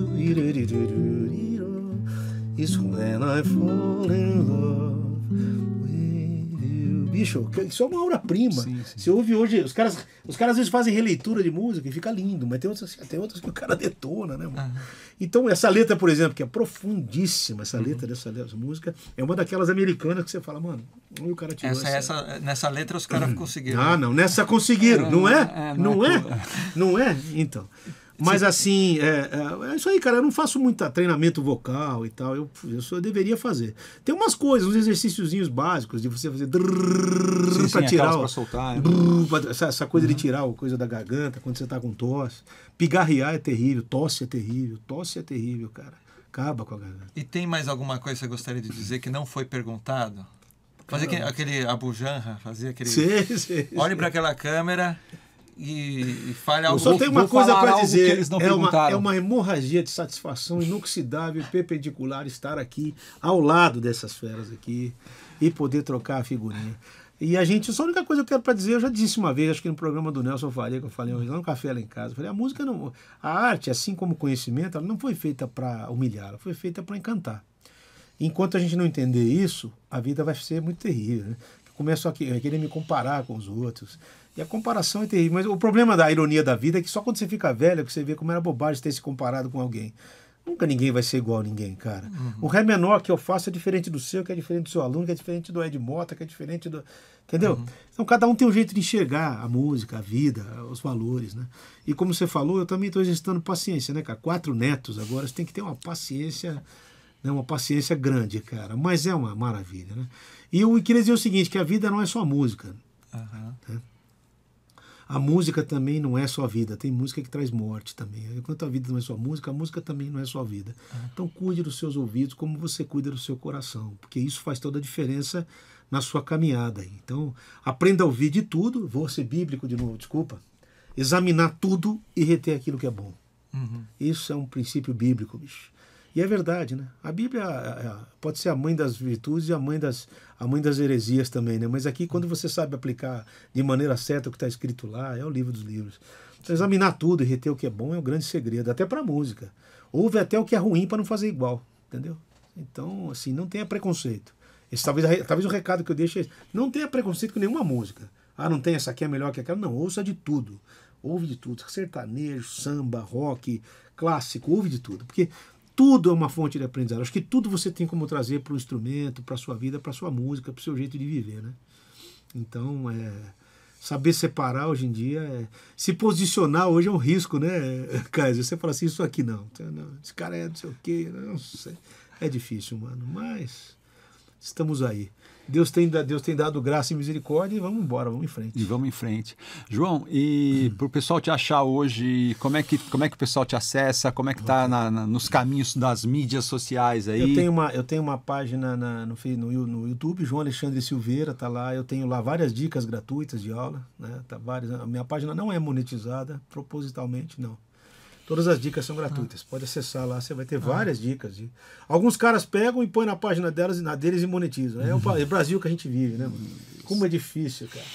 Is when I fall in love bicho, uhum. isso é uma obra-prima. Você ouve hoje, os caras, os caras às vezes fazem releitura de música e fica lindo, mas tem outras, tem outras que o cara detona, né, mano? Ah. Então, essa letra, por exemplo, que é profundíssima, essa letra uhum. dessa, dessa, música, é uma daquelas americanas que você fala, mano, o cara tirou essa, essa... essa Nessa letra os caras uhum. conseguiram. Ah, né? não, nessa conseguiram, não, é, não é? é? não, não é, é? Não é? Então. Mas assim, é, é, é, isso aí, cara. Eu não faço muito treinamento vocal e tal. Eu, eu, deveria fazer. Tem umas coisas, uns exercíciozinhos básicos de você fazer drrr, pra tirar. O, pra soltar, é. essa, essa, coisa uhum. de tirar a coisa da garganta quando você tá com tosse. Pigarrear é terrível, tosse é terrível, tosse é terrível, cara. Acaba com a garganta. E tem mais alguma coisa que você gostaria de dizer que não foi perguntado? Fazer aquele, aquele abujanra, fazer aquele. Sim, sim, Olhe para aquela câmera e, e fale algo. Eu só tenho uma coisa para dizer. Eles não é, uma, é uma hemorragia de satisfação inoxidável, perpendicular estar aqui ao lado dessas feras aqui e poder trocar a figurinha. E a gente, só a única coisa que eu quero para dizer, eu já disse uma vez, acho que no programa do Nelson Faria, que eu falei hoje, lá café lá em casa, eu falei, a música não, a arte, assim como o conhecimento, ela não foi feita para humilhar, ela foi feita para encantar. Enquanto a gente não entender isso, a vida vai ser muito terrível, né? começo a querer me comparar com os outros, e a comparação é terrível. Mas o problema da ironia da vida é que só quando você fica velho é que você vê como era bobagem ter se comparado com alguém. Nunca ninguém vai ser igual a ninguém, cara. Uhum. O ré menor que eu faço é diferente do seu, que é diferente do seu aluno, que é diferente do Ed Mota, que é diferente do. Entendeu? Uhum. Então cada um tem um jeito de enxergar a música, a vida, os valores, né? E como você falou, eu também estou exercitando paciência, né, cara? Quatro netos agora, você tem que ter uma paciência, né? Uma paciência grande, cara. Mas é uma maravilha, né? E eu queria dizer o seguinte: que a vida não é só música. Uhum. Né? A música também não é só vida. Tem música que traz morte também. Enquanto a vida não é só música, a música também não é só vida. Ah. Então cuide dos seus ouvidos como você cuida do seu coração, porque isso faz toda a diferença na sua caminhada. Então aprenda a ouvir de tudo. Vou ser bíblico de novo, desculpa. Examinar tudo e reter aquilo que é bom. Uhum. Isso é um princípio bíblico, bicho. E é verdade, né? A Bíblia pode ser a mãe das virtudes e a mãe das, a mãe das heresias também, né? Mas aqui, quando você sabe aplicar de maneira certa o que está escrito lá, é o livro dos livros. Então, examinar tudo e reter o que é bom é o um grande segredo, até para a música. Ouve até o que é ruim para não fazer igual, entendeu? Então, assim, não tenha preconceito. Esse, talvez, talvez o recado que eu deixe é esse. Não tenha preconceito com nenhuma música. Ah, não tem essa aqui é melhor que aquela. Não, ouça de tudo. Ouve de tudo. Sertanejo, samba, rock, clássico, ouve de tudo. Porque tudo é uma fonte de aprendizado. Acho que tudo você tem como trazer para o instrumento, para a sua vida, para a sua música, para o seu jeito de viver, né? Então, é, saber separar hoje em dia, é, se posicionar hoje é um risco, né, Kaiser? Você fala assim, isso aqui não, não esse cara é não sei o quê, né? não sei. É difícil, mano, mas estamos aí. Deus tem, Deus tem dado graça e misericórdia e vamos embora, vamos em frente. E vamos em frente. João, e hum. para o pessoal te achar hoje, como é, que, como é que o pessoal te acessa? Como é que está nos caminhos das mídias sociais aí? Eu tenho uma, eu tenho uma página na, no, no, no YouTube, João Alexandre Silveira, tá lá. Eu tenho lá várias dicas gratuitas de aula, né? Tá várias, a minha página não é monetizada, propositalmente não. Todas as dicas são gratuitas. Ah. Pode acessar lá, você vai ter ah. várias dicas. Alguns caras pegam e põem na página delas e na deles e monetizam. É o é Brasil que a gente vive, né? Mano? Como é difícil, cara.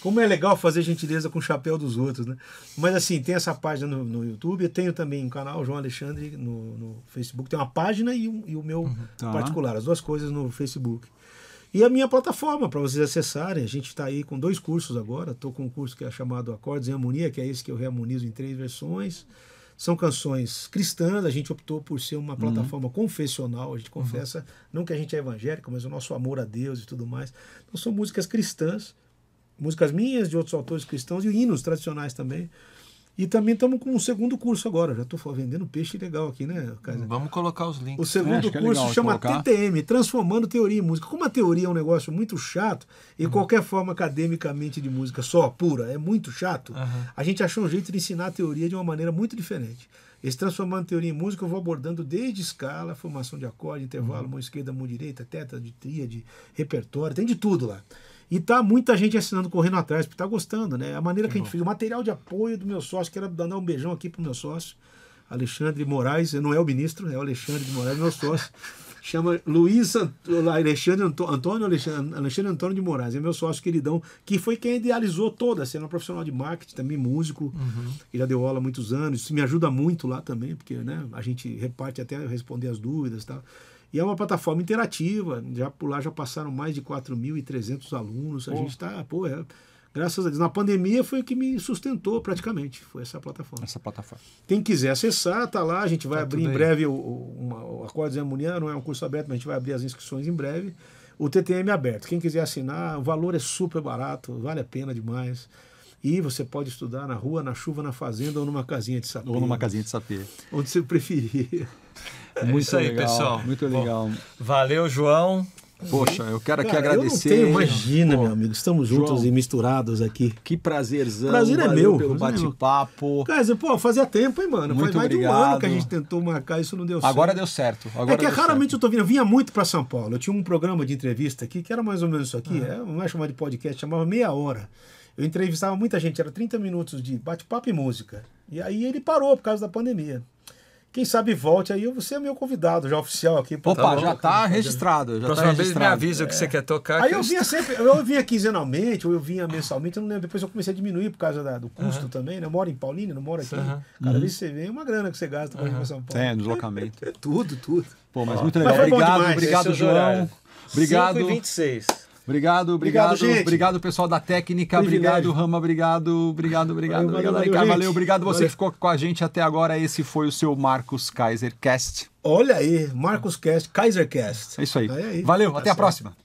Como é legal fazer gentileza com o chapéu dos outros, né? Mas assim, tem essa página no, no YouTube, eu tenho também um canal, João Alexandre, no, no Facebook. Tem uma página e, um, e o meu uhum. tá. particular, as duas coisas no Facebook. E a minha plataforma, para vocês acessarem, a gente está aí com dois cursos agora. Estou com um curso que é chamado Acordes em Harmonia, que é esse que eu reamonizo em três versões. São canções cristãs, a gente optou por ser uma uhum. plataforma uhum. confessional, a gente uhum. confessa, uhum. não que a gente é evangélico, mas o nosso amor a Deus e tudo mais. Então são músicas cristãs, músicas minhas, de outros autores cristãos e hinos tradicionais também. E também estamos com um segundo curso agora. Já estou vendendo peixe legal aqui, né, Kaiser? Vamos colocar os links. O segundo é, é curso é chama colocar. TTM, Transformando Teoria em Música. Como a teoria é um negócio muito chato, e uhum. qualquer forma academicamente de música só, pura, é muito chato, uhum. a gente achou um jeito de ensinar a teoria de uma maneira muito diferente. Esse Transformando Teoria em Música eu vou abordando desde escala, formação de acorde, intervalo, uhum. mão esquerda, mão direita, teta de tríade, repertório, tem de tudo lá. E tá muita gente assinando, correndo atrás, porque tá gostando, né? A maneira que, que a gente uhum. fez, o material de apoio do meu sócio, quero dar um beijão aqui pro meu sócio, Alexandre Moraes, não é o ministro, é o Alexandre de Moraes, meu sócio. Chama Luiz Ant... Alexandre Anto... Antônio Alexandre... Alexandre Antônio de Moraes, é meu sócio queridão, que foi quem idealizou toda assim, a cena profissional de marketing, também músico, uhum. que já deu aula há muitos anos, me ajuda muito lá também, porque né, a gente reparte até responder as dúvidas e tá? tal. E é uma plataforma interativa, já por lá já passaram mais de 4.300 alunos. A gente está, pô, é, graças a Deus. Na pandemia foi o que me sustentou praticamente, foi essa plataforma. Essa plataforma. Quem quiser acessar, tá lá, a gente vai tá abrir em breve o, acordo uma, o Acordes Harmonia, não é um curso aberto, mas a gente vai abrir as inscrições em breve. O TTM é aberto, quem quiser assinar, o valor é super barato, vale a pena demais. E você pode estudar na rua, na chuva, na fazenda ou numa casinha de sapê. Ou numa casinha de sapê. Onde você preferir. É muito isso aí, legal, pessoal. Muito legal. Bom, valeu, João. Poxa, eu quero aqui Cara, agradecer. Eu não tenho, imagina, Pô, meu amigo. Estamos juntos João, e misturados aqui. Que prazerzão. Prazer é meu. Pelo é bate-papo. Cara, pô, fazia tempo, hein, mano? Muito Faz mais obrigado. de um ano que a gente tentou marcar, isso não deu certo. Agora deu certo. Agora é que raramente certo. eu tô vindo. Eu vinha muito para São Paulo. Eu tinha um programa de entrevista aqui, que era mais ou menos isso aqui. Ah. É, não é chamado de podcast, chamava Meia Hora. Eu entrevistava muita gente, era 30 minutos de bate-papo e música. E aí ele parou por causa da pandemia. Quem sabe volte aí, você é meu convidado já oficial aqui. Opa, tá já está registrado. Já tá Próxima tá vez me avisa o que você é. quer tocar. Aí que eu vinha sempre, eu vinha quinzenalmente, ou eu vinha mensalmente, eu não lembro. Depois eu comecei a diminuir por causa da, do custo também, né? Eu moro em Paulínia, não moro aqui. Cada uhum. vez você vem, é uma grana que você gasta para uhum. ir para São Paulo. É, deslocamento. É, é, tudo, tudo. Pô, mas Ó. muito legal. Mas obrigado, obrigado, é João. Obrigado. 5 e 26. Obrigado, obrigado, obrigado, gente. obrigado pessoal da técnica, Privilégio. obrigado Rama, obrigado, obrigado, obrigado, valeu, obrigado, valeu, valeu, obrigado você que ficou com a gente até agora. Esse foi o seu Marcos Kaiser Cast. Olha aí, Marcos Cast, Kaiser Cast. É isso aí. É aí. Valeu, até, tá até a próxima.